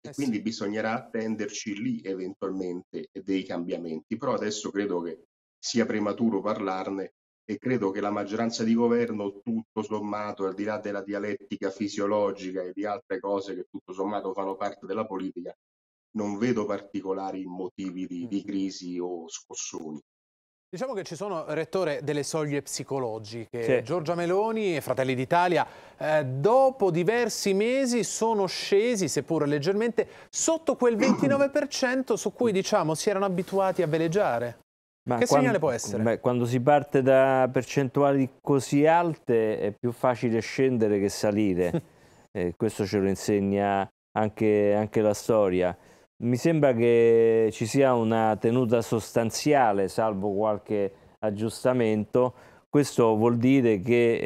E eh quindi sì. bisognerà attenderci lì eventualmente dei cambiamenti, però adesso credo che sia prematuro parlarne e credo che la maggioranza di governo, tutto sommato, al di là della dialettica fisiologica e di altre cose che tutto sommato fanno parte della politica, non vedo particolari motivi di, mm. di crisi o scossoni. Diciamo che ci sono, eh, Rettore, delle soglie psicologiche. Sì. Giorgia Meloni e Fratelli d'Italia, eh, dopo diversi mesi, sono scesi, seppur leggermente, sotto quel 29% su cui diciamo, si erano abituati a veleggiare. Ma che quando, segnale può essere? Beh, quando si parte da percentuali così alte è più facile scendere che salire. eh, questo ce lo insegna anche, anche la storia mi sembra che ci sia una tenuta sostanziale, salvo qualche aggiustamento. Questo vuol dire che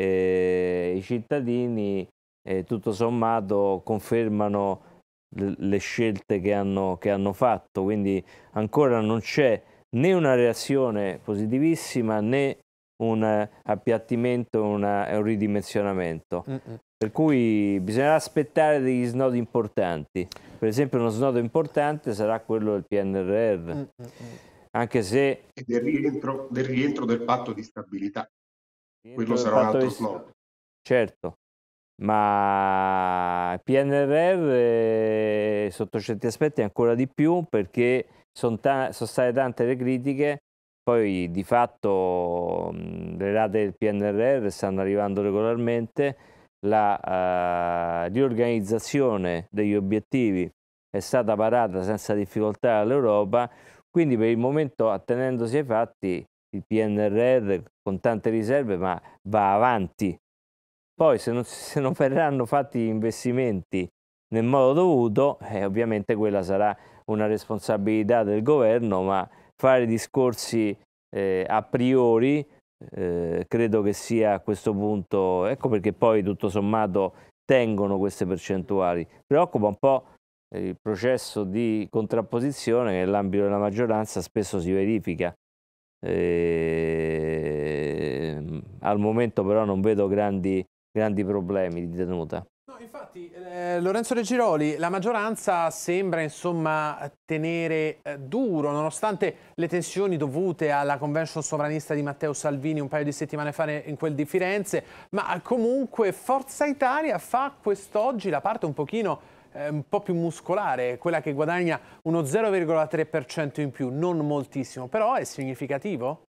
eh, i cittadini, eh, tutto sommato, confermano le scelte che hanno, che hanno fatto, quindi ancora non c'è né una reazione positivissima né un appiattimento, una, un ridimensionamento. Mm -mm. Per cui bisognerà aspettare degli snodi importanti. Per esempio uno snodo importante sarà quello del PNRR, mm -hmm. anche se... E del rientro, del rientro del patto di stabilità. Quello sarà un altro di... snodo. Certo, ma PNRR eh, sotto certi aspetti ancora di più perché sono, sono state tante le critiche, poi di fatto mh, le rate del PNRR stanno arrivando regolarmente la uh, riorganizzazione degli obiettivi è stata parata senza difficoltà dall'Europa, quindi per il momento attenendosi ai fatti il PNRR con tante riserve ma va avanti. Poi se non, se non verranno fatti gli investimenti nel modo dovuto, eh, ovviamente quella sarà una responsabilità del governo, ma fare discorsi eh, a priori eh, credo che sia a questo punto, ecco perché poi tutto sommato tengono queste percentuali. Preoccupa un po' il processo di contrapposizione che nell'ambito della maggioranza spesso si verifica. E... Ehm, al momento però non vedo grandi, grandi problemi di tenuta. No, infatti eh, Lorenzo De Giroli, la maggioranza sembra insomma tenere eh, duro, nonostante le tensioni dovute alla convention sovranista di Matteo Salvini un paio di settimane fa in quel di Firenze, ma comunque Forza Italia fa quest'oggi la parte un pochino eh, un po' più muscolare, quella che guadagna uno 0,3% in più, non moltissimo, però è significativo?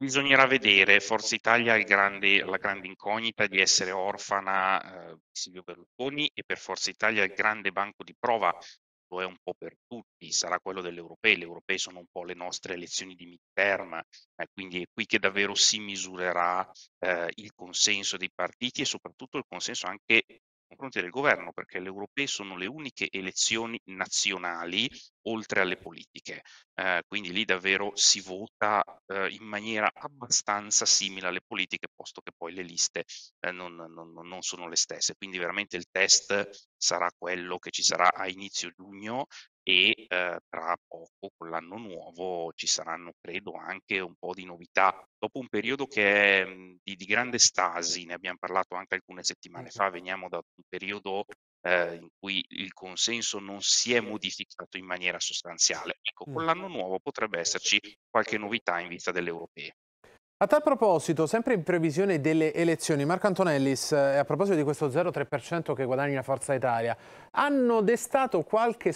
Bisognerà vedere, Forza Italia ha la grande incognita di essere orfana eh, di Silvio Berlusconi e per Forza Italia il grande banco di prova lo è un po' per tutti, sarà quello delle europee, le europee sono un po' le nostre elezioni di midterm, eh, quindi è qui che davvero si misurerà eh, il consenso dei partiti e soprattutto il consenso anche nei confronti del governo, perché le europee sono le uniche elezioni nazionali oltre alle politiche. Eh, quindi lì davvero si vota eh, in maniera abbastanza simile alle politiche, posto che poi le liste eh, non, non, non, sono le stesse. Quindi veramente il test sarà quello che ci sarà a inizio giugno e eh, tra poco, con l'anno nuovo, ci saranno, credo, anche un po' di novità. Dopo un periodo che è di, di grande stasi, ne abbiamo parlato anche alcune settimane fa, veniamo da un periodo eh, in cui il consenso non si è modificato in maniera sostanziale. Ecco, con l'anno nuovo potrebbe esserci qualche novità in vista delle europee. A tal proposito, sempre in previsione delle elezioni, Marco Antonellis, eh, a proposito di questo 0,3% che guadagna Forza Italia, hanno destato qualche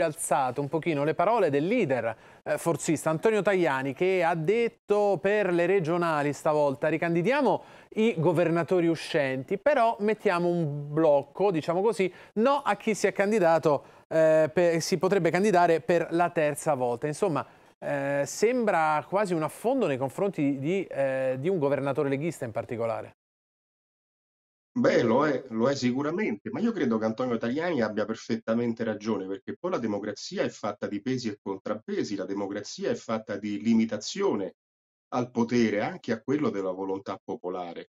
alzato un pochino le parole del leader eh, forzista Antonio Tajani che ha detto per le regionali stavolta ricandidiamo i governatori uscenti, però mettiamo un blocco, diciamo così, no a chi si è candidato, eh, per, si potrebbe candidare per la terza volta. Insomma, eh, sembra quasi un affondo nei confronti di, eh, di, un governatore leghista in particolare. Beh, lo è, lo è sicuramente, ma io credo che Antonio Tagliani abbia perfettamente ragione, perché poi la democrazia è fatta di pesi e contrappesi, la democrazia è fatta di limitazione al potere, anche a quello della volontà popolare.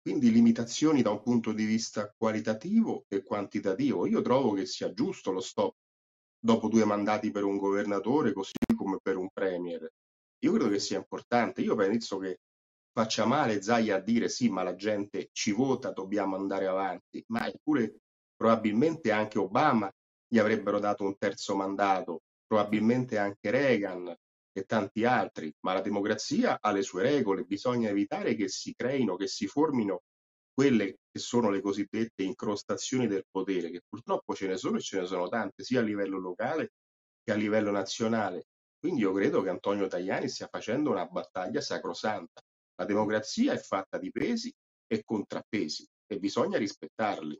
Quindi limitazioni da un punto di vista qualitativo e quantitativo. Io trovo che sia giusto lo stop dopo due mandati per un governatore, così come per un premier. Io credo che sia importante. Io penso che faccia male Zaia a dire sì, ma la gente ci vota, dobbiamo andare avanti, ma eppure probabilmente anche Obama gli avrebbero dato un terzo mandato, probabilmente anche Reagan e tanti altri, ma la democrazia ha le sue regole, bisogna evitare che si creino, che si formino quelle sono le cosiddette incrostazioni del potere, che purtroppo ce ne sono e ce ne sono tante, sia a livello locale che a livello nazionale. Quindi io credo che Antonio Tajani stia facendo una battaglia sacrosanta. La democrazia è fatta di pesi e contrappesi e bisogna rispettarli.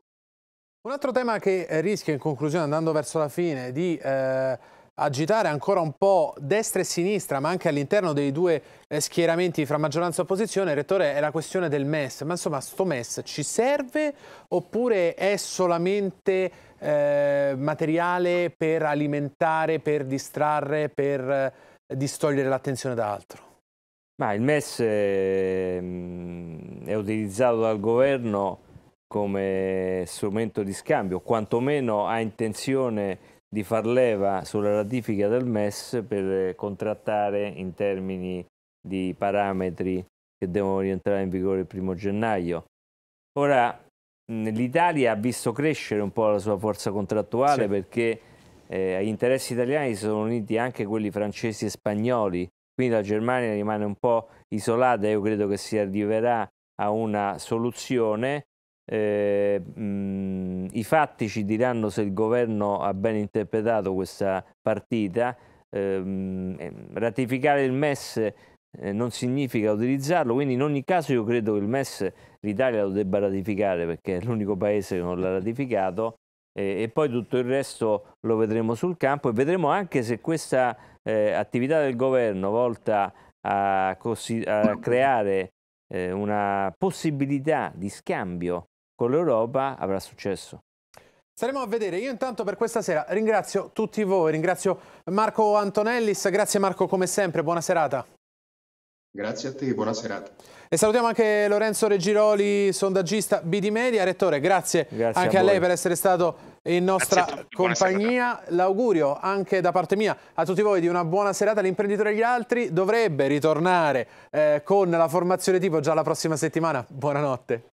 Un altro tema che eh, rischia in conclusione, andando verso la fine, di eh agitare ancora un po' destra e sinistra, ma anche all'interno dei due eh, schieramenti fra maggioranza e opposizione, rettore, è la questione del MES. Ma insomma, sto MES ci serve oppure è solamente eh, materiale per alimentare, per distrarre, per eh, distogliere l'attenzione da altro? Ma il MES è, ehm, è utilizzato dal governo come strumento di scambio, quantomeno ha intenzione di di far leva sulla ratifica del MES per contrattare in termini di parametri che devono rientrare in vigore il primo gennaio. Ora, l'Italia ha visto crescere un po' la sua forza contrattuale sì. perché eh, agli interessi italiani si sono uniti anche quelli francesi e spagnoli, quindi la Germania rimane un po' isolata, e io credo che si arriverà a una soluzione eh, mh, I fatti ci diranno se il governo ha ben interpretato questa partita. Eh, eh ratificare il MES eh, non significa utilizzarlo, quindi in ogni caso io credo che il MES l'Italia lo debba ratificare perché è l'unico paese che non l'ha ratificato eh, e poi tutto il resto lo vedremo sul campo e vedremo anche se questa attività del governo volta a, a creare una possibilità di scambio con l'Europa avrà successo. Staremo a vedere, io intanto per questa sera ringrazio tutti voi, ringrazio Marco Antonellis, grazie Marco come sempre, buona serata. Grazie a te, buona serata. E salutiamo anche Lorenzo Reggiroli, sondaggista BD Media. Rettore, grazie, grazie anche a, a lei per essere stato in nostra tutti, compagnia. L'augurio anche da parte mia a tutti voi di una buona serata. L'imprenditore e gli altri dovrebbe ritornare eh, con la formazione tipo già la prossima settimana. Buonanotte.